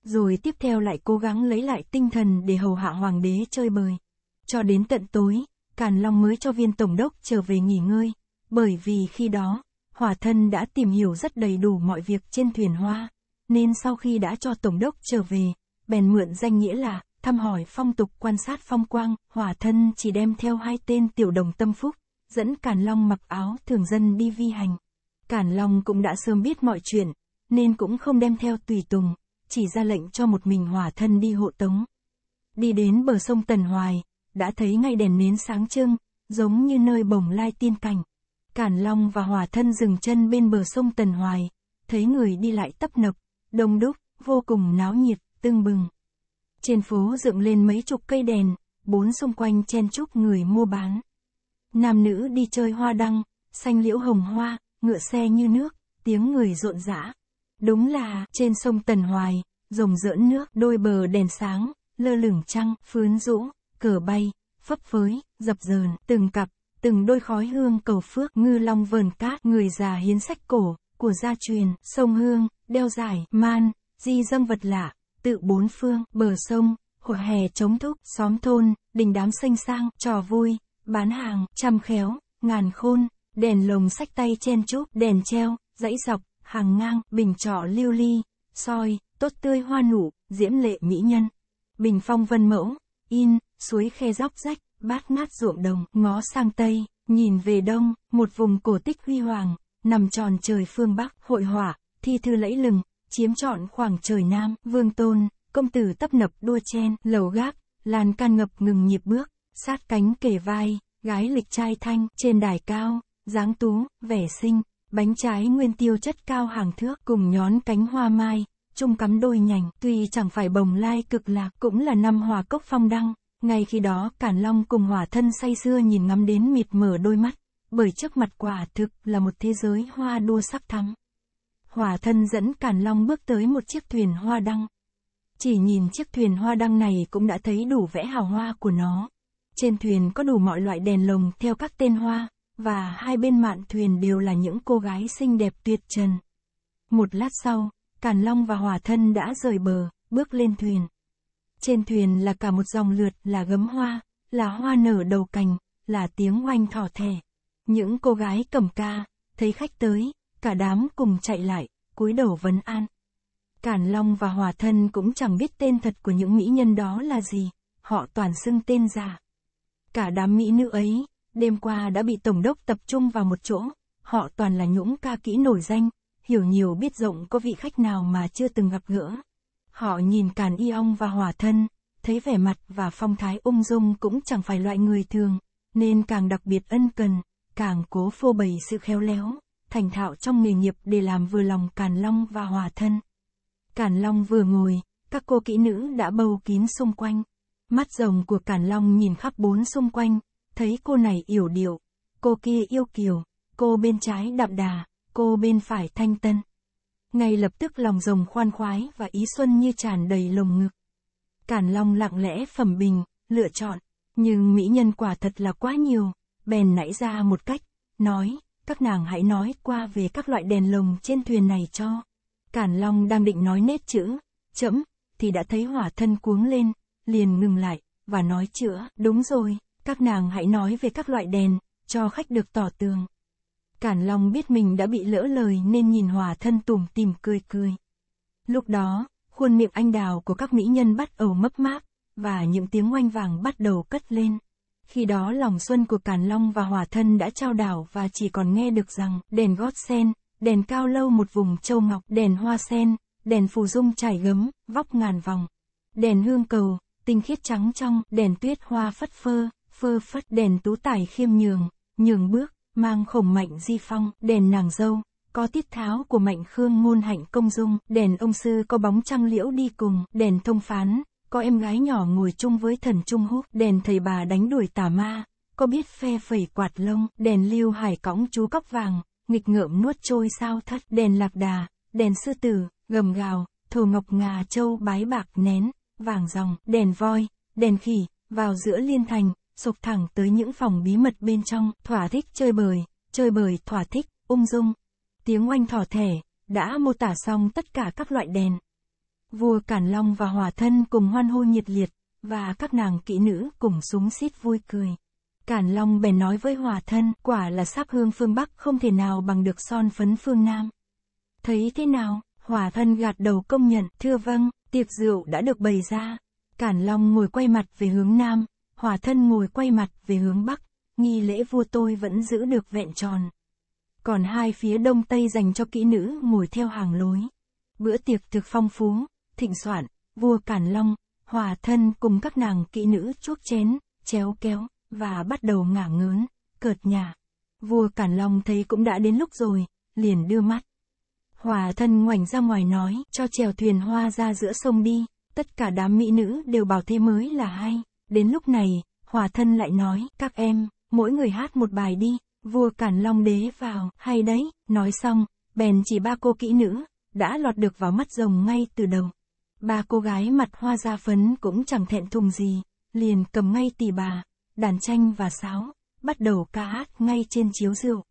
Rồi tiếp theo lại cố gắng lấy lại tinh thần để hầu hạ hoàng đế chơi bời. Cho đến tận tối, Càn Long mới cho viên tổng đốc trở về nghỉ ngơi, bởi vì khi đó, hỏa thân đã tìm hiểu rất đầy đủ mọi việc trên thuyền hoa, nên sau khi đã cho tổng đốc trở về, bèn mượn danh nghĩa là thăm hỏi phong tục quan sát phong quang, hỏa thân chỉ đem theo hai tên tiểu đồng tâm phúc, dẫn Càn Long mặc áo thường dân đi vi hành. Càn Long cũng đã sớm biết mọi chuyện, nên cũng không đem theo tùy tùng, chỉ ra lệnh cho một mình hỏa thân đi hộ tống. Đi đến bờ sông Tần Hoài, đã thấy ngay đèn nến sáng trưng, giống như nơi bồng lai tiên cảnh. Cản Long và Hòa Thân dừng chân bên bờ sông Tần Hoài, thấy người đi lại tấp nập, đông đúc, vô cùng náo nhiệt, tương bừng. Trên phố dựng lên mấy chục cây đèn, bốn xung quanh chen chúc người mua bán. Nam nữ đi chơi hoa đăng, xanh liễu hồng hoa, ngựa xe như nước, tiếng người rộn rã. Đúng là, trên sông Tần Hoài, rồng rỡn nước, đôi bờ đèn sáng, lơ lửng trăng, phướn rũ cờ bay, phấp phới, dập dờn, từng cặp, từng đôi khói hương cầu phước, ngư long vờn cát, người già hiến sách cổ, của gia truyền, sông hương, đeo giải, man, di dâng vật lạ, tự bốn phương, bờ sông, hồ hè chống thúc, xóm thôn, đình đám xanh sang, trò vui, bán hàng, chăm khéo, ngàn khôn, đèn lồng sách tay chen chúc, đèn treo, dãy dọc, hàng ngang, bình trọ lưu ly, soi, tốt tươi hoa nụ, diễm lệ mỹ nhân. Bình phong vân mẫu, in, suối khe dốc rách, bát ngát ruộng đồng, ngó sang Tây, nhìn về Đông, một vùng cổ tích huy hoàng, nằm tròn trời phương Bắc, hội hỏa, thi thư lẫy lừng, chiếm trọn khoảng trời Nam, vương tôn, công tử tấp nập đua chen, lầu gác, làn can ngập ngừng nhịp bước, sát cánh kề vai, gái lịch trai thanh, trên đài cao, dáng tú, vẻ sinh bánh trái nguyên tiêu chất cao hàng thước, cùng nhón cánh hoa mai, chung cắm đôi nhành, tuy chẳng phải bồng lai cực lạc, cũng là năm hòa cốc phong đăng, ngay khi đó, Cản Long cùng hỏa thân say xưa nhìn ngắm đến mịt mở đôi mắt, bởi trước mặt quả thực là một thế giới hoa đua sắc thắm. Hỏa thân dẫn Cản Long bước tới một chiếc thuyền hoa đăng. Chỉ nhìn chiếc thuyền hoa đăng này cũng đã thấy đủ vẽ hào hoa của nó. Trên thuyền có đủ mọi loại đèn lồng theo các tên hoa, và hai bên mạn thuyền đều là những cô gái xinh đẹp tuyệt trần. Một lát sau, Càn Long và hòa Thân đã rời bờ, bước lên thuyền. Trên thuyền là cả một dòng lượt, là gấm hoa, là hoa nở đầu cành, là tiếng oanh thỏ thẻ. Những cô gái cầm ca, thấy khách tới, cả đám cùng chạy lại, cúi đầu vấn an. Cản Long và Hòa Thân cũng chẳng biết tên thật của những mỹ nhân đó là gì, họ toàn xưng tên giả. Cả đám mỹ nữ ấy, đêm qua đã bị Tổng đốc tập trung vào một chỗ, họ toàn là nhũng ca kỹ nổi danh, hiểu nhiều biết rộng có vị khách nào mà chưa từng gặp gỡ. Họ nhìn Càn Y Ong và Hỏa Thân, thấy vẻ mặt và phong thái ung dung cũng chẳng phải loại người thường, nên càng đặc biệt ân cần, càng cố phô bày sự khéo léo, thành thạo trong nghề nghiệp để làm vừa lòng Càn Long và Hỏa Thân. Càn Long vừa ngồi, các cô kỹ nữ đã bầu kín xung quanh. Mắt rồng của Càn Long nhìn khắp bốn xung quanh, thấy cô này yểu điệu, cô kia yêu kiều, cô bên trái đậm đà, cô bên phải thanh tân ngay lập tức lòng rồng khoan khoái và ý xuân như tràn đầy lồng ngực. Cản long lặng lẽ phẩm bình, lựa chọn, nhưng mỹ nhân quả thật là quá nhiều, bèn nảy ra một cách, nói, các nàng hãy nói qua về các loại đèn lồng trên thuyền này cho. Cản long đang định nói nết chữ, chẫm, thì đã thấy hỏa thân cuống lên, liền ngừng lại, và nói chữa, đúng rồi, các nàng hãy nói về các loại đèn, cho khách được tỏ tường. Cản Long biết mình đã bị lỡ lời nên nhìn hòa thân tủm tìm cười cười. Lúc đó, khuôn miệng anh đào của các mỹ nhân bắt đầu mấp máp, và những tiếng oanh vàng bắt đầu cất lên. Khi đó lòng xuân của Càn Long và Hòa Thân đã trao đảo và chỉ còn nghe được rằng đèn gót sen, đèn cao lâu một vùng châu ngọc, đèn hoa sen, đèn phù dung trải gấm, vóc ngàn vòng. Đèn hương cầu, tinh khiết trắng trong, đèn tuyết hoa phất phơ, phơ phất, đèn tú tài khiêm nhường, nhường bước, mang khổng mạnh di phong, đền nàng dâu, có tiết tháo của mạnh khương ngôn hạnh công dung, đền ông sư có bóng trăng liễu đi cùng, đền thông phán, có em gái nhỏ ngồi chung với thần trung húc, đền thầy bà đánh đuổi tà ma, có biết phe phẩy quạt lông, đền lưu hải cõng chú cóc vàng, nghịch ngợm nuốt trôi sao thất, đền lạc đà, đền sư tử, gầm gào, thổ ngọc ngà châu bái bạc nén, vàng dòng, đèn voi, đèn khỉ, vào giữa liên thành, sụp thẳng tới những phòng bí mật bên trong, thỏa thích chơi bời, chơi bời thỏa thích, ung dung. Tiếng oanh thỏ thẻ, đã mô tả xong tất cả các loại đèn. Vua Cản Long và Hòa Thân cùng hoan hô nhiệt liệt, và các nàng kỹ nữ cùng súng xít vui cười. Cản Long bèn nói với Hòa Thân, quả là sắc hương phương Bắc không thể nào bằng được son phấn phương Nam. Thấy thế nào, Hòa Thân gạt đầu công nhận, thưa vâng, tiệc rượu đã được bày ra. Cản Long ngồi quay mặt về hướng Nam, hỏa thân ngồi quay mặt về hướng Bắc, nghi lễ vua tôi vẫn giữ được vẹn tròn. Còn hai phía đông tây dành cho kỹ nữ ngồi theo hàng lối. Bữa tiệc thực phong phú, thịnh soạn, vua Càn Long, hòa thân cùng các nàng kỹ nữ chuốc chén, chéo kéo, và bắt đầu ngả ngớn, cợt nhà. Vua Càn Long thấy cũng đã đến lúc rồi, liền đưa mắt. Hòa thân ngoảnh ra ngoài nói, cho chèo thuyền hoa ra giữa sông đi, tất cả đám mỹ nữ đều bảo thế mới là hay. Đến lúc này, hòa thân lại nói, các em, mỗi người hát một bài đi, vua cản long đế vào, hay đấy, nói xong, bèn chỉ ba cô kỹ nữ, đã lọt được vào mắt rồng ngay từ đầu. Ba cô gái mặt hoa da phấn cũng chẳng thẹn thùng gì, liền cầm ngay tỳ bà, đàn tranh và sáo, bắt đầu ca hát ngay trên chiếu rượu.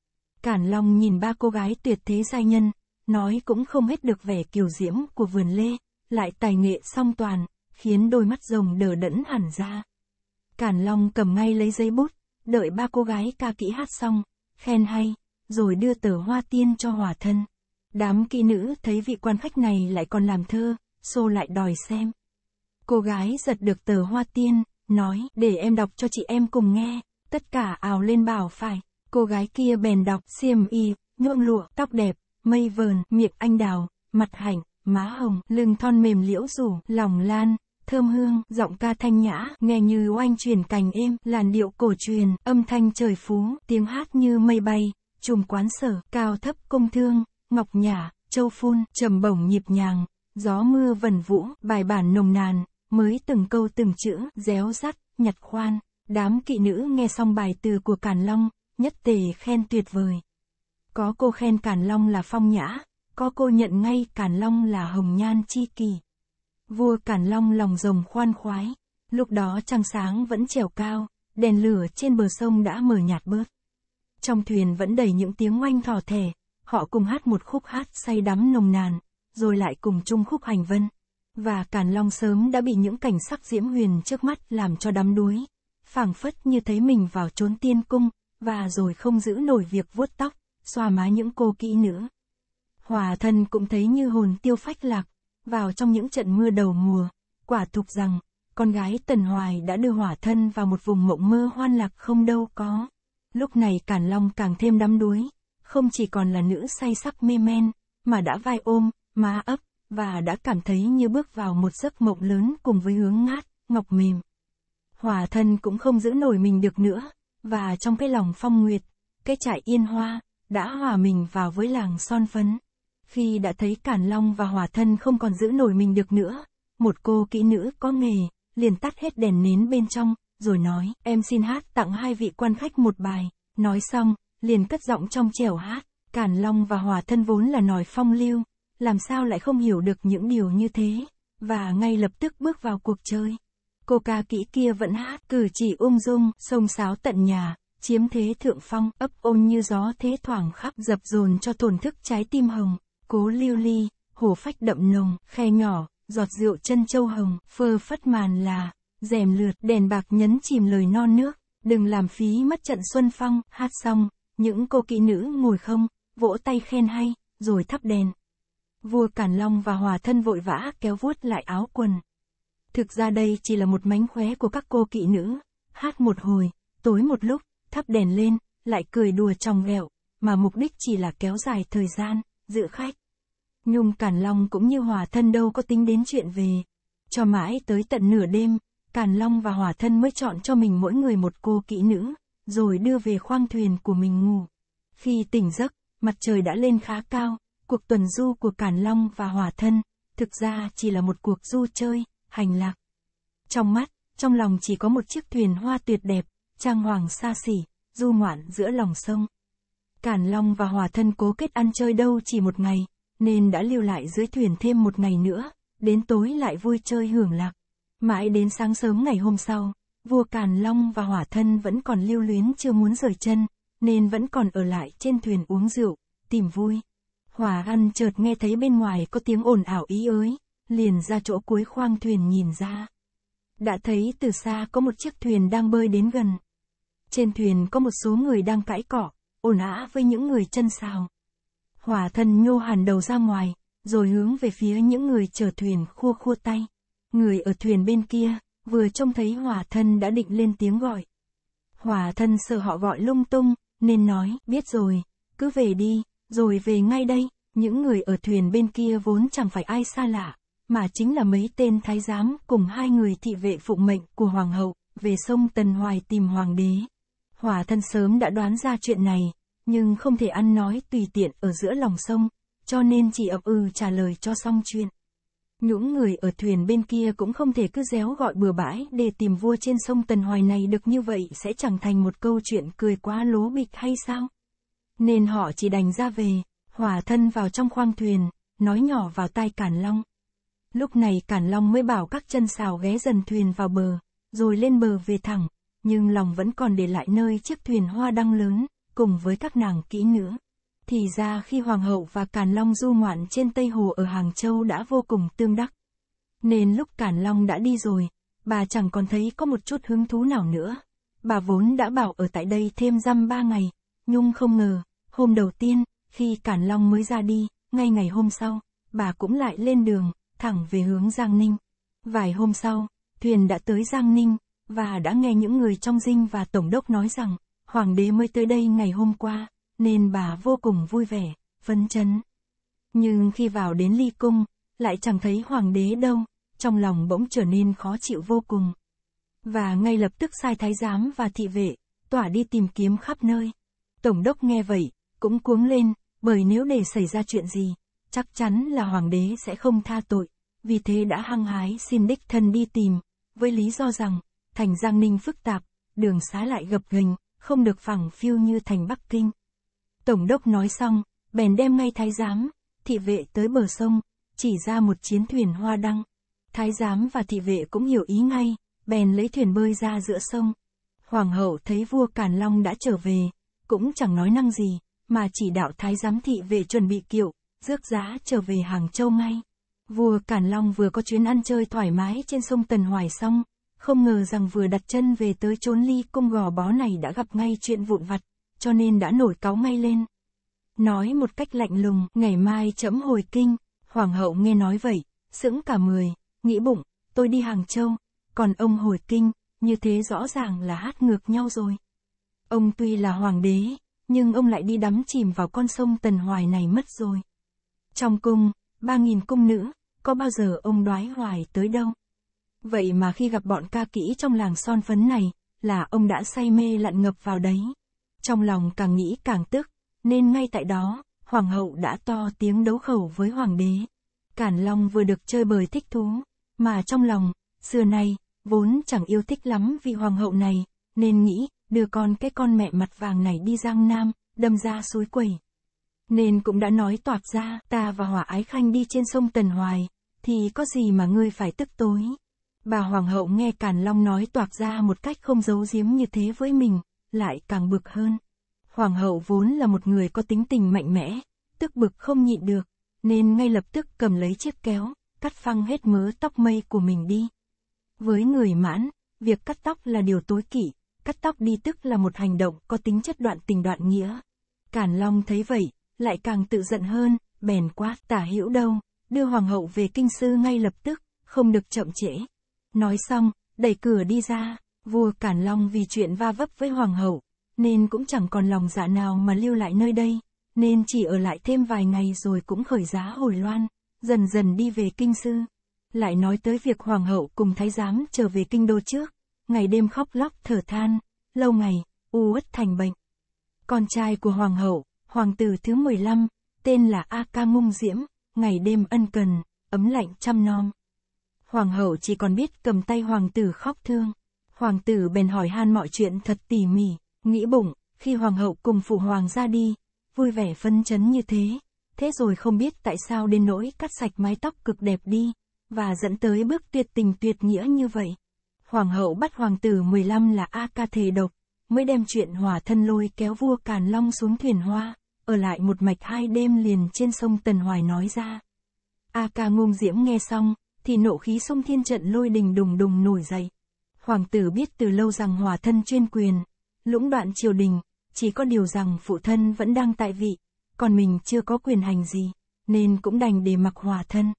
Cản Long nhìn ba cô gái tuyệt thế giai nhân, nói cũng không hết được vẻ kiều diễm của vườn lê, lại tài nghệ song toàn, khiến đôi mắt rồng đờ đẫn hẳn ra. Cản Long cầm ngay lấy giấy bút, đợi ba cô gái ca kỹ hát xong, khen hay, rồi đưa tờ hoa tiên cho hòa thân. Đám kỹ nữ thấy vị quan khách này lại còn làm thơ, xô lại đòi xem. Cô gái giật được tờ hoa tiên, nói để em đọc cho chị em cùng nghe, tất cả ào lên bảo phải. Cô gái kia bèn đọc xiêm y, nhuộm lụa, tóc đẹp, mây vờn, miệng anh đào, mặt hạnh, má hồng, lưng thon mềm liễu rủ, lòng lan, thơm hương, giọng ca thanh nhã, nghe như oanh truyền cành êm, làn điệu cổ truyền, âm thanh trời phú, tiếng hát như mây bay, chùm quán sở, cao thấp công thương, ngọc nhã châu phun, trầm bổng nhịp nhàng, gió mưa vần vũ, bài bản nồng nàn, mới từng câu từng chữ, réo rắt, nhặt khoan, đám kỵ nữ nghe xong bài từ của Càn Long, nhất tề khen tuyệt vời. Có cô khen Càn Long là phong nhã, có cô nhận ngay Càn Long là hồng nhan chi kỳ. Vua Cản Long lòng rồng khoan khoái. Lúc đó trăng sáng vẫn trèo cao, đèn lửa trên bờ sông đã mờ nhạt bớt. Trong thuyền vẫn đầy những tiếng oanh thỏ thẻ, họ cùng hát một khúc hát say đắm nồng nàn, rồi lại cùng chung khúc hành vân. Và Càn Long sớm đã bị những cảnh sắc diễm huyền trước mắt làm cho đắm đuối, phảng phất như thấy mình vào chốn tiên cung, và rồi không giữ nổi việc vuốt tóc, xoa má những cô kỹ nữa. Hòa thân cũng thấy như hồn tiêu phách lạc, vào trong những trận mưa đầu mùa, quả thục rằng, con gái Tần Hoài đã đưa hỏa thân vào một vùng mộng mơ hoan lạc không đâu có. Lúc này Cản Long càng thêm đắm đuối, không chỉ còn là nữ say sắc mê men, mà đã vai ôm, má ấp, và đã cảm thấy như bước vào một giấc mộng lớn cùng với hướng ngát, ngọc mềm. Hỏa thân cũng không giữ nổi mình được nữa, và trong cái lòng phong nguyệt, cái trại yên hoa, đã hòa mình vào với làng son phấn. Khi đã thấy càn Long và hòa Thân không còn giữ nổi mình được nữa, một cô kỹ nữ có nghề, liền tắt hết đèn nến bên trong, rồi nói, em xin hát tặng hai vị quan khách một bài, nói xong, liền cất giọng trong trẻo hát, càn Long và hòa Thân vốn là nòi phong lưu, làm sao lại không hiểu được những điều như thế, và ngay lập tức bước vào cuộc chơi. Cô ca kỹ kia vẫn hát, cử chỉ ung dung, sông sáo tận nhà, chiếm thế thượng phong, ấp ôn như gió thế thoảng khắp dập dồn cho thổn thức trái tim hồng cố lưu ly, hồ phách đậm nồng, khe nhỏ, giọt rượu chân châu hồng, phơ phất màn là, rèm lượt, đèn bạc nhấn chìm lời non nước, đừng làm phí mất trận xuân phong, hát xong, những cô kỵ nữ ngồi không, vỗ tay khen hay, rồi thắp đèn. Vua Càn Long và Hòa Thân vội vã kéo vuốt lại áo quần. Thực ra đây chỉ là một mánh khóe của các cô kỵ nữ, hát một hồi, tối một lúc, thắp đèn lên, lại cười đùa trong vẹo, mà mục đích chỉ là kéo dài thời gian dự khách. Nhung Càn Long cũng như Hòa Thân đâu có tính đến chuyện về. Cho mãi tới tận nửa đêm, Càn Long và Hòa Thân mới chọn cho mình mỗi người một cô kỹ nữ, rồi đưa về khoang thuyền của mình ngủ. Khi tỉnh giấc, mặt trời đã lên khá cao, cuộc tuần du của Càn Long và Hòa Thân, thực ra chỉ là một cuộc du chơi, hành lạc. Trong mắt, trong lòng chỉ có một chiếc thuyền hoa tuyệt đẹp, trang hoàng xa xỉ, du ngoạn giữa lòng sông. Cản Long và Hòa Thân cố kết ăn chơi đâu chỉ một ngày, nên đã lưu lại dưới thuyền thêm một ngày nữa, đến tối lại vui chơi hưởng lạc. Mãi đến sáng sớm ngày hôm sau, vua Càn Long và Hỏa Thân vẫn còn lưu luyến chưa muốn rời chân, nên vẫn còn ở lại trên thuyền uống rượu, tìm vui. Hỏa ăn chợt nghe thấy bên ngoài có tiếng ồn ảo ý ới, liền ra chỗ cuối khoang thuyền nhìn ra. Đã thấy từ xa có một chiếc thuyền đang bơi đến gần. Trên thuyền có một số người đang cãi cọ, ồn ã với những người chân sào. Hỏa thần nhô hẳn đầu ra ngoài, rồi hướng về phía những người chở thuyền khua khua tay. Người ở thuyền bên kia, vừa trông thấy hỏa thân đã định lên tiếng gọi. Hỏa thân sợ họ gọi lung tung, nên nói, biết rồi, cứ về đi, rồi về ngay đây, những người ở thuyền bên kia vốn chẳng phải ai xa lạ, mà chính là mấy tên thái giám cùng hai người thị vệ phụng mệnh của hoàng hậu, về sông Tần Hoài tìm hoàng đế. Hòa thân sớm đã đoán ra chuyện này, nhưng không thể ăn nói tùy tiện ở giữa lòng sông, cho nên chỉ ậm ừ trả lời cho xong chuyện. Những người ở thuyền bên kia cũng không thể cứ réo gọi bừa bãi để tìm vua trên sông Tần Hoài này được như vậy sẽ chẳng thành một câu chuyện cười quá lố bịch hay sao? Nên họ chỉ đành ra về, hỏa thân vào trong khoang thuyền, nói nhỏ vào tai Cản Long. Lúc này Cản Long mới bảo các chân xào ghé dần thuyền vào bờ, rồi lên bờ về thẳng nhưng lòng vẫn còn để lại nơi chiếc thuyền hoa đăng lớn, cùng với các nàng kỹ nữ. Thì ra khi Hoàng hậu và Càn Long du ngoạn trên Tây Hồ ở Hàng Châu đã vô cùng tương đắc. Nên lúc Càn Long đã đi rồi, bà chẳng còn thấy có một chút hứng thú nào nữa. Bà vốn đã bảo ở tại đây thêm răm ba ngày, nhung không ngờ, hôm đầu tiên, khi Càn Long mới ra đi, ngay ngày hôm sau, bà cũng lại lên đường, thẳng về hướng Giang Ninh. Vài hôm sau, thuyền đã tới Giang Ninh, và đã nghe những người trong dinh và tổng đốc nói rằng, hoàng đế mới tới đây ngày hôm qua, nên bà vô cùng vui vẻ, phấn chấn. Nhưng khi vào đến ly cung, lại chẳng thấy hoàng đế đâu, trong lòng bỗng trở nên khó chịu vô cùng. Và ngay lập tức sai thái giám và thị vệ, tỏa đi tìm kiếm khắp nơi. Tổng đốc nghe vậy, cũng cuống lên, bởi nếu để xảy ra chuyện gì, chắc chắn là hoàng đế sẽ không tha tội, vì thế đã hăng hái xin đích thân đi tìm, với lý do rằng, thành Giang Ninh phức tạp, đường xá lại gập ghềnh, không được phẳng phiu như thành Bắc Kinh. Tổng đốc nói xong, bèn đem ngay thái giám, thị vệ tới bờ sông, chỉ ra một chiến thuyền hoa đăng. Thái giám và thị vệ cũng hiểu ý ngay, bèn lấy thuyền bơi ra giữa sông. Hoàng hậu thấy vua Càn Long đã trở về, cũng chẳng nói năng gì, mà chỉ đạo thái giám thị vệ chuẩn bị kiệu, rước giá trở về Hàng Châu ngay. Vua Càn Long vừa có chuyến ăn chơi thoải mái trên sông Tần Hoài xong, không ngờ rằng vừa đặt chân về tới chốn ly cung gò bó này đã gặp ngay chuyện vụn vặt, cho nên đã nổi cáu ngay lên. Nói một cách lạnh lùng, ngày mai chấm hồi kinh, hoàng hậu nghe nói vậy, sững cả mười, nghĩ bụng, tôi đi Hàng Châu, còn ông hồi kinh, như thế rõ ràng là hát ngược nhau rồi. Ông tuy là hoàng đế, nhưng ông lại đi đắm chìm vào con sông Tần Hoài này mất rồi. Trong cung, ba nghìn cung nữ, có bao giờ ông đoái hoài tới đâu? Vậy mà khi gặp bọn ca kỹ trong làng son phấn này, là ông đã say mê lặn ngập vào đấy. Trong lòng càng nghĩ càng tức, nên ngay tại đó, hoàng hậu đã to tiếng đấu khẩu với hoàng đế. Cản Long vừa được chơi bời thích thú, mà trong lòng, xưa nay, vốn chẳng yêu thích lắm vị hoàng hậu này, nên nghĩ, đưa con cái con mẹ mặt vàng này đi giang nam, đâm ra suối quẩy. Nên cũng đã nói toạc ra, ta và hỏa ái khanh đi trên sông Tần Hoài, thì có gì mà ngươi phải tức tối. Bà hoàng hậu nghe Càn Long nói toạc ra một cách không giấu giếm như thế với mình, lại càng bực hơn. Hoàng hậu vốn là một người có tính tình mạnh mẽ, tức bực không nhịn được, nên ngay lập tức cầm lấy chiếc kéo, cắt phăng hết mớ tóc mây của mình đi. Với người mãn, việc cắt tóc là điều tối kỵ, cắt tóc đi tức là một hành động có tính chất đoạn tình đoạn nghĩa. Càn Long thấy vậy, lại càng tự giận hơn, bèn quá tả hữu đâu, đưa hoàng hậu về kinh sư ngay lập tức, không được chậm trễ. Nói xong, đẩy cửa đi ra, vua Cản Long vì chuyện va vấp với hoàng hậu, nên cũng chẳng còn lòng dạ nào mà lưu lại nơi đây, nên chỉ ở lại thêm vài ngày rồi cũng khởi giá hồi loan, dần dần đi về kinh sư. Lại nói tới việc hoàng hậu cùng thái giám trở về kinh đô trước, ngày đêm khóc lóc thở than, lâu ngày, u uất thành bệnh. Con trai của hoàng hậu, hoàng tử thứ 15, tên là A Ca Ngung Diễm, ngày đêm ân cần, ấm lạnh chăm nom. Hoàng hậu chỉ còn biết cầm tay hoàng tử khóc thương. Hoàng tử bèn hỏi han mọi chuyện thật tỉ mỉ, nghĩ bụng, khi hoàng hậu cùng phụ hoàng ra đi, vui vẻ phân chấn như thế. Thế rồi không biết tại sao đến nỗi cắt sạch mái tóc cực đẹp đi, và dẫn tới bước tuyệt tình tuyệt nghĩa như vậy. Hoàng hậu bắt hoàng tử 15 là A ca thề độc, mới đem chuyện hỏa thân lôi kéo vua Càn Long xuống thuyền hoa, ở lại một mạch hai đêm liền trên sông Tần Hoài nói ra. A ca ngung diễm nghe xong, thì nộ khí sông thiên trận lôi đình đùng đùng nổi dậy. Hoàng tử biết từ lâu rằng hòa thân chuyên quyền, lũng đoạn triều đình, chỉ có điều rằng phụ thân vẫn đang tại vị, còn mình chưa có quyền hành gì, nên cũng đành để mặc hòa thân.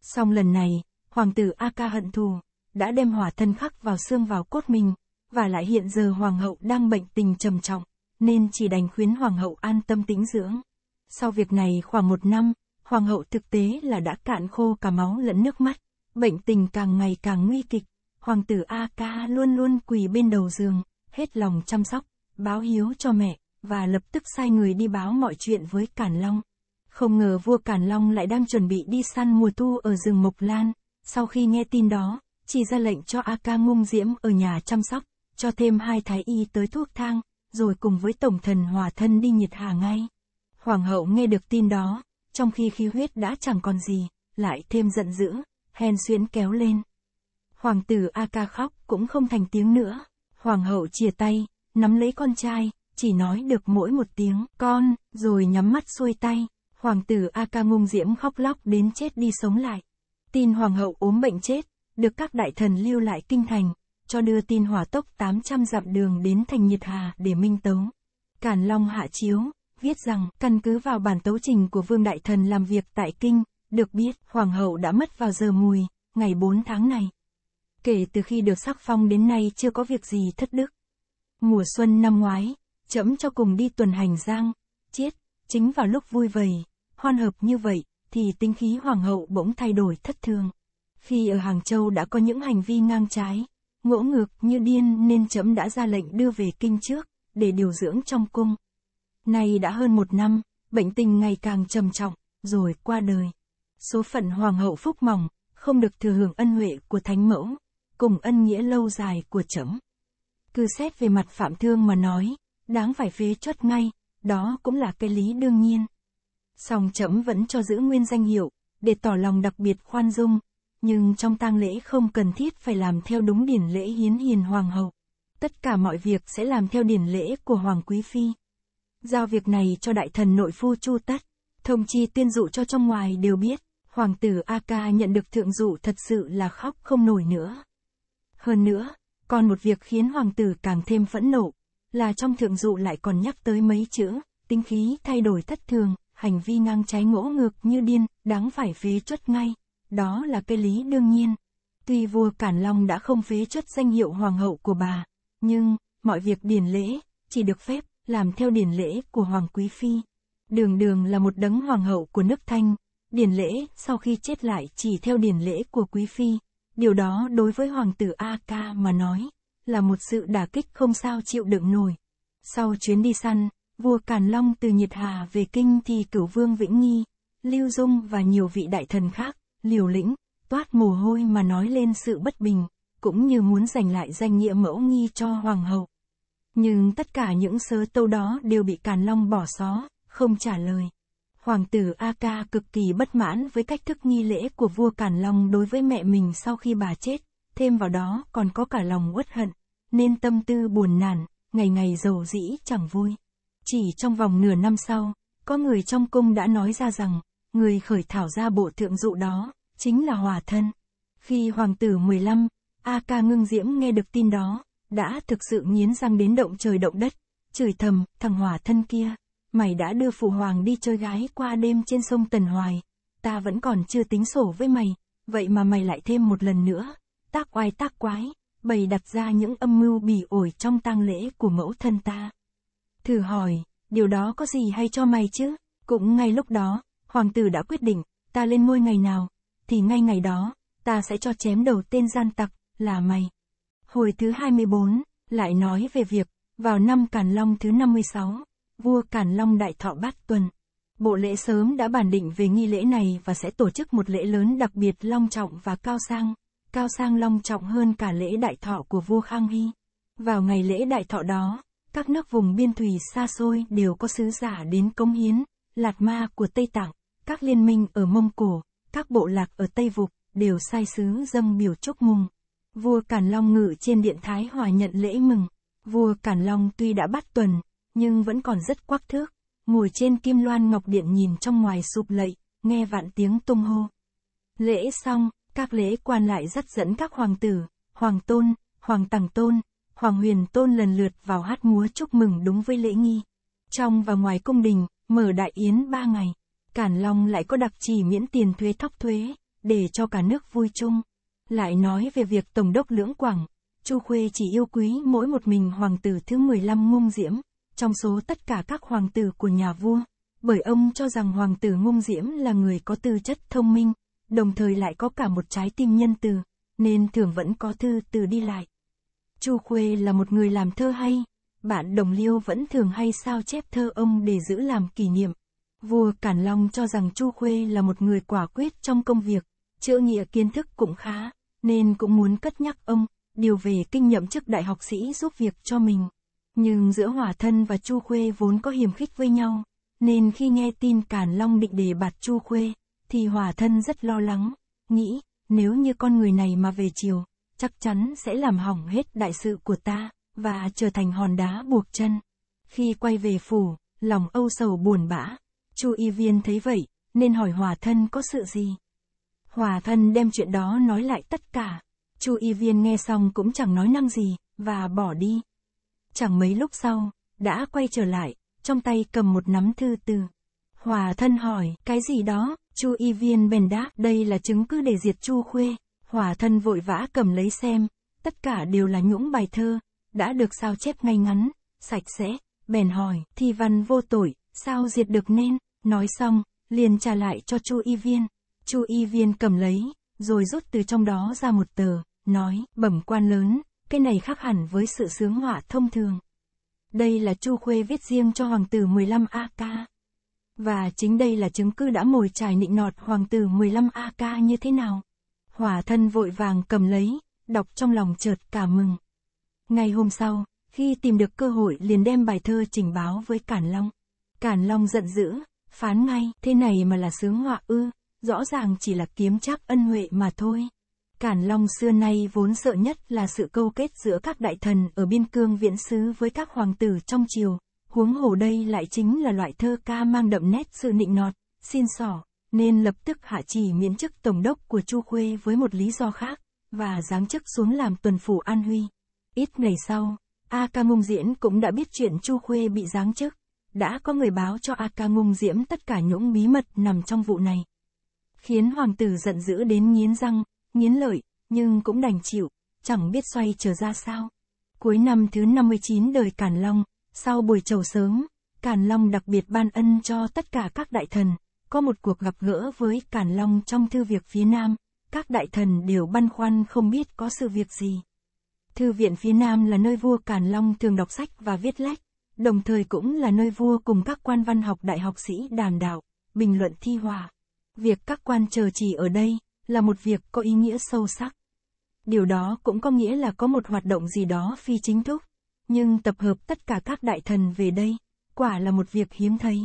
Song lần này, hoàng tử A Ca hận thù, đã đem hòa thân khắc vào xương vào cốt mình, và lại hiện giờ hoàng hậu đang bệnh tình trầm trọng, nên chỉ đành khuyến hoàng hậu an tâm tĩnh dưỡng. Sau việc này khoảng một năm, hoàng hậu thực tế là đã cạn khô cả máu lẫn nước mắt, bệnh tình càng ngày càng nguy kịch, hoàng tử A Ca luôn luôn quỳ bên đầu giường, hết lòng chăm sóc, báo hiếu cho mẹ, và lập tức sai người đi báo mọi chuyện với Càn Long. Không ngờ vua Càn Long lại đang chuẩn bị đi săn mùa thu ở rừng Mộc Lan, sau khi nghe tin đó, chỉ ra lệnh cho A Ca ngung diễm ở nhà chăm sóc, cho thêm hai thái y tới thuốc thang, rồi cùng với tổng thần hòa thân đi nhiệt hà ngay. Hoàng hậu nghe được tin đó, trong khi khí huyết đã chẳng còn gì, lại thêm giận dữ, hèn xuyến kéo lên. Hoàng tử A ca khóc cũng không thành tiếng nữa, hoàng hậu chia tay, nắm lấy con trai, chỉ nói được mỗi một tiếng con, rồi nhắm mắt xuôi tay, hoàng tử A ca ngung diễm khóc lóc đến chết đi sống lại. Tin hoàng hậu ốm bệnh chết, được các đại thần lưu lại kinh thành, cho đưa tin hỏa tốc 800 dặm đường đến thành Nhiệt Hà để minh tấu. Càn Long hạ chiếu, viết rằng, căn cứ vào bản tấu trình của Vương Đại Thần làm việc tại Kinh, được biết, Hoàng hậu đã mất vào giờ mùi, ngày 4 tháng này. Kể từ khi được sắc phong đến nay chưa có việc gì thất đức. Mùa xuân năm ngoái, chấm cho cùng đi tuần hành giang, chiết, chính vào lúc vui vầy, hoan hợp như vậy, thì tinh khí hoàng hậu bỗng thay đổi thất thường. Khi ở Hàng Châu đã có những hành vi ngang trái, ngỗ ngược như điên nên chấm đã ra lệnh đưa về kinh trước, để điều dưỡng trong cung. Nay đã hơn một năm, bệnh tình ngày càng trầm trọng, rồi qua đời. Số phận hoàng hậu phúc mỏng, không được thừa hưởng ân huệ của thánh mẫu, cùng ân nghĩa lâu dài của trẫm. Cứ xét về mặt phạm thương mà nói, đáng phải phế chốt ngay, đó cũng là cái lý đương nhiên. Song trẫm vẫn cho giữ nguyên danh hiệu, để tỏ lòng đặc biệt khoan dung, nhưng trong tang lễ không cần thiết phải làm theo đúng điển lễ hiến hiền hoàng hậu. Tất cả mọi việc sẽ làm theo điển lễ của hoàng quý phi. Giao việc này cho đại thần nội phu Chu Tất. Thông chi tiên dụ cho trong ngoài đều biết. Hoàng tử A Ca nhận được thượng dụ thật sự là khóc không nổi nữa. Hơn nữa, còn một việc khiến hoàng tử càng thêm phẫn nộ, là trong thượng dụ lại còn nhắc tới mấy chữ, tính khí thay đổi thất thường, hành vi ngang trái ngỗ ngược như điên, đáng phải phế chuất ngay. Đó là cái lý đương nhiên. Tuy vua Cản Long đã không phế chuất danh hiệu hoàng hậu của bà, nhưng, mọi việc điển lễ, chỉ được phép làm theo điển lễ của Hoàng Quý Phi. Đường đường là một đấng hoàng hậu của nước Thanh, điển lễ sau khi chết lại chỉ theo điển lễ của Quý Phi. Điều đó đối với Hoàng tử A Ca mà nói, là một sự đả kích không sao chịu đựng nổi. Sau chuyến đi săn, vua Càn Long từ Nhiệt Hà về Kinh thì cửu vương Vĩnh Nghi, Lưu Dung và nhiều vị đại thần khác, liều lĩnh, toát mồ hôi mà nói lên sự bất bình, cũng như muốn giành lại danh nghĩa mẫu nghi cho Hoàng hậu. Nhưng tất cả những sớ tâu đó đều bị Càn Long bỏ xó, không trả lời. Hoàng tử A Ca cực kỳ bất mãn với cách thức nghi lễ của vua Càn Long đối với mẹ mình sau khi bà chết, thêm vào đó còn có cả lòng uất hận, nên tâm tư buồn nản, ngày ngày giàu dĩ chẳng vui. Chỉ trong vòng nửa năm sau, có người trong cung đã nói ra rằng, người khởi thảo ra bộ thượng dụ đó, chính là Hòa Thân. Khi hoàng tử 15, A Ca ngưng diễm nghe được tin đó, đã thực sự nghiến răng đến động trời động đất, chửi thầm, thằng hỏa thân kia, mày đã đưa phụ hoàng đi chơi gái qua đêm trên sông Tần Hoài, ta vẫn còn chưa tính sổ với mày, vậy mà mày lại thêm một lần nữa, tác oai tác quái, bày đặt ra những âm mưu bỉ ổi trong tang lễ của mẫu thân ta. Thử hỏi, điều đó có gì hay cho mày chứ? Cũng ngay lúc đó, hoàng tử đã quyết định, ta lên ngôi ngày nào, thì ngay ngày đó, ta sẽ cho chém đầu tên gian tặc, là mày. Hồi thứ 24, lại nói về việc, vào năm Càn Long thứ 56, vua Càn Long Đại Thọ Bát Tuần. Bộ lễ sớm đã bàn định về nghi lễ này và sẽ tổ chức một lễ lớn đặc biệt long trọng và cao sang, cao sang long trọng hơn cả lễ đại thọ của vua Khang Hy. Vào ngày lễ đại thọ đó, các nước vùng biên thùy xa xôi đều có sứ giả đến công hiến, lạt ma của Tây Tạng, các liên minh ở Mông Cổ, các bộ lạc ở Tây Vục đều sai sứ dâng biểu chúc mừng. Vua Càn Long ngự trên điện Thái Hòa nhận lễ mừng. Vua Càn Long tuy đã bắt tuần, nhưng vẫn còn rất quắc thước. Ngồi trên kim loan ngọc điện nhìn trong ngoài sụp lậy, nghe vạn tiếng tung hô. Lễ xong, các lễ quan lại dắt dẫn các hoàng tử, hoàng tôn, hoàng tằng tôn, hoàng huyền tôn lần lượt vào hát múa chúc mừng đúng với lễ nghi. Trong và ngoài cung đình, mở đại yến ba ngày. Cản Long lại có đặc chỉ miễn tiền thuế thóc thuế, để cho cả nước vui chung. Lại nói về việc Tổng đốc Lưỡng Quảng, Chu Khuê chỉ yêu quý mỗi một mình hoàng tử thứ 15 ngung Diễm, trong số tất cả các hoàng tử của nhà vua, bởi ông cho rằng hoàng tử ngung Diễm là người có tư chất thông minh, đồng thời lại có cả một trái tim nhân từ, nên thường vẫn có thư từ đi lại. Chu Khuê là một người làm thơ hay, bạn đồng liêu vẫn thường hay sao chép thơ ông để giữ làm kỷ niệm. Vua Cản Long cho rằng Chu Khuê là một người quả quyết trong công việc, chữa nghĩa kiến thức cũng khá nên cũng muốn cất nhắc ông, điều về kinh nhậm chức đại học sĩ giúp việc cho mình. Nhưng giữa Hòa Thân và Chu Khuê vốn có hiểm khích với nhau, nên khi nghe tin Càn Long định đề bạt Chu Khuê, thì Hòa Thân rất lo lắng, nghĩ, nếu như con người này mà về chiều, chắc chắn sẽ làm hỏng hết đại sự của ta, và trở thành hòn đá buộc chân. Khi quay về phủ, lòng âu sầu buồn bã, Chu Y Viên thấy vậy, nên hỏi Hòa Thân có sự gì. Hòa thân đem chuyện đó nói lại tất cả. Chu Y Viên nghe xong cũng chẳng nói năng gì, và bỏ đi. Chẳng mấy lúc sau, đã quay trở lại, trong tay cầm một nắm thư từ. Hòa thân hỏi, cái gì đó, Chu Y Viên bền đáp, đây là chứng cứ để diệt Chu Khuê. Hòa thân vội vã cầm lấy xem, tất cả đều là những bài thơ, đã được sao chép ngay ngắn, sạch sẽ, bền hỏi, thi văn vô tội, sao diệt được nên, nói xong, liền trả lại cho Chu Y Viên. Chu y viên cầm lấy, rồi rút từ trong đó ra một tờ, nói, bẩm quan lớn, cái này khác hẳn với sự sướng họa thông thường. Đây là Chu Khuê viết riêng cho hoàng tử 15AK. Và chính đây là chứng cứ đã mồi trải nịnh nọt hoàng tử 15AK như thế nào. Hỏa thân vội vàng cầm lấy, đọc trong lòng chợt cả mừng. Ngày hôm sau, khi tìm được cơ hội liền đem bài thơ trình báo với Cản Long. Cản Long giận dữ, phán ngay, thế này mà là sướng họa ư, rõ ràng chỉ là kiếm chắc ân huệ mà thôi. Cản Long xưa nay vốn sợ nhất là sự câu kết giữa các đại thần ở biên cương viễn xứ với các hoàng tử trong triều, huống hồ đây lại chính là loại thơ ca mang đậm nét sự nịnh nọt, xin sỏ, nên lập tức hạ chỉ miễn chức tổng đốc của Chu Khuê với một lý do khác, và giáng chức xuống làm tuần phủ An Huy. Ít ngày sau, A Ca Ngung Diễn cũng đã biết chuyện Chu Khuê bị giáng chức. Đã có người báo cho A Ca Ngung Diễm tất cả những bí mật nằm trong vụ này khiến hoàng tử giận dữ đến nghiến răng, nghiến lợi, nhưng cũng đành chịu, chẳng biết xoay trở ra sao. Cuối năm thứ 59 đời Càn Long, sau buổi trầu sớm, Càn Long đặc biệt ban ân cho tất cả các đại thần, có một cuộc gặp gỡ với Càn Long trong thư việc phía Nam, các đại thần đều băn khoăn không biết có sự việc gì. Thư viện phía Nam là nơi vua Càn Long thường đọc sách và viết lách, đồng thời cũng là nơi vua cùng các quan văn học đại học sĩ đàm đạo, bình luận thi hòa. Việc các quan chờ chỉ ở đây, là một việc có ý nghĩa sâu sắc. Điều đó cũng có nghĩa là có một hoạt động gì đó phi chính thức. Nhưng tập hợp tất cả các đại thần về đây, quả là một việc hiếm thấy.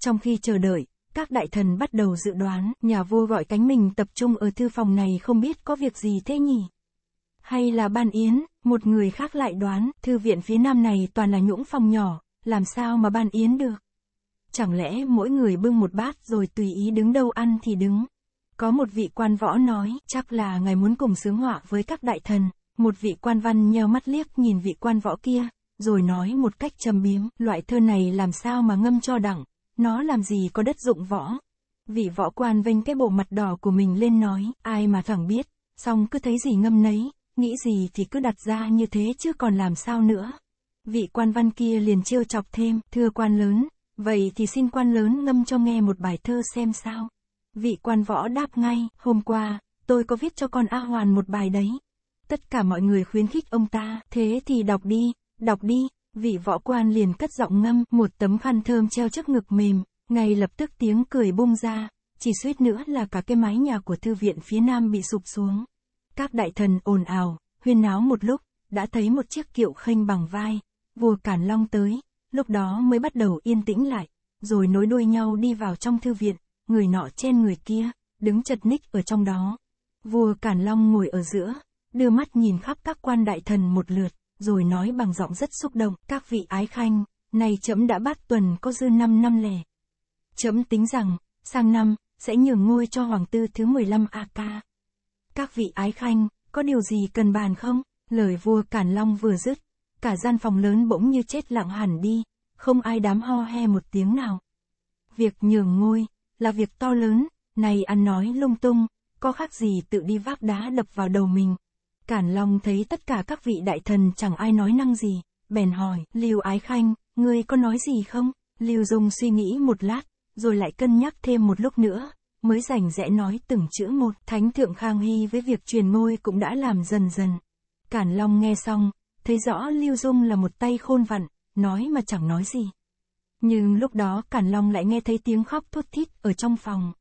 Trong khi chờ đợi, các đại thần bắt đầu dự đoán, nhà vua gọi cánh mình tập trung ở thư phòng này không biết có việc gì thế nhỉ? Hay là ban yến, một người khác lại đoán, thư viện phía nam này toàn là những phòng nhỏ, làm sao mà ban yến được? Chẳng lẽ mỗi người bưng một bát rồi tùy ý đứng đâu ăn thì đứng. Có một vị quan võ nói, chắc là ngài muốn cùng sướng họa với các đại thần. Một vị quan văn nheo mắt liếc nhìn vị quan võ kia, rồi nói một cách trầm biếm, loại thơ này làm sao mà ngâm cho đẳng, nó làm gì có đất dụng võ. Vị võ quan vênh cái bộ mặt đỏ của mình lên nói, ai mà thẳng biết, xong cứ thấy gì ngâm nấy, nghĩ gì thì cứ đặt ra như thế chứ còn làm sao nữa. Vị quan văn kia liền trêu chọc thêm, thưa quan lớn, Vậy thì xin quan lớn ngâm cho nghe một bài thơ xem sao. Vị quan võ đáp ngay, hôm qua, tôi có viết cho con A Hoàn một bài đấy. Tất cả mọi người khuyến khích ông ta, thế thì đọc đi, đọc đi, vị võ quan liền cất giọng ngâm, một tấm khăn thơm treo trước ngực mềm, ngay lập tức tiếng cười bung ra, chỉ suýt nữa là cả cái mái nhà của thư viện phía nam bị sụp xuống. Các đại thần ồn ào, huyên náo một lúc, đã thấy một chiếc kiệu khênh bằng vai, vua Cản Long tới, lúc đó mới bắt đầu yên tĩnh lại, rồi nối đuôi nhau đi vào trong thư viện, người nọ trên người kia, đứng chật ních ở trong đó. Vua Càn Long ngồi ở giữa, đưa mắt nhìn khắp các quan đại thần một lượt, rồi nói bằng giọng rất xúc động, các vị ái khanh, nay chấm đã bắt tuần có dư 5 năm lẻ. Chấm tính rằng, sang năm, sẽ nhường ngôi cho hoàng tư thứ 15 AK. Các vị ái khanh, có điều gì cần bàn không? Lời vua Càn Long vừa dứt, cả gian phòng lớn bỗng như chết lặng hẳn đi, không ai đám ho he một tiếng nào. Việc nhường ngôi, là việc to lớn, này ăn nói lung tung, có khác gì tự đi vác đá đập vào đầu mình. Cản Long thấy tất cả các vị đại thần chẳng ai nói năng gì, bèn hỏi, Lưu Ái Khanh, ngươi có nói gì không? Lưu Dung suy nghĩ một lát, rồi lại cân nhắc thêm một lúc nữa, mới rảnh rẽ nói từng chữ một. Thánh Thượng Khang Hy với việc truyền ngôi cũng đã làm dần dần. Cản Long nghe xong, thấy rõ Lưu Dung là một tay khôn vặn, nói mà chẳng nói gì. Nhưng lúc đó Cản Long lại nghe thấy tiếng khóc thút thít ở trong phòng.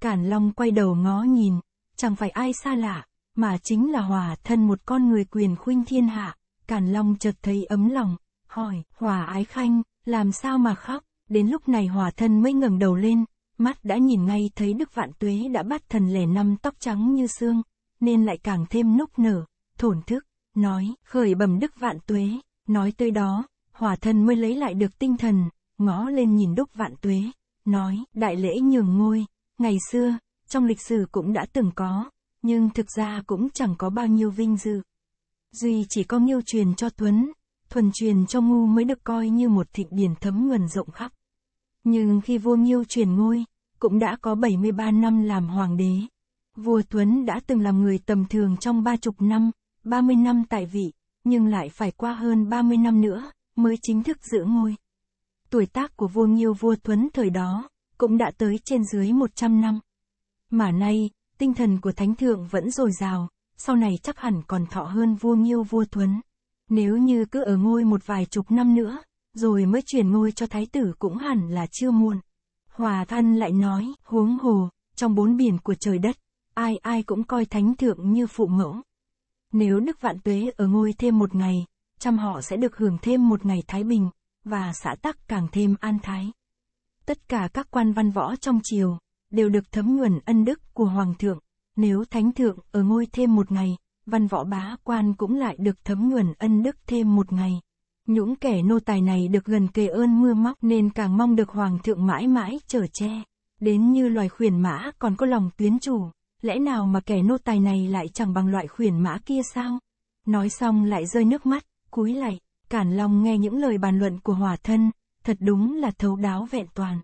Cản Long quay đầu ngó nhìn, chẳng phải ai xa lạ, mà chính là hòa thân một con người quyền khuynh thiên hạ. Cản Long chợt thấy ấm lòng, hỏi, hòa ái khanh, làm sao mà khóc, đến lúc này hòa thân mới ngẩng đầu lên, mắt đã nhìn ngay thấy Đức Vạn Tuế đã bắt thần lẻ năm tóc trắng như xương, nên lại càng thêm núc nở, thổn thức nói, khởi bẩm đức vạn tuế, nói tới đó, hòa thân mới lấy lại được tinh thần, ngó lên nhìn đức vạn tuế, nói, đại lễ nhường ngôi, ngày xưa, trong lịch sử cũng đã từng có, nhưng thực ra cũng chẳng có bao nhiêu vinh dự. Duy chỉ có nghiêu truyền cho Tuấn, thuần truyền cho ngu mới được coi như một thịnh điển thấm nguồn rộng khắp. Nhưng khi vua Nghiêu truyền ngôi, cũng đã có 73 năm làm hoàng đế. Vua Tuấn đã từng làm người tầm thường trong ba chục năm, 30 năm tại vị, nhưng lại phải qua hơn 30 năm nữa, mới chính thức giữ ngôi. Tuổi tác của vua Nghiêu vua Thuấn thời đó, cũng đã tới trên dưới 100 năm. Mà nay, tinh thần của Thánh Thượng vẫn dồi dào, sau này chắc hẳn còn thọ hơn vua Nghiêu vua Thuấn. Nếu như cứ ở ngôi một vài chục năm nữa, rồi mới chuyển ngôi cho Thái tử cũng hẳn là chưa muộn. Hòa Thân lại nói, huống hồ, trong bốn biển của trời đất, ai ai cũng coi Thánh Thượng như phụ mẫu. Nếu Đức Vạn Tuế ở ngôi thêm một ngày, trăm họ sẽ được hưởng thêm một ngày thái bình, và xã tắc càng thêm an thái. Tất cả các quan văn võ trong triều, đều được thấm nhuần ân đức của Hoàng thượng, nếu Thánh thượng ở ngôi thêm một ngày, văn võ bá quan cũng lại được thấm nhuần ân đức thêm một ngày. Những kẻ nô tài này được gần kề ơn mưa móc nên càng mong được Hoàng thượng mãi mãi chở che, đến như loài khuyển mã còn có lòng tuyến chủ lẽ nào mà kẻ nô tài này lại chẳng bằng loại khuyển mã kia sao? Nói xong lại rơi nước mắt, cúi lạy, Cản Long nghe những lời bàn luận của hòa thân, thật đúng là thấu đáo vẹn toàn.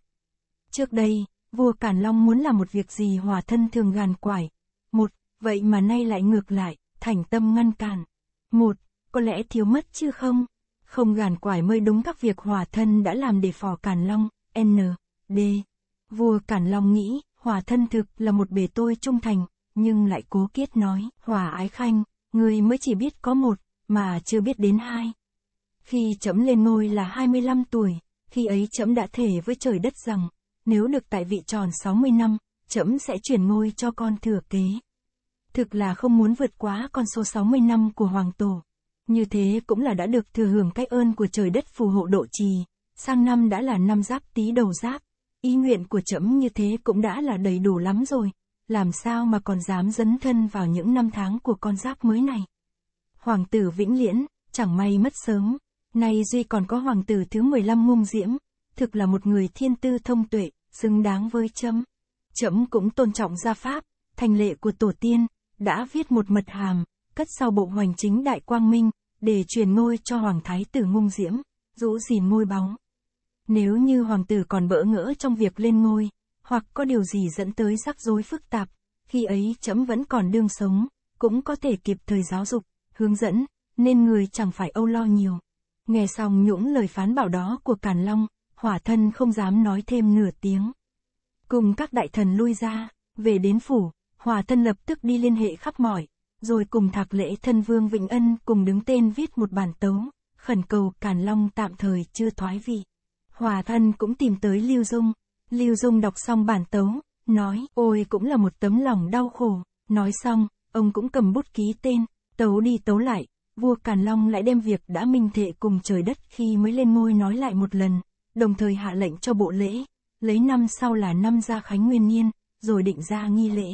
Trước đây, vua Cản Long muốn làm một việc gì hòa thân thường gàn quải. Một, vậy mà nay lại ngược lại, thành tâm ngăn cản. Một, có lẽ thiếu mất chứ không? Không gàn quải mới đúng các việc hòa thân đã làm để phò Cản Long, N, D. Vua Cản Long nghĩ, Hỏa thân thực là một bề tôi trung thành, nhưng lại cố kiết nói, hỏa ái khanh, người mới chỉ biết có một, mà chưa biết đến hai. Khi chấm lên ngôi là 25 tuổi, khi ấy chấm đã thể với trời đất rằng, nếu được tại vị tròn 60 năm, chấm sẽ chuyển ngôi cho con thừa kế. Thực là không muốn vượt quá con số 60 năm của Hoàng Tổ. Như thế cũng là đã được thừa hưởng cái ơn của trời đất phù hộ độ trì, sang năm đã là năm giáp tý đầu giáp, Ý nguyện của trẫm như thế cũng đã là đầy đủ lắm rồi, làm sao mà còn dám dấn thân vào những năm tháng của con giáp mới này. Hoàng tử vĩnh liễn, chẳng may mất sớm, nay Duy còn có hoàng tử thứ 15 ngung diễm, thực là một người thiên tư thông tuệ, xứng đáng với trẫm. Trẫm cũng tôn trọng gia pháp, thành lệ của tổ tiên, đã viết một mật hàm, cất sau bộ hoành chính đại quang minh, để truyền ngôi cho hoàng thái tử ngung diễm, rũ gì ngôi bóng. Nếu như hoàng tử còn bỡ ngỡ trong việc lên ngôi, hoặc có điều gì dẫn tới rắc rối phức tạp, khi ấy chấm vẫn còn đương sống, cũng có thể kịp thời giáo dục, hướng dẫn, nên người chẳng phải âu lo nhiều. Nghe xong những lời phán bảo đó của Càn Long, hỏa thân không dám nói thêm nửa tiếng. Cùng các đại thần lui ra, về đến phủ, hỏa thân lập tức đi liên hệ khắp mỏi, rồi cùng thạc lễ thân vương vịnh Ân cùng đứng tên viết một bản tấu, khẩn cầu Càn Long tạm thời chưa thoái vị. Hòa thân cũng tìm tới Lưu Dung. Lưu Dung đọc xong bản tấu, nói, ôi cũng là một tấm lòng đau khổ. Nói xong, ông cũng cầm bút ký tên, tấu đi tấu lại, vua Càn Long lại đem việc đã minh thệ cùng trời đất khi mới lên ngôi nói lại một lần, đồng thời hạ lệnh cho bộ lễ, lấy năm sau là năm gia khánh nguyên niên, rồi định ra nghi lễ.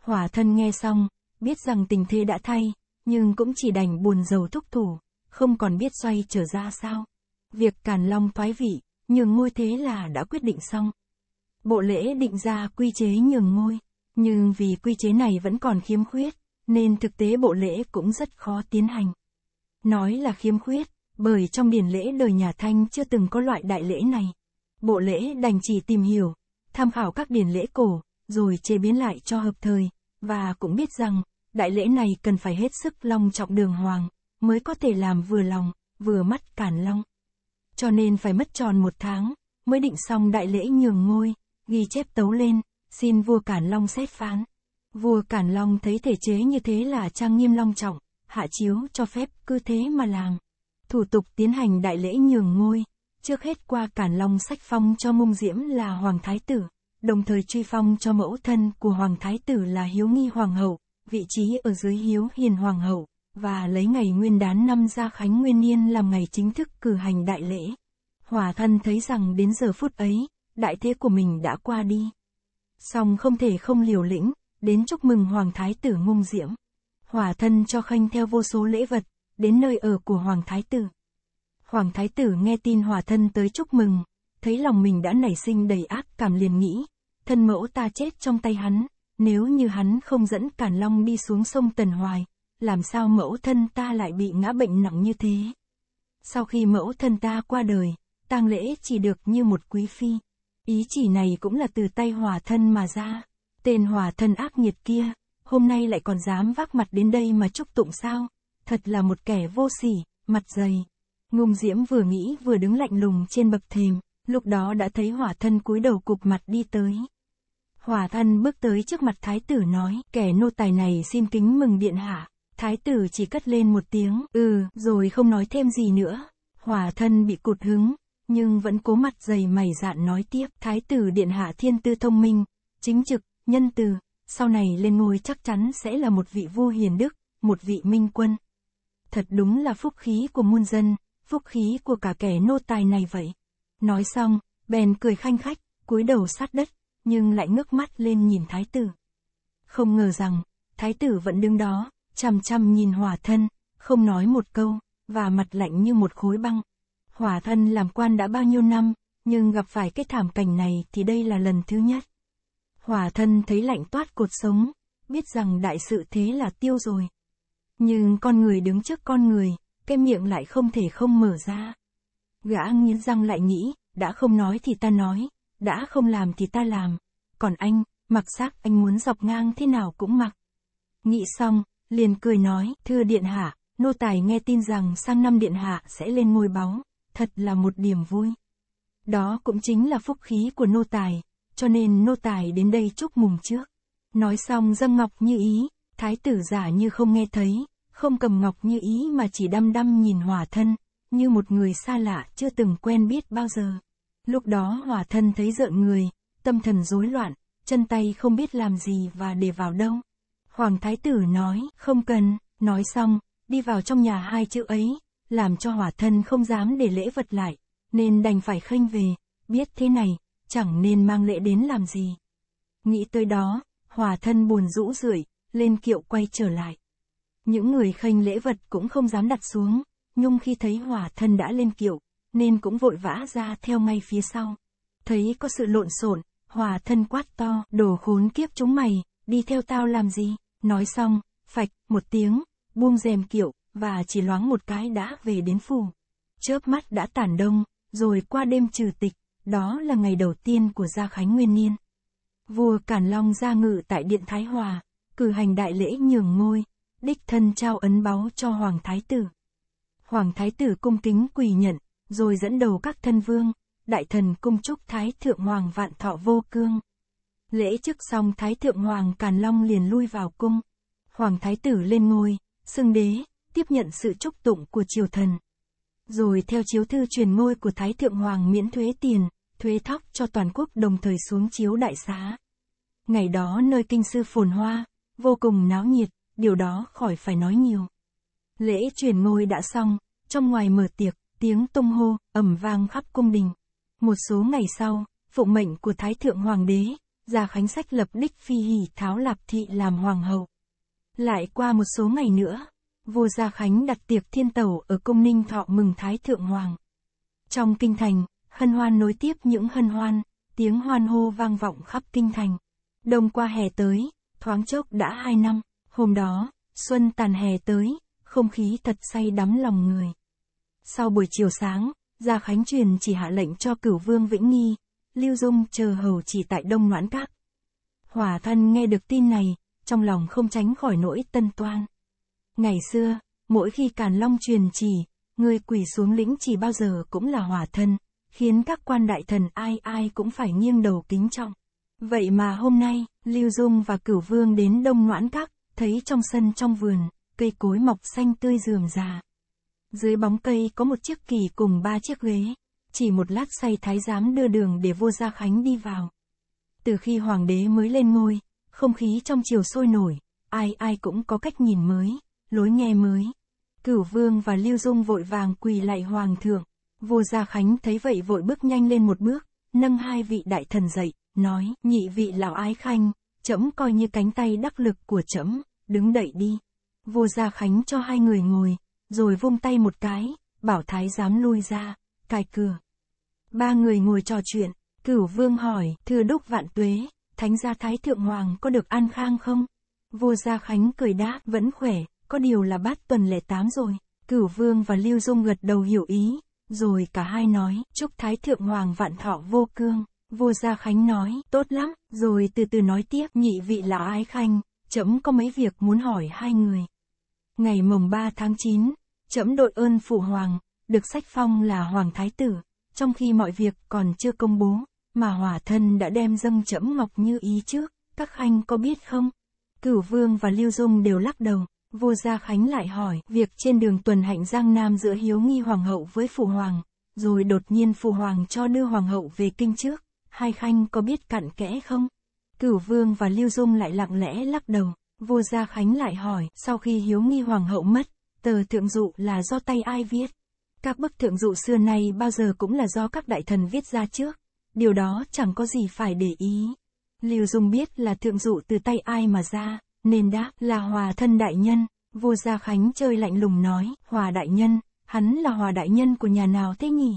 hòa thân nghe xong, biết rằng tình thế đã thay, nhưng cũng chỉ đành buồn rầu thúc thủ, không còn biết xoay trở ra sao. Việc Càn Long thoái vị, nhường ngôi thế là đã quyết định xong. Bộ lễ định ra quy chế nhường ngôi, nhưng vì quy chế này vẫn còn khiếm khuyết, nên thực tế bộ lễ cũng rất khó tiến hành. Nói là khiếm khuyết, bởi trong điển lễ đời nhà Thanh chưa từng có loại đại lễ này. Bộ lễ đành chỉ tìm hiểu, tham khảo các điển lễ cổ, rồi chế biến lại cho hợp thời, và cũng biết rằng, đại lễ này cần phải hết sức long trọng đường hoàng, mới có thể làm vừa lòng, vừa mắt cản long cho nên phải mất tròn một tháng, mới định xong đại lễ nhường ngôi, ghi chép tấu lên, xin vua Cản Long xét phán. Vua Cản Long thấy thể chế như thế là trang nghiêm long trọng, hạ chiếu cho phép cứ thế mà làm. Thủ tục tiến hành đại lễ nhường ngôi, trước hết qua Cản Long sách phong cho mông diễm là Hoàng Thái Tử, đồng thời truy phong cho mẫu thân của Hoàng Thái Tử là Hiếu Nghi Hoàng Hậu, vị trí ở dưới Hiếu Hiền Hoàng Hậu và lấy ngày nguyên đán năm gia Khánh Nguyên Niên làm ngày chính thức cử hành đại lễ. Hòa thân thấy rằng đến giờ phút ấy, đại thế của mình đã qua đi. Song không thể không liều lĩnh, đến chúc mừng Hoàng Thái tử ngung diễm. Hòa thân cho khanh theo vô số lễ vật, đến nơi ở của Hoàng Thái tử. Hoàng Thái tử nghe tin hòa thân tới chúc mừng, thấy lòng mình đã nảy sinh đầy ác cảm liền nghĩ, thân mẫu ta chết trong tay hắn, nếu như hắn không dẫn Càn Long đi xuống sông Tần Hoài, làm sao mẫu thân ta lại bị ngã bệnh nặng như thế? Sau khi mẫu thân ta qua đời, tang lễ chỉ được như một quý phi. Ý chỉ này cũng là từ tay hòa thân mà ra. Tên hòa thân ác nghiệt kia, hôm nay lại còn dám vác mặt đến đây mà chúc tụng sao? Thật là một kẻ vô sỉ, mặt dày. Ngung diễm vừa nghĩ vừa đứng lạnh lùng trên bậc thềm, lúc đó đã thấy hỏa thân cúi đầu cục mặt đi tới. Hỏa thân bước tới trước mặt thái tử nói, kẻ nô tài này xin kính mừng điện hạ. Thái tử chỉ cất lên một tiếng, ừ, rồi không nói thêm gì nữa. Hỏa thân bị cụt hứng, nhưng vẫn cố mặt dày mày dạn nói tiếp. Thái tử điện hạ thiên tư thông minh, chính trực, nhân từ, sau này lên ngôi chắc chắn sẽ là một vị vua hiền đức, một vị minh quân. Thật đúng là phúc khí của muôn dân, phúc khí của cả kẻ nô tài này vậy. Nói xong, bèn cười khanh khách, cúi đầu sát đất, nhưng lại ngước mắt lên nhìn thái tử. Không ngờ rằng, thái tử vẫn đứng đó, chằm chằm nhìn hòa thân, không nói một câu, và mặt lạnh như một khối băng. hòa thân làm quan đã bao nhiêu năm, nhưng gặp phải cái thảm cảnh này thì đây là lần thứ nhất. hòa thân thấy lạnh toát cột sống, biết rằng đại sự thế là tiêu rồi. Nhưng con người đứng trước con người, cái miệng lại không thể không mở ra. Gã nghiến răng lại nghĩ, đã không nói thì ta nói, đã không làm thì ta làm. Còn anh, mặc xác anh muốn dọc ngang thế nào cũng mặc. Nghĩ xong, liền cười nói, thưa điện hạ, nô tài nghe tin rằng sang năm điện hạ sẽ lên ngôi báu, thật là một điểm vui. Đó cũng chính là phúc khí của nô tài, cho nên nô tài đến đây chúc mừng trước. Nói xong dâng ngọc như ý, thái tử giả như không nghe thấy, không cầm ngọc như ý mà chỉ đăm đăm nhìn hỏa thân, như một người xa lạ chưa từng quen biết bao giờ. Lúc đó hỏa thân thấy rợn người, tâm thần rối loạn, chân tay không biết làm gì và để vào đâu. Hoàng Thái Tử nói, không cần, nói xong, đi vào trong nhà hai chữ ấy, làm cho hỏa thân không dám để lễ vật lại, nên đành phải khênh về, biết thế này, chẳng nên mang lễ đến làm gì. Nghĩ tới đó, hỏa thân buồn rũ rượi, lên kiệu quay trở lại. Những người khênh lễ vật cũng không dám đặt xuống, Nhung khi thấy hỏa thân đã lên kiệu, nên cũng vội vã ra theo ngay phía sau. Thấy có sự lộn xộn, hỏa thân quát to, đồ khốn kiếp chúng mày, đi theo tao làm gì? Nói xong, phạch, một tiếng, buông rèm kiệu, và chỉ loáng một cái đã về đến phủ. Chớp mắt đã tản đông, rồi qua đêm trừ tịch, đó là ngày đầu tiên của Gia Khánh Nguyên Niên. Vua cản Long ra ngự tại Điện Thái Hòa, cử hành đại lễ nhường ngôi, đích thân trao ấn báu cho Hoàng Thái Tử. Hoàng Thái Tử cung kính quỳ nhận, rồi dẫn đầu các thân vương, đại thần cung chúc Thái Thượng Hoàng Vạn Thọ Vô Cương. Lễ chức xong Thái Thượng Hoàng Càn Long liền lui vào cung. Hoàng Thái Tử lên ngôi, xưng đế, tiếp nhận sự chúc tụng của triều thần. Rồi theo chiếu thư truyền ngôi của Thái Thượng Hoàng miễn thuế tiền, thuế thóc cho toàn quốc đồng thời xuống chiếu đại xá. Ngày đó nơi kinh sư phồn hoa, vô cùng náo nhiệt, điều đó khỏi phải nói nhiều. Lễ truyền ngôi đã xong, trong ngoài mở tiệc, tiếng tung hô, ẩm vang khắp cung đình. Một số ngày sau, phụ mệnh của Thái Thượng Hoàng đế, Gia Khánh Sách lập đích phi hỉ Tháo Lạp Thị làm hoàng hậu. Lại qua một số ngày nữa, vua Gia Khánh đặt tiệc thiên tẩu ở công ninh thọ mừng Thái Thượng Hoàng. Trong kinh thành, hân hoan nối tiếp những hân hoan, tiếng hoan hô vang vọng khắp kinh thành. Đông qua hè tới, thoáng chốc đã hai năm, hôm đó, xuân tàn hè tới, không khí thật say đắm lòng người. Sau buổi chiều sáng, Gia Khánh truyền chỉ hạ lệnh cho cửu vương Vĩnh Nghi, Lưu Dung chờ hầu chỉ tại Đông Noãn Các. Hỏa thân nghe được tin này, trong lòng không tránh khỏi nỗi tân toan. Ngày xưa, mỗi khi Càn Long truyền chỉ, người quỳ xuống lĩnh chỉ bao giờ cũng là hỏa thân, khiến các quan đại thần ai ai cũng phải nghiêng đầu kính trọng. Vậy mà hôm nay, Lưu Dung và Cửu Vương đến Đông Noãn Các, thấy trong sân trong vườn, cây cối mọc xanh tươi rườm rà. Dưới bóng cây có một chiếc kỳ cùng ba chiếc ghế chỉ một lát say thái giám đưa đường để vua Gia Khánh đi vào. Từ khi hoàng đế mới lên ngôi, không khí trong chiều sôi nổi, ai ai cũng có cách nhìn mới, lối nghe mới. Cửu vương và Lưu Dung vội vàng quỳ lại hoàng thượng, vua Gia Khánh thấy vậy vội bước nhanh lên một bước, nâng hai vị đại thần dậy, nói, nhị vị lão ái khanh, trẫm coi như cánh tay đắc lực của trẫm, đứng đậy đi. Vua Gia Khánh cho hai người ngồi, rồi vung tay một cái, bảo thái giám lui ra cài cửa. Ba người ngồi trò chuyện, cửu vương hỏi, thưa đúc vạn tuế, thánh gia thái thượng hoàng có được an khang không? Vua Gia Khánh cười đáp, vẫn khỏe, có điều là bát tuần lẻ tám rồi. Cửu vương và Lưu Dung gật đầu hiểu ý, rồi cả hai nói, chúc thái thượng hoàng vạn thọ vô cương. Vua Gia Khánh nói, tốt lắm, rồi từ từ nói tiếp, nhị vị là ai khanh, chấm có mấy việc muốn hỏi hai người. Ngày mồng 3 tháng 9, chấm đội ơn phụ hoàng, được sách phong là Hoàng Thái Tử, trong khi mọi việc còn chưa công bố, mà hỏa thân đã đem dâng trẫm ngọc như ý trước, các khanh có biết không? Cửu Vương và Lưu Dung đều lắc đầu, vua Gia Khánh lại hỏi, việc trên đường tuần hạnh Giang Nam giữa hiếu nghi Hoàng hậu với Phụ Hoàng, rồi đột nhiên Phụ Hoàng cho đưa Hoàng hậu về kinh trước, hai khanh có biết cặn kẽ không? Cửu Vương và Lưu Dung lại lặng lẽ lắc đầu, vua Gia Khánh lại hỏi, sau khi hiếu nghi Hoàng hậu mất, tờ thượng dụ là do tay ai viết? Các bức thượng dụ xưa nay bao giờ cũng là do các đại thần viết ra trước. Điều đó chẳng có gì phải để ý. Lưu Dung biết là thượng dụ từ tay ai mà ra, nên đáp là hòa thân đại nhân. Vua Gia Khánh chơi lạnh lùng nói, hòa đại nhân, hắn là hòa đại nhân của nhà nào thế nhỉ?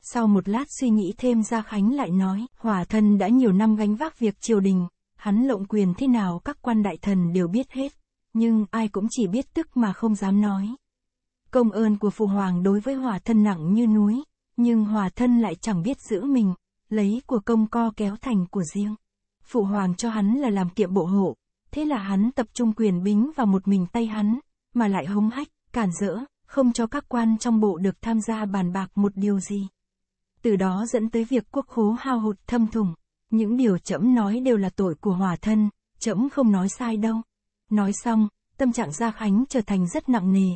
Sau một lát suy nghĩ thêm Gia Khánh lại nói, hòa thân đã nhiều năm gánh vác việc triều đình, hắn lộng quyền thế nào các quan đại thần đều biết hết, nhưng ai cũng chỉ biết tức mà không dám nói. Công ơn của Phụ Hoàng đối với hòa thân nặng như núi, nhưng hòa thân lại chẳng biết giữ mình, lấy của công co kéo thành của riêng. Phụ Hoàng cho hắn là làm kiệm bộ hộ, thế là hắn tập trung quyền bính vào một mình tay hắn, mà lại hống hách, cản rỡ, không cho các quan trong bộ được tham gia bàn bạc một điều gì. Từ đó dẫn tới việc quốc khố hao hụt thâm thùng, những điều trẫm nói đều là tội của hòa thân, trẫm không nói sai đâu. Nói xong, tâm trạng Gia Khánh trở thành rất nặng nề,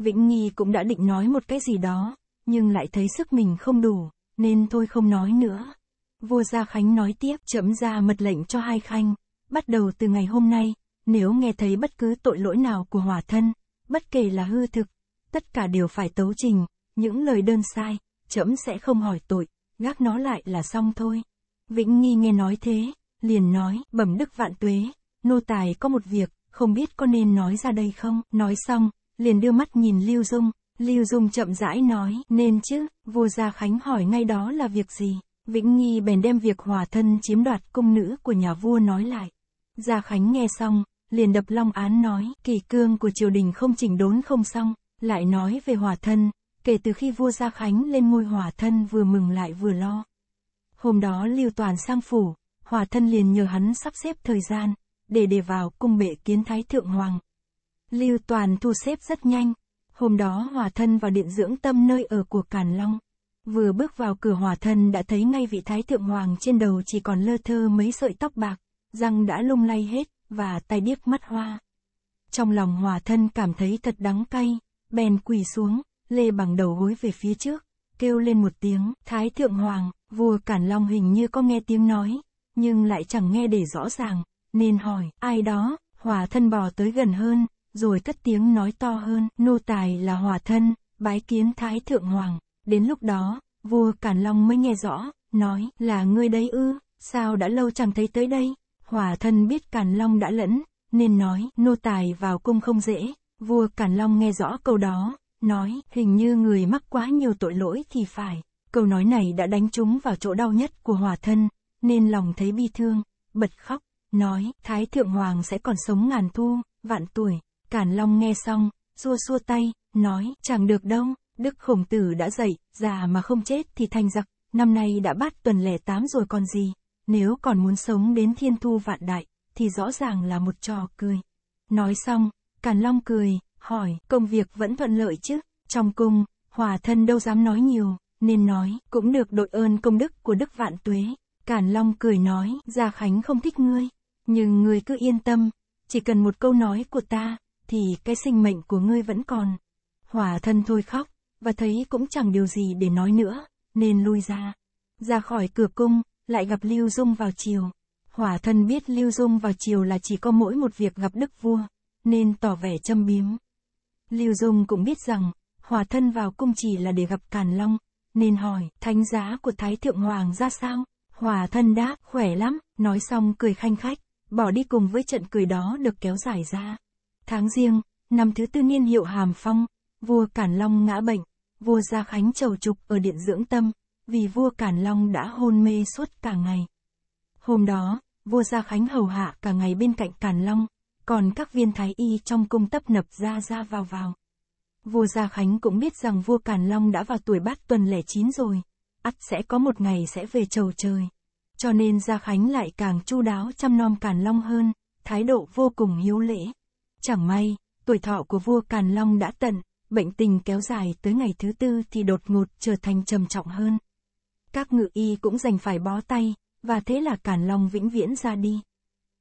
Vĩnh Nghi cũng đã định nói một cái gì đó, nhưng lại thấy sức mình không đủ, nên thôi không nói nữa. Vua Gia Khánh nói tiếp chấm ra mật lệnh cho hai khanh, bắt đầu từ ngày hôm nay, nếu nghe thấy bất cứ tội lỗi nào của hỏa thân, bất kể là hư thực, tất cả đều phải tấu trình, những lời đơn sai, chấm sẽ không hỏi tội, gác nó lại là xong thôi. Vĩnh Nghi nghe nói thế, liền nói, bẩm đức vạn tuế, nô tài có một việc, không biết có nên nói ra đây không, nói xong, liền đưa mắt nhìn Lưu Dung, Lưu Dung chậm rãi nói, nên chứ, vua Gia Khánh hỏi ngay đó là việc gì, Vĩnh Nghi bèn đem việc hòa thân chiếm đoạt cung nữ của nhà vua nói lại. Gia Khánh nghe xong, liền đập long án nói, kỳ cương của triều đình không chỉnh đốn không xong, lại nói về hòa thân, kể từ khi vua Gia Khánh lên ngôi hòa thân vừa mừng lại vừa lo. Hôm đó Lưu Toàn sang phủ, hòa thân liền nhờ hắn sắp xếp thời gian, để để vào cung bệ kiến thái thượng hoàng, Lưu Toàn thu xếp rất nhanh. Hôm đó hòa thân vào điện dưỡng tâm nơi ở của Càn Long. Vừa bước vào cửa hòa thân đã thấy ngay vị thái thượng hoàng trên đầu chỉ còn lơ thơ mấy sợi tóc bạc, răng đã lung lay hết, và tai điếc mắt hoa. Trong lòng hòa thân cảm thấy thật đắng cay, bèn quỳ xuống, lê bằng đầu gối về phía trước, kêu lên một tiếng, thái thượng hoàng, vua càn Long hình như có nghe tiếng nói, nhưng lại chẳng nghe để rõ ràng, nên hỏi, ai đó, hòa thân bò tới gần hơn, rồi cất tiếng nói to hơn, nô tài là hòa thân, bái kiến thái thượng hoàng. Đến lúc đó, vua Cản Long mới nghe rõ, nói, là ngươi đấy ư, sao đã lâu chẳng thấy tới đây. Hòa thân biết Cản Long đã lẫn, nên nói, nô tài vào cung không dễ. Vua Cản Long nghe rõ câu đó, nói, hình như người mắc quá nhiều tội lỗi thì phải. Câu nói này đã đánh trúng vào chỗ đau nhất của hòa thân, nên lòng thấy bi thương, bật khóc, nói, Thái Thượng Hoàng sẽ còn sống ngàn thu, vạn tuổi. Càn Long nghe xong, xua xua tay, nói, chẳng được đâu, Đức Khổng Tử đã dậy già mà không chết thì thành giặc, năm nay đã bắt tuần lẻ tám rồi còn gì, nếu còn muốn sống đến thiên thu vạn đại, thì rõ ràng là một trò cười. Nói xong, Càn Long cười, hỏi, công việc vẫn thuận lợi chứ, trong cung, hòa thân đâu dám nói nhiều, nên nói, cũng được đội ơn công đức của Đức Vạn Tuế. Càn Long cười nói, Gia Khánh không thích ngươi, nhưng ngươi cứ yên tâm, chỉ cần một câu nói của ta, thì cái sinh mệnh của ngươi vẫn còn. Hỏa thân thôi khóc, và thấy cũng chẳng điều gì để nói nữa, nên lui ra. Ra khỏi cửa cung, lại gặp Lưu Dung vào chiều. Hỏa thân biết Lưu Dung vào chiều là chỉ có mỗi một việc gặp đức vua, nên tỏ vẻ châm biếm. Lưu Dung cũng biết rằng, hỏa thân vào cung chỉ là để gặp Càn Long, nên hỏi, thánh giá của Thái Thượng Hoàng ra sao? Hỏa thân đáp, khỏe lắm, nói xong cười khanh khách, bỏ đi cùng với trận cười đó được kéo dài ra. Tháng riêng, năm thứ tư niên hiệu Hàm Phong, vua Cản Long ngã bệnh, vua Gia Khánh trầu trục ở điện dưỡng tâm, vì vua Cản Long đã hôn mê suốt cả ngày. Hôm đó, vua Gia Khánh hầu hạ cả ngày bên cạnh Cản Long, còn các viên thái y trong cung tấp nập ra ra vào vào. Vua Gia Khánh cũng biết rằng vua Càn Long đã vào tuổi bát tuần lẻ chín rồi, ắt sẽ có một ngày sẽ về trầu trời. Cho nên Gia Khánh lại càng chu đáo chăm nom Càn Long hơn, thái độ vô cùng hiếu lễ. Chẳng may, tuổi thọ của vua Càn Long đã tận, bệnh tình kéo dài tới ngày thứ tư thì đột ngột trở thành trầm trọng hơn. Các ngự y cũng dành phải bó tay, và thế là Càn Long vĩnh viễn ra đi.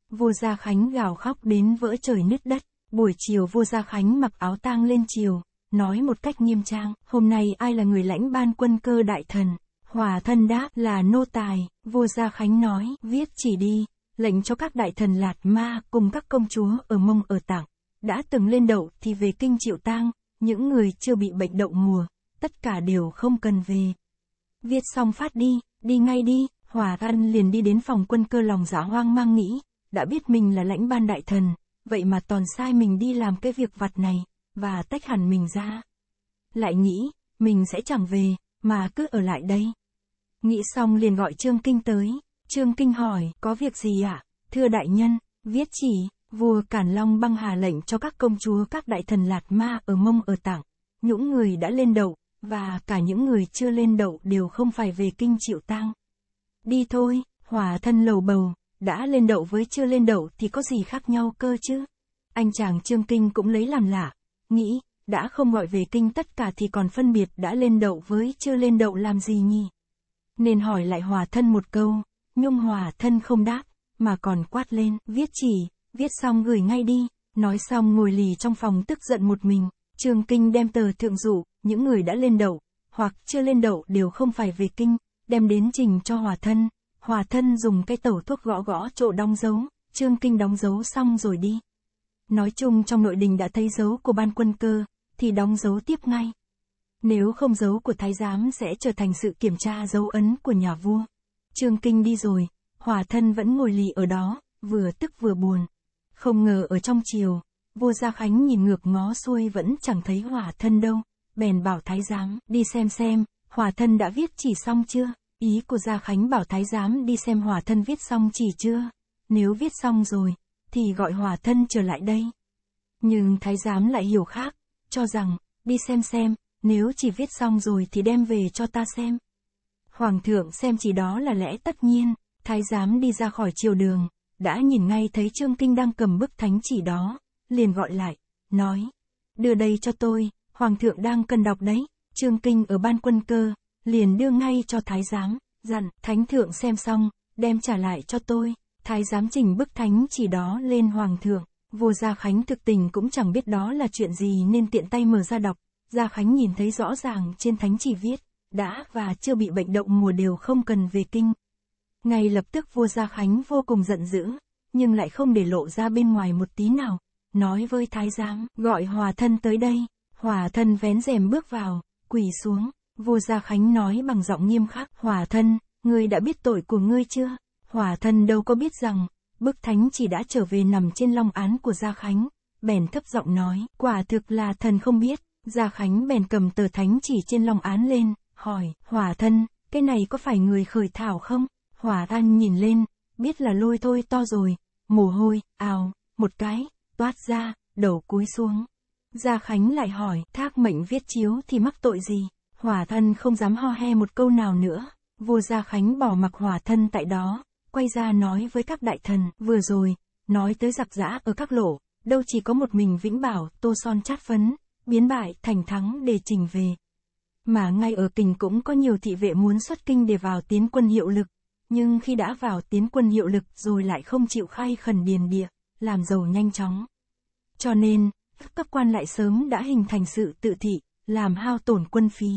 Vua Gia Khánh gào khóc đến vỡ trời nứt đất, buổi chiều vua Gia Khánh mặc áo tang lên chiều, nói một cách nghiêm trang, hôm nay ai là người lãnh ban quân cơ đại thần, hòa thân đáp là nô tài, vua Gia Khánh nói, viết chỉ đi, lệnh cho các đại thần Lạt Ma cùng các công chúa ở Mông ở Tảng, đã từng lên đậu thì về kinh chịu tang, những người chưa bị bệnh đậu mùa, tất cả đều không cần về. Viết xong phát đi, đi ngay đi, Hòa văn liền đi đến phòng quân cơ lòng giả hoang mang nghĩ, đã biết mình là lãnh ban đại thần, vậy mà toàn sai mình đi làm cái việc vặt này, và tách hẳn mình ra. Lại nghĩ, mình sẽ chẳng về, mà cứ ở lại đây. Nghĩ xong liền gọi Trương Kinh tới. Trương Kinh hỏi, có việc gì ạ? À? Thưa đại nhân, viết chỉ, vua Cản Long băng hà lệnh cho các công chúa các đại thần Lạt Ma ở Mông ở Tảng. Những người đã lên đậu, và cả những người chưa lên đậu đều không phải về kinh chịu tang. Đi thôi, hòa thân lầu bầu, đã lên đậu với chưa lên đậu thì có gì khác nhau cơ chứ? Anh chàng Trương Kinh cũng lấy làm lạ, nghĩ, đã không gọi về kinh tất cả thì còn phân biệt đã lên đậu với chưa lên đậu làm gì nhỉ? Nên hỏi lại hòa thân một câu, Nhung hòa thân không đáp, mà còn quát lên, viết chỉ, viết xong gửi ngay đi, nói xong ngồi lì trong phòng tức giận một mình, Trường Kinh đem tờ thượng dụ, những người đã lên đậu, hoặc chưa lên đậu đều không phải về kinh, đem đến trình cho hòa thân, hòa thân dùng cái tẩu thuốc gõ gõ chỗ đóng dấu, Trương Kinh đóng dấu xong rồi đi. Nói chung trong nội đình đã thấy dấu của ban quân cơ, thì đóng dấu tiếp ngay. Nếu không dấu của thái giám sẽ trở thành sự kiểm tra dấu ấn của nhà vua. Trương Kinh đi rồi, Hòa thân vẫn ngồi lì ở đó, vừa tức vừa buồn. Không ngờ ở trong chiều, Vua gia khánh nhìn ngược ngó xuôi vẫn chẳng thấy Hòa thân đâu, bèn bảo thái giám, đi xem xem, Hòa thân đã viết chỉ xong chưa? Ý của Gia Khánh bảo thái giám đi xem Hòa thân viết xong chỉ chưa? Nếu viết xong rồi, thì gọi Hòa thân trở lại đây. Nhưng thái giám lại hiểu khác, cho rằng, đi xem xem, nếu chỉ viết xong rồi thì đem về cho ta xem. Hoàng thượng xem chỉ đó là lẽ tất nhiên, thái giám đi ra khỏi triều đường, đã nhìn ngay thấy Trương Kinh đang cầm bức thánh chỉ đó, liền gọi lại, nói, đưa đây cho tôi, Hoàng thượng đang cần đọc đấy, Trương Kinh ở ban quân cơ, liền đưa ngay cho thái giám, dặn, thánh thượng xem xong, đem trả lại cho tôi, thái giám trình bức thánh chỉ đó lên Hoàng thượng, vua Gia Khánh thực tình cũng chẳng biết đó là chuyện gì nên tiện tay mở ra đọc, Gia Khánh nhìn thấy rõ ràng trên thánh chỉ viết, đã và chưa bị bệnh động mùa đều không cần về kinh. Ngay lập tức vua Gia Khánh vô cùng giận dữ, nhưng lại không để lộ ra bên ngoài một tí nào, nói với thái giám, gọi hòa thân tới đây, hòa thân vén rèm bước vào, quỳ xuống, vua Gia Khánh nói bằng giọng nghiêm khắc, hòa thân, ngươi đã biết tội của ngươi chưa? Hòa thân đâu có biết rằng, bức thánh chỉ đã trở về nằm trên long án của Gia Khánh, bèn thấp giọng nói, quả thực là thần không biết, Gia Khánh bèn cầm tờ thánh chỉ trên long án lên, hỏi, hỏa thân, cái này có phải người khởi thảo không? Hỏa thân nhìn lên, biết là lôi thôi to rồi, mồ hôi, ào, một cái, toát ra, đầu cúi xuống. Gia Khánh lại hỏi, thác mệnh viết chiếu thì mắc tội gì? Hỏa thân không dám ho he một câu nào nữa. Vua Gia Khánh bỏ mặc hỏa thân tại đó, quay ra nói với các đại thần, vừa rồi, nói tới giặc giã ở các lộ, đâu chỉ có một mình Vĩnh Bảo, Tô Son chát phấn, biến bại thành thắng để trình về, mà ngay ở kình cũng có nhiều thị vệ muốn xuất kinh để vào tiến quân hiệu lực, nhưng khi đã vào tiến quân hiệu lực rồi lại không chịu khai khẩn điền địa, làm giàu nhanh chóng. Cho nên, các cấp quan lại sớm đã hình thành sự tự thị, làm hao tổn quân phí.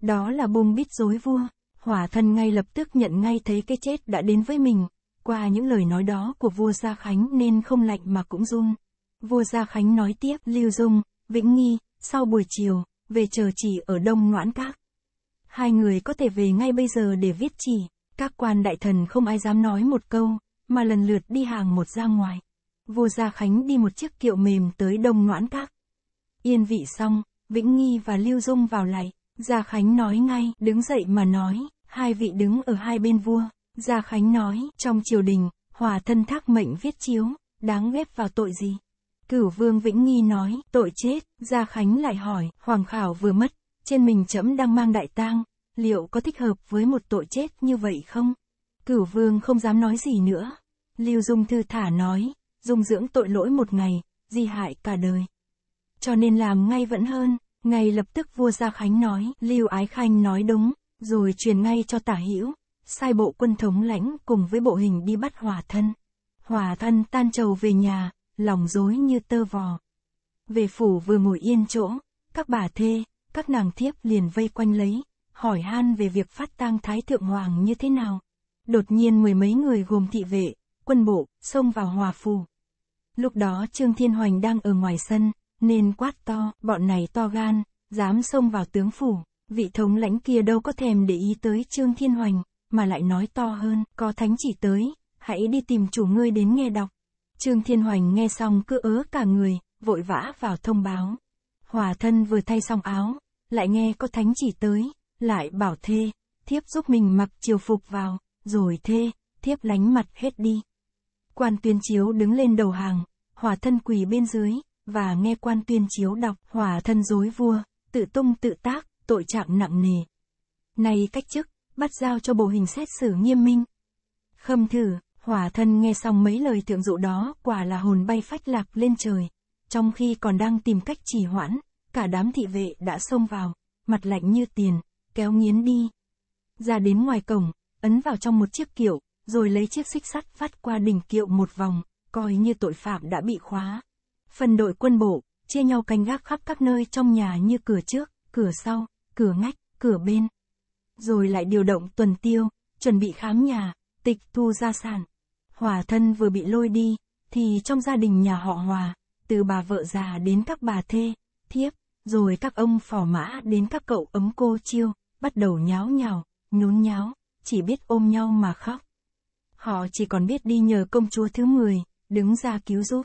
Đó là buông bít dối vua, hỏa thân ngay lập tức nhận ngay thấy cái chết đã đến với mình, qua những lời nói đó của vua Gia Khánh nên không lạnh mà cũng run. Vua Gia Khánh nói tiếp Lưu Dung, Vĩnh Nghi, sau buổi chiều, về chờ chỉ ở Đông ngoãn Các. Hai người có thể về ngay bây giờ để viết chỉ, các quan đại thần không ai dám nói một câu, mà lần lượt đi hàng một ra ngoài. Vua Gia Khánh đi một chiếc kiệu mềm tới Đông ngoãn Các. Yên vị xong, Vĩnh Nghi và Lưu Dung vào lại, Gia Khánh nói ngay, đứng dậy mà nói, hai vị đứng ở hai bên vua. Gia Khánh nói, trong triều đình, hòa thân thác mệnh viết chiếu, đáng ghép vào tội gì? Cửu Vương Vĩnh Nghi nói, tội chết, Gia Khánh lại hỏi, Hoàng Khảo vừa mất, trên mình chấm đang mang đại tang, liệu có thích hợp với một tội chết như vậy không? Cửu Vương không dám nói gì nữa. Lưu Dung Thư Thả nói, dung dưỡng tội lỗi một ngày, di hại cả đời. Cho nên làm ngay vẫn hơn, ngay lập tức vua Gia Khánh nói, Lưu Ái Khanh nói đúng, rồi truyền ngay cho tả hữu sai bộ quân thống lãnh cùng với bộ hình đi bắt hòa thân. hòa thân tan trầu về nhà, lòng dối như tơ vò. Về phủ vừa ngồi yên chỗ, các bà thê, các nàng thiếp liền vây quanh lấy, hỏi han về việc phát tang thái thượng hoàng như thế nào. Đột nhiên mười mấy người gồm thị vệ, quân bộ, xông vào hòa phủ Lúc đó Trương Thiên Hoành đang ở ngoài sân, nên quát to, bọn này to gan, dám xông vào tướng phủ, vị thống lãnh kia đâu có thèm để ý tới Trương Thiên Hoành, mà lại nói to hơn, có thánh chỉ tới, hãy đi tìm chủ ngươi đến nghe đọc. Trương Thiên Hoành nghe xong cứ ớ cả người, vội vã vào thông báo. Hòa thân vừa thay xong áo, lại nghe có thánh chỉ tới, lại bảo thê, thiếp giúp mình mặc triều phục vào, rồi thê, thiếp lánh mặt hết đi. Quan tuyên chiếu đứng lên đầu hàng, hòa thân quỳ bên dưới, và nghe quan tuyên chiếu đọc hòa thân dối vua, tự tung tự tác, tội trạng nặng nề. Này cách chức, bắt giao cho bộ hình xét xử nghiêm minh. Khâm thử, Hỏa thân nghe xong mấy lời thượng dụ đó, quả là hồn bay phách lạc lên trời. Trong khi còn đang tìm cách trì hoãn, cả đám thị vệ đã xông vào, mặt lạnh như tiền, kéo nghiến đi. Ra đến ngoài cổng, ấn vào trong một chiếc kiệu, rồi lấy chiếc xích sắt phát qua đỉnh kiệu một vòng, coi như tội phạm đã bị khóa. Phần đội quân bộ, chia nhau canh gác khắp các nơi trong nhà như cửa trước, cửa sau, cửa ngách, cửa bên. Rồi lại điều động tuần tiêu, chuẩn bị khám nhà, tịch thu gia sản, Hòa thân vừa bị lôi đi, thì trong gia đình nhà họ Hòa, từ bà vợ già đến các bà thê, thiếp, rồi các ông phò mã đến các cậu ấm cô chiêu, bắt đầu nháo nhào, nhốn nháo, chỉ biết ôm nhau mà khóc. Họ chỉ còn biết đi nhờ công chúa thứ 10, đứng ra cứu giúp.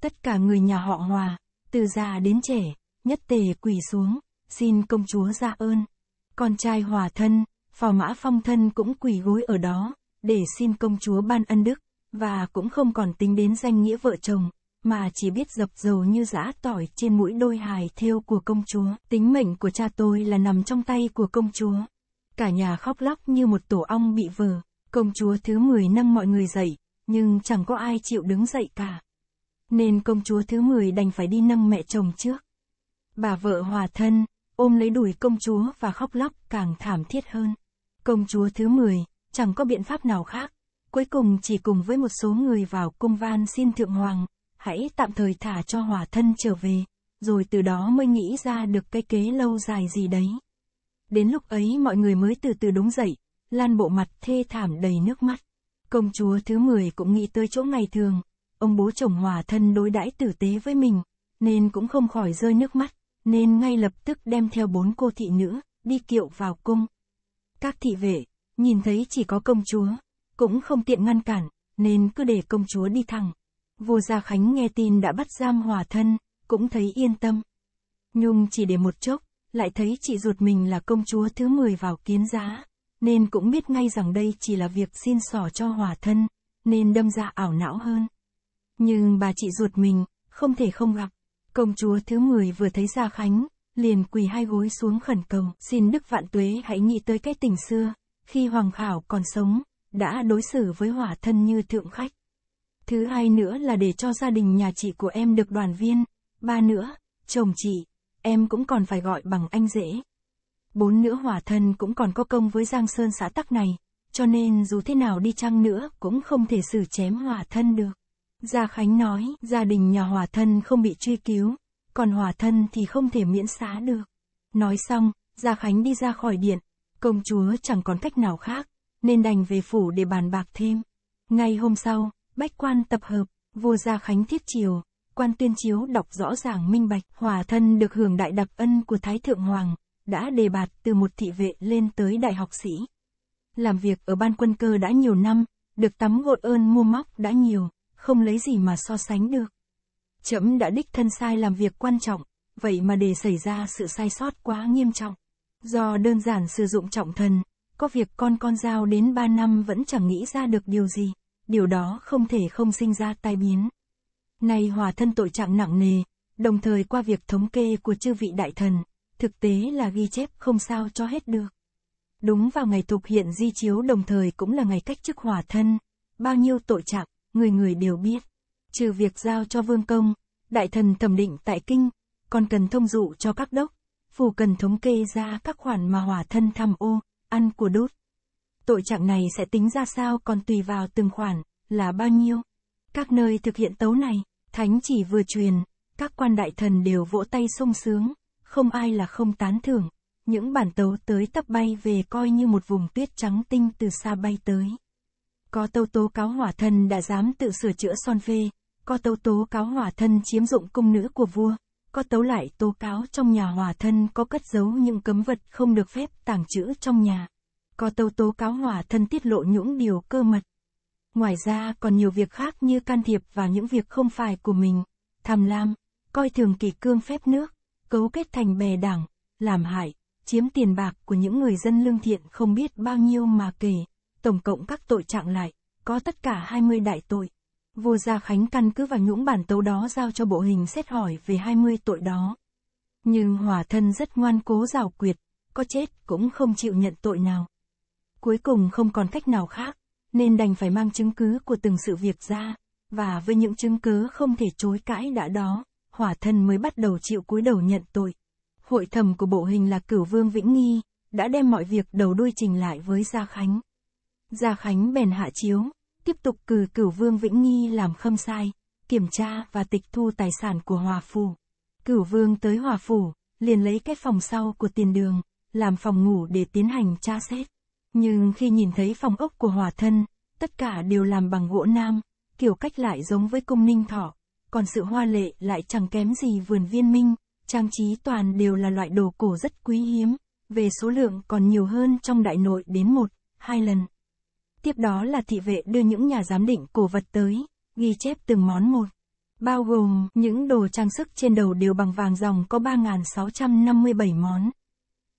Tất cả người nhà họ Hòa, từ già đến trẻ, nhất tề quỳ xuống, xin công chúa ra ơn. Con trai Hòa thân, phò mã phong thân cũng quỳ gối ở đó, để xin công chúa ban ân đức, và cũng không còn tính đến danh nghĩa vợ chồng, mà chỉ biết dập dầu như giã tỏi trên mũi đôi hài thiêu của công chúa. Tính mệnh của cha tôi là nằm trong tay của công chúa. Cả nhà khóc lóc như một tổ ong bị vờ, công chúa thứ 10 năm mọi người dậy, nhưng chẳng có ai chịu đứng dậy cả. Nên công chúa thứ 10 đành phải đi nâng mẹ chồng trước. Bà vợ hòa thân, ôm lấy đuổi công chúa và khóc lóc càng thảm thiết hơn. Công chúa thứ 10, chẳng có biện pháp nào khác. Cuối cùng chỉ cùng với một số người vào cung van xin thượng hoàng, hãy tạm thời thả cho hòa thân trở về, rồi từ đó mới nghĩ ra được cái kế lâu dài gì đấy. Đến lúc ấy mọi người mới từ từ đúng dậy, lan bộ mặt thê thảm đầy nước mắt. Công chúa thứ 10 cũng nghĩ tới chỗ ngày thường, ông bố chồng hòa thân đối đãi tử tế với mình, nên cũng không khỏi rơi nước mắt, nên ngay lập tức đem theo bốn cô thị nữ, đi kiệu vào cung. Các thị vệ, nhìn thấy chỉ có công chúa, cũng không tiện ngăn cản, nên cứ để công chúa đi thẳng. Vô Gia Khánh nghe tin đã bắt giam hòa thân, cũng thấy yên tâm. Nhung chỉ để một chốc, lại thấy chị ruột mình là công chúa thứ 10 vào kiến giá, nên cũng biết ngay rằng đây chỉ là việc xin xỏ cho hòa thân, nên đâm ra ảo não hơn. Nhưng bà chị ruột mình, không thể không gặp. Công chúa thứ 10 vừa thấy Gia Khánh, liền quỳ hai gối xuống khẩn cầu, xin Đức Vạn Tuế hãy nghĩ tới cái tình xưa, khi Hoàng Khảo còn sống, đã đối xử với hỏa thân như thượng khách. Thứ hai nữa là để cho gia đình nhà chị của em được đoàn viên. Ba nữa, chồng chị, em cũng còn phải gọi bằng anh dễ. Bốn nữa hỏa thân cũng còn có công với Giang Sơn xã Tắc này, cho nên dù thế nào đi chăng nữa cũng không thể xử chém hỏa thân được. Gia Khánh nói, gia đình nhà hỏa thân không bị truy cứu, còn hỏa thân thì không thể miễn xá được. Nói xong, Gia Khánh đi ra khỏi điện, Công chúa chẳng còn cách nào khác, nên đành về phủ để bàn bạc thêm. ngày hôm sau, bách quan tập hợp, vua gia khánh thiết triều, quan tuyên chiếu đọc rõ ràng minh bạch, hòa thân được hưởng đại đặc ân của Thái Thượng Hoàng, đã đề bạt từ một thị vệ lên tới đại học sĩ. Làm việc ở ban quân cơ đã nhiều năm, được tắm gội ơn mua móc đã nhiều, không lấy gì mà so sánh được. Chấm đã đích thân sai làm việc quan trọng, vậy mà để xảy ra sự sai sót quá nghiêm trọng. Do đơn giản sử dụng trọng thần, có việc con con giao đến 3 năm vẫn chẳng nghĩ ra được điều gì, điều đó không thể không sinh ra tai biến. Nay hòa thân tội trạng nặng nề, đồng thời qua việc thống kê của chư vị đại thần, thực tế là ghi chép không sao cho hết được. Đúng vào ngày thực hiện di chiếu đồng thời cũng là ngày cách chức hòa thân, bao nhiêu tội trạng, người người đều biết. Trừ việc giao cho vương công, đại thần thẩm định tại kinh, còn cần thông dụ cho các đốc, phủ cần thống kê ra các khoản mà hỏa thân tham ô, ăn của đốt. Tội trạng này sẽ tính ra sao còn tùy vào từng khoản, là bao nhiêu. Các nơi thực hiện tấu này, thánh chỉ vừa truyền, các quan đại thần đều vỗ tay sung sướng, không ai là không tán thưởng. Những bản tấu tới tấp bay về coi như một vùng tuyết trắng tinh từ xa bay tới. Có tấu tố cáo hỏa thân đã dám tự sửa chữa son phê, có tấu tố cáo hỏa thân chiếm dụng cung nữ của vua, có tấu lại tố cáo trong nhà hòa thân có cất giấu những cấm vật không được phép tàng trữ trong nhà. Có tấu tố cáo hòa thân tiết lộ những điều cơ mật. Ngoài ra còn nhiều việc khác như can thiệp vào những việc không phải của mình, tham lam, coi thường kỷ cương phép nước, cấu kết thành bè đảng, làm hại, chiếm tiền bạc của những người dân lương thiện không biết bao nhiêu mà kể, tổng cộng các tội trạng lại, có tất cả 20 đại tội. Vua Gia Khánh căn cứ vào những bản tấu đó giao cho bộ hình xét hỏi về 20 tội đó. Nhưng hỏa thân rất ngoan cố rào quyệt, có chết cũng không chịu nhận tội nào. Cuối cùng không còn cách nào khác, nên đành phải mang chứng cứ của từng sự việc ra, và với những chứng cứ không thể chối cãi đã đó, hỏa thân mới bắt đầu chịu cúi đầu nhận tội. Hội thẩm của bộ hình là cửu vương Vĩnh Nghi, đã đem mọi việc đầu đuôi trình lại với Gia Khánh. Gia Khánh bèn hạ chiếu, tiếp tục cử cửu vương Vĩnh Nghi làm khâm sai, kiểm tra và tịch thu tài sản của Hòa Phủ. Cửu vương tới Hòa Phủ, liền lấy cái phòng sau của tiền đường, làm phòng ngủ để tiến hành tra xét. Nhưng khi nhìn thấy phòng ốc của hòa thân, tất cả đều làm bằng gỗ nam, kiểu cách lại giống với cung ninh thọ, còn sự hoa lệ lại chẳng kém gì vườn viên minh, trang trí toàn đều là loại đồ cổ rất quý hiếm, về số lượng còn nhiều hơn trong đại nội đến một, hai lần. Tiếp đó là thị vệ đưa những nhà giám định cổ vật tới, ghi chép từng món một. Bao gồm những đồ trang sức trên đầu đều bằng vàng dòng có 3.657 món.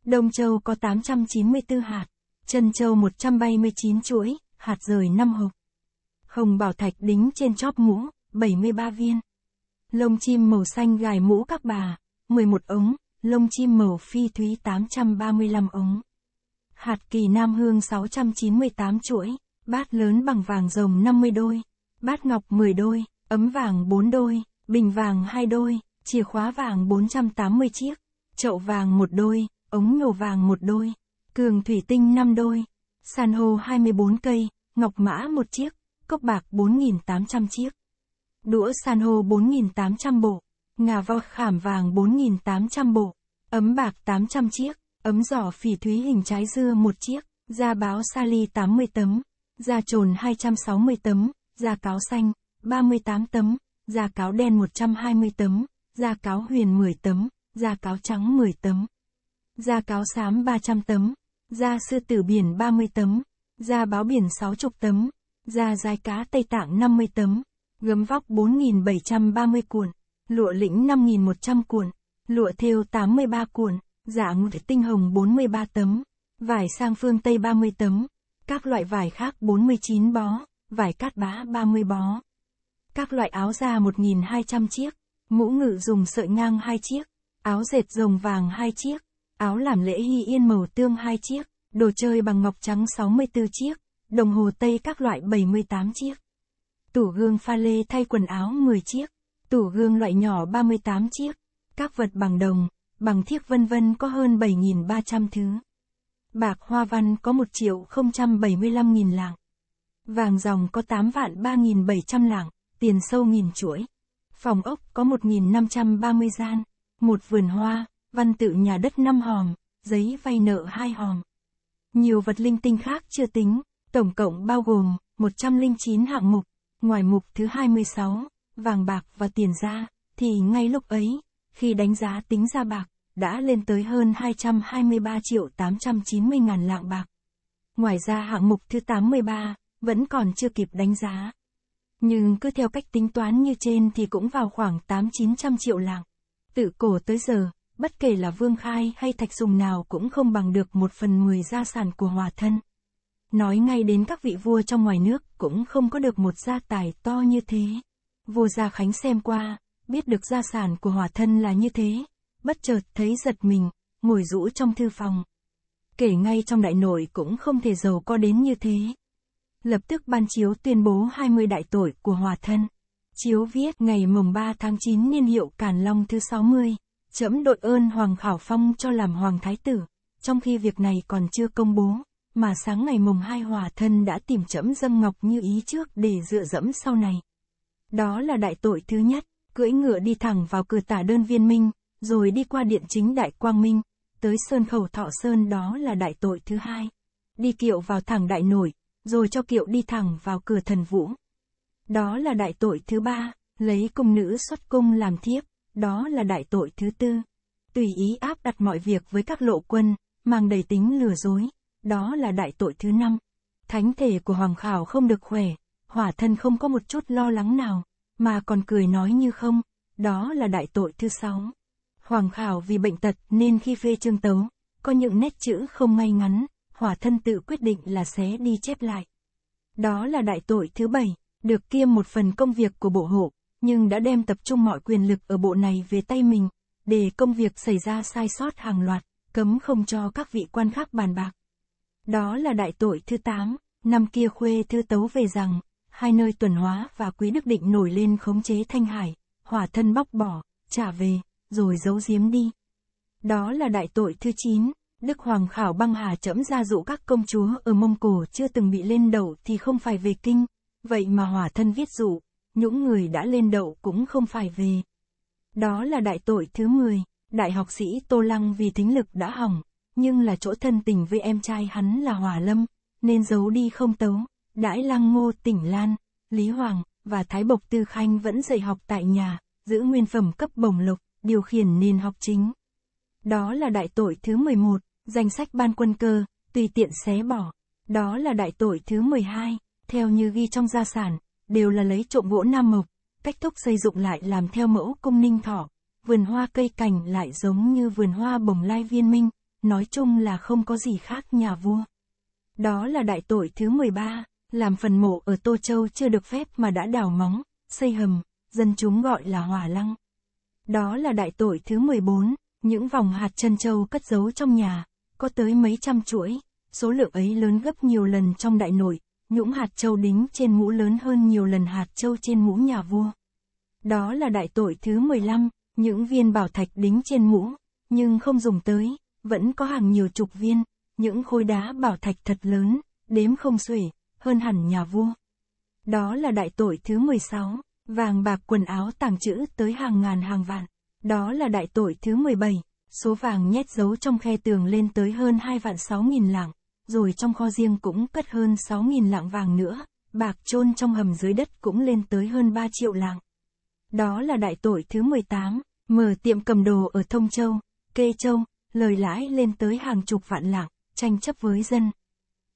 Đông Châu có 894 hạt, chân Châu 139 chuỗi, hạt rời 5 hộp. Hồng bảo thạch đính trên chóp mũ, 73 viên. Lông chim màu xanh gài mũ các bà, 11 ống, lông chim màu phi thúy 835 ống hạt kỳ nam hương 698 chuỗi, bát lớn bằng vàng rồng 50 đôi, bát ngọc 10 đôi, ấm vàng 4 đôi, bình vàng 2 đôi, chìa khóa vàng 480 chiếc, chậu vàng 1 đôi, ống nhổ vàng 1 đôi, cường thủy tinh 5 đôi, san hô 24 cây, ngọc mã 1 chiếc, cốc bạc 4.800 chiếc, đũa san hô 4.800 bộ, ngà voi khảm vàng 4.800 bộ, ấm bạc 800 chiếc ấm giỏ phỉ thúy hình trái dưa một chiếc, da báo sali 80 tấm, da trồn 260 tấm, da cáo xanh 38 tấm, da cáo đen 120 tấm, da cáo huyền 10 tấm, da cáo trắng 10 tấm, da cáo xám 300 tấm, da sư tử biển 30 tấm, da báo biển 60 tấm, da dài cá Tây Tạng 50 tấm, gấm vóc 4.730 cuộn, lụa lĩnh 5.100 cuộn, lụa thêu 83 cuộn. Dạ ngụt tinh hồng 43 tấm, vải sang phương Tây 30 tấm, các loại vải khác 49 bó, vải cát bá 30 bó. Các loại áo da 1.200 chiếc, mũ ngự dùng sợi ngang 2 chiếc, áo dệt rồng vàng 2 chiếc, áo làm lễ hy yên màu tương 2 chiếc, đồ chơi bằng ngọc trắng 64 chiếc, đồng hồ Tây các loại 78 chiếc. Tủ gương pha lê thay quần áo 10 chiếc, tủ gương loại nhỏ 38 chiếc, các vật bằng đồng, bằng thiếc vân vân có hơn 7.300 thứ. Bạc hoa văn có 1 triệu 075.000 lạng. Vàng dòng có 8 vạn 3.700 lạng, tiền sâu nghìn chuỗi. Phòng ốc có 1.530 gian, một vườn hoa, văn tự nhà đất 5 hòm, giấy vay nợ 2 hòm. Nhiều vật linh tinh khác chưa tính, tổng cộng bao gồm 109 hạng mục, ngoài mục thứ 26, vàng bạc và tiền ra, thì ngay lúc ấy, khi đánh giá tính ra bạc, đã lên tới hơn 223 triệu 890 ngàn lạng bạc. Ngoài ra hạng mục thứ 83, vẫn còn chưa kịp đánh giá. Nhưng cứ theo cách tính toán như trên thì cũng vào khoảng 8-900 triệu lạng. Tự cổ tới giờ, bất kể là Vương Khai hay Thạch Dùng nào cũng không bằng được một phần mười gia sản của hòa thân. Nói ngay đến các vị vua trong ngoài nước cũng không có được một gia tài to như thế. Vua Gia Khánh xem qua, biết được gia sản của hòa thân là như thế, bất chợt thấy giật mình, ngồi rũ trong thư phòng. Kể ngay trong đại nội cũng không thể giàu có đến như thế. Lập tức ban chiếu tuyên bố 20 đại tội của hòa thân. Chiếu viết ngày mùng 3 tháng 9 niên hiệu Càn Long thứ 60, chấm đội ơn Hoàng Khảo Phong cho làm Hoàng Thái Tử, trong khi việc này còn chưa công bố, mà sáng ngày mùng 2 hòa thân đã tìm chấm dâng ngọc như ý trước để dựa dẫm sau này. Đó là đại tội thứ nhất cưỡi ngựa đi thẳng vào cửa tả đơn viên minh, rồi đi qua điện chính đại quang minh, tới sơn khẩu thọ sơn đó là đại tội thứ hai. Đi kiệu vào thẳng đại nổi, rồi cho kiệu đi thẳng vào cửa thần vũ. Đó là đại tội thứ ba, lấy cung nữ xuất cung làm thiếp, đó là đại tội thứ tư. Tùy ý áp đặt mọi việc với các lộ quân, mang đầy tính lừa dối, đó là đại tội thứ năm. Thánh thể của Hoàng Khảo không được khỏe, hỏa thân không có một chút lo lắng nào mà còn cười nói như không, đó là đại tội thứ sáu. Hoàng Khảo vì bệnh tật nên khi phê chương tấu, có những nét chữ không ngay ngắn, hỏa thân tự quyết định là xé đi chép lại. Đó là đại tội thứ bảy, được kia một phần công việc của bộ hộ, nhưng đã đem tập trung mọi quyền lực ở bộ này về tay mình, để công việc xảy ra sai sót hàng loạt, cấm không cho các vị quan khác bàn bạc. Đó là đại tội thứ tám, năm kia khuê thư tấu về rằng, hai nơi tuần hóa và Quý Đức Định nổi lên khống chế Thanh Hải, hỏa thân bóc bỏ, trả về, rồi giấu giếm đi. Đó là đại tội thứ 9, Đức Hoàng Khảo Băng Hà chẫm ra dụ các công chúa ở Mông Cổ chưa từng bị lên đậu thì không phải về kinh, vậy mà hỏa thân viết dụ, những người đã lên đậu cũng không phải về. Đó là đại tội thứ 10, đại học sĩ Tô Lăng vì thính lực đã hỏng, nhưng là chỗ thân tình với em trai hắn là Hòa Lâm, nên giấu đi không tấu. Đãi Lăng Ngô, Tỉnh Lan, Lý Hoàng, và Thái Bộc Tư Khanh vẫn dạy học tại nhà, giữ nguyên phẩm cấp bổng lộc, điều khiển nền học chính. Đó là đại tội thứ 11, danh sách ban quân cơ, tùy tiện xé bỏ. Đó là đại tội thứ 12, theo như ghi trong gia sản, đều là lấy trộm gỗ nam mộc, cách thúc xây dựng lại làm theo mẫu cung ninh thỏ. Vườn hoa cây cành lại giống như vườn hoa bồng lai viên minh, nói chung là không có gì khác nhà vua. Đó là đại tội thứ 13, làm phần mộ ở Tô Châu chưa được phép mà đã đào móng, xây hầm, dân chúng gọi là hỏa lăng. Đó là đại tội thứ 14, những vòng hạt chân châu cất giấu trong nhà, có tới mấy trăm chuỗi, số lượng ấy lớn gấp nhiều lần trong đại nội, nhũng hạt châu đính trên mũ lớn hơn nhiều lần hạt châu trên mũ nhà vua. Đó là đại tội thứ 15, những viên bảo thạch đính trên mũ, nhưng không dùng tới, vẫn có hàng nhiều chục viên, những khối đá bảo thạch thật lớn, đếm không xuể hơn hẳn nhà vua. Đó là đại tội thứ 16, vàng bạc quần áo tàng trữ tới hàng ngàn hàng vạn. Đó là đại tội thứ 17, số vàng nhét giấu trong khe tường lên tới hơn 2 vạn 6 nghìn lạng, rồi trong kho riêng cũng cất hơn 6 nghìn lạng vàng nữa, bạc chôn trong hầm dưới đất cũng lên tới hơn 3 triệu lạng. Đó là đại tội thứ 18, mở tiệm cầm đồ ở Thông Châu, Kê Châu, lời lãi lên tới hàng chục vạn lạng, tranh chấp với dân,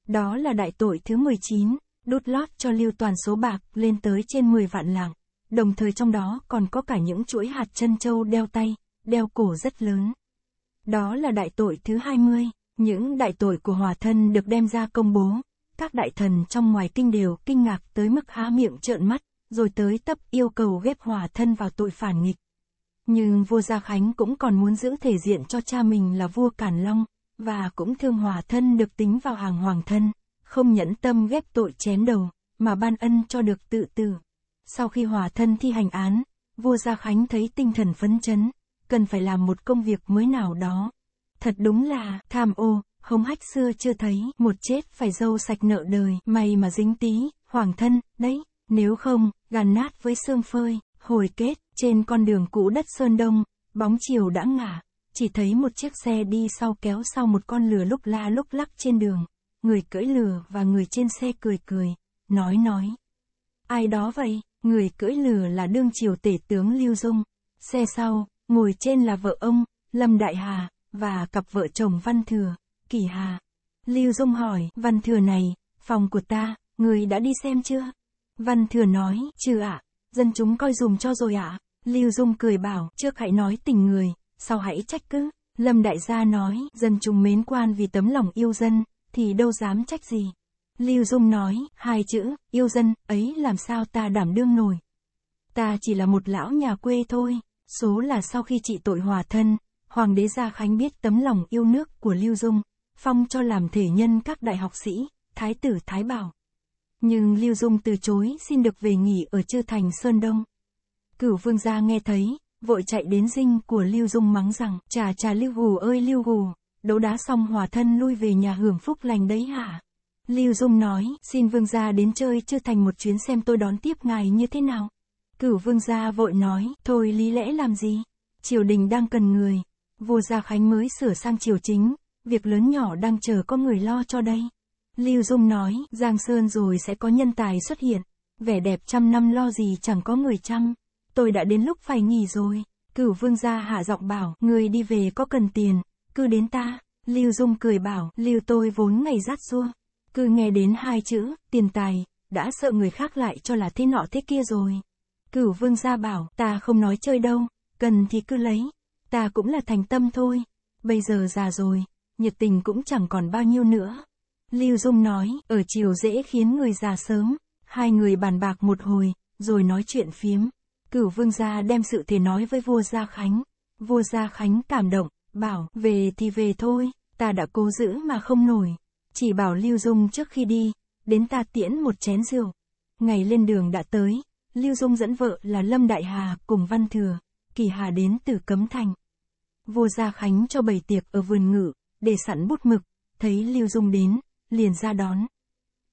đó là đại tội thứ 19, đút lót cho lưu toàn số bạc lên tới trên 10 vạn lạng. Đồng thời trong đó còn có cả những chuỗi hạt chân châu đeo tay, đeo cổ rất lớn. Đó là đại tội thứ 20, những đại tội của hòa thân được đem ra công bố. Các đại thần trong ngoài kinh đều kinh ngạc tới mức há miệng trợn mắt, rồi tới tấp yêu cầu ghép hòa thân vào tội phản nghịch. Nhưng vua Gia Khánh cũng còn muốn giữ thể diện cho cha mình là vua Càn Long, và cũng thương hòa thân được tính vào hàng hoàng thân, không nhẫn tâm ghép tội chém đầu, mà ban ân cho được tự tử. Sau khi hòa thân thi hành án, vua Gia Khánh thấy tinh thần phấn chấn, cần phải làm một công việc mới nào đó. Thật đúng là tham ô, hống hách xưa chưa thấy, một chết phải dâu sạch nợ đời, may mà dính tí, hoàng thân, đấy, nếu không, gàn nát với xương phơi, hồi kết, trên con đường cũ đất Sơn Đông, bóng chiều đã ngả, chỉ thấy một chiếc xe đi sau kéo sau một con lừa lúc la lúc lắc trên đường, người cưỡi lừa và người trên xe cười cười, nói nói. Ai đó vậy, người cưỡi lừa là đương triều tể tướng Lưu Dung, xe sau, ngồi trên là vợ ông, Lâm Đại Hà, và cặp vợ chồng Văn Thừa, Kỳ Hà. Lưu Dung hỏi, Văn Thừa này, phòng của ta, người đã đi xem chưa? Văn Thừa nói, chưa ạ, à, dân chúng coi dùm cho rồi ạ. À. Lưu Dung cười bảo, trước hãy nói tình người, sau hãy trách cứ. Lâm đại gia nói, dân chúng mến quan vì tấm lòng yêu dân, thì đâu dám trách gì. Lưu Dung nói, hai chữ, yêu dân, ấy làm sao ta đảm đương nổi. Ta chỉ là một lão nhà quê thôi, số là sau khi trị tội hòa thân, Hoàng đế Gia Khánh biết tấm lòng yêu nước của Lưu Dung, phong cho làm thể nhân các đại học sĩ, thái tử thái bảo. Nhưng Lưu Dung từ chối xin được về nghỉ ở Chư Thành Sơn Đông. Cửu vương gia nghe thấy, vội chạy đến dinh của Lưu Dung mắng rằng, chà chà Lưu Gù ơi Lưu Gù, đấu đá xong hòa thân lui về nhà hưởng phúc lành đấy hả? Lưu Dung nói, xin vương gia đến chơi chưa thành một chuyến xem tôi đón tiếp ngài như thế nào. Cửu vương gia vội nói, thôi lý lẽ làm gì? Triều đình đang cần người, vua Gia Khánh mới sửa sang triều chính, việc lớn nhỏ đang chờ có người lo cho đây. Lưu Dung nói, Giang Sơn rồi sẽ có nhân tài xuất hiện, vẻ đẹp trăm năm lo gì chẳng có người chăm tôi đã đến lúc phải nghỉ rồi. Cửu vương gia hạ giọng bảo, người đi về có cần tiền, cứ đến ta. Lưu Dung cười bảo, Lưu tôi vốn ngày rát xua. Cứ nghe đến hai chữ, tiền tài, đã sợ người khác lại cho là thế nọ thế kia rồi. Cửu vương gia bảo, ta không nói chơi đâu, cần thì cứ lấy. Ta cũng là thành tâm thôi. Bây giờ già rồi, nhiệt tình cũng chẳng còn bao nhiêu nữa. Lưu Dung nói, ở chiều dễ khiến người già sớm. Hai người bàn bạc một hồi, rồi nói chuyện phiếm. Cửu vương gia đem sự thể nói với vua Gia Khánh. Vua Gia Khánh cảm động, bảo, về thì về thôi, ta đã cố giữ mà không nổi. Chỉ bảo Lưu Dung trước khi đi, đến ta tiễn một chén rượu. Ngày lên đường đã tới, Lưu Dung dẫn vợ là Lâm Đại Hà cùng Văn Thừa, Kỳ Hà đến từ Cấm Thành. Vua Gia Khánh cho bày tiệc ở vườn ngự, để sẵn bút mực, thấy Lưu Dung đến, liền ra đón.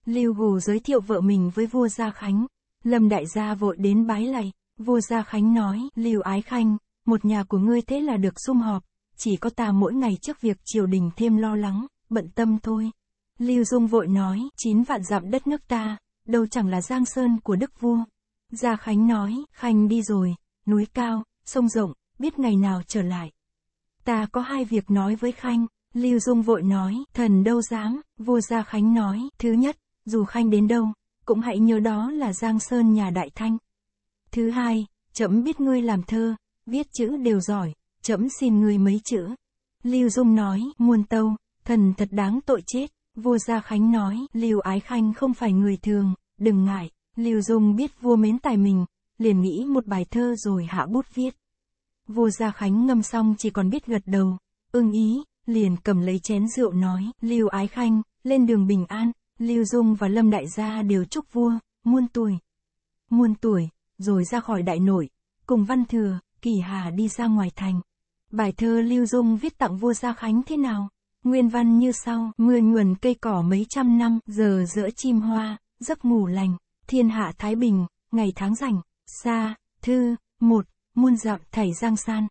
Lưu Gù giới thiệu vợ mình với vua Gia Khánh, Lâm Đại Gia vội đến bái lạy. Vua Gia Khánh nói, Lưu Ái Khanh, một nhà của ngươi thế là được sum họp, chỉ có ta mỗi ngày trước việc triều đình thêm lo lắng, bận tâm thôi. Lưu Dung vội nói, chín vạn dặm đất nước ta, đâu chẳng là giang sơn của đức vua. Gia Khánh nói, Khanh đi rồi, núi cao, sông rộng, biết ngày nào trở lại. Ta có hai việc nói với Khanh, Lưu Dung vội nói, thần đâu dám, vua Gia Khánh nói, thứ nhất, dù Khanh đến đâu, cũng hãy nhớ đó là Giang Sơn nhà Đại Thanh, Thứ hai, trẫm biết ngươi làm thơ, viết chữ đều giỏi, trẫm xin ngươi mấy chữ. Lưu Dung nói, muôn tâu, thần thật đáng tội chết. Vua Gia Khánh nói, Lưu Ái Khanh không phải người thường, đừng ngại. Lưu Dung biết vua mến tài mình, liền nghĩ một bài thơ rồi hạ bút viết. Vua Gia Khánh ngâm xong chỉ còn biết gật đầu, ưng ý, liền cầm lấy chén rượu nói, Lưu Ái Khanh, lên đường bình an, Lưu Dung và Lâm Đại Gia đều chúc vua, muôn tuổi. Muôn tuổi, rồi ra khỏi đại nội, cùng Văn Thừa, Kỳ Hà đi ra ngoài thành. Bài thơ Lưu Dung viết tặng vua Gia Khánh thế nào? Nguyên văn như sau, mưa nguồn cây cỏ mấy trăm năm, giờ giữa chim hoa, giấc ngủ lành, thiên hạ thái bình, ngày tháng rảnh, xa, thư, một, muôn dặm thảy giang san.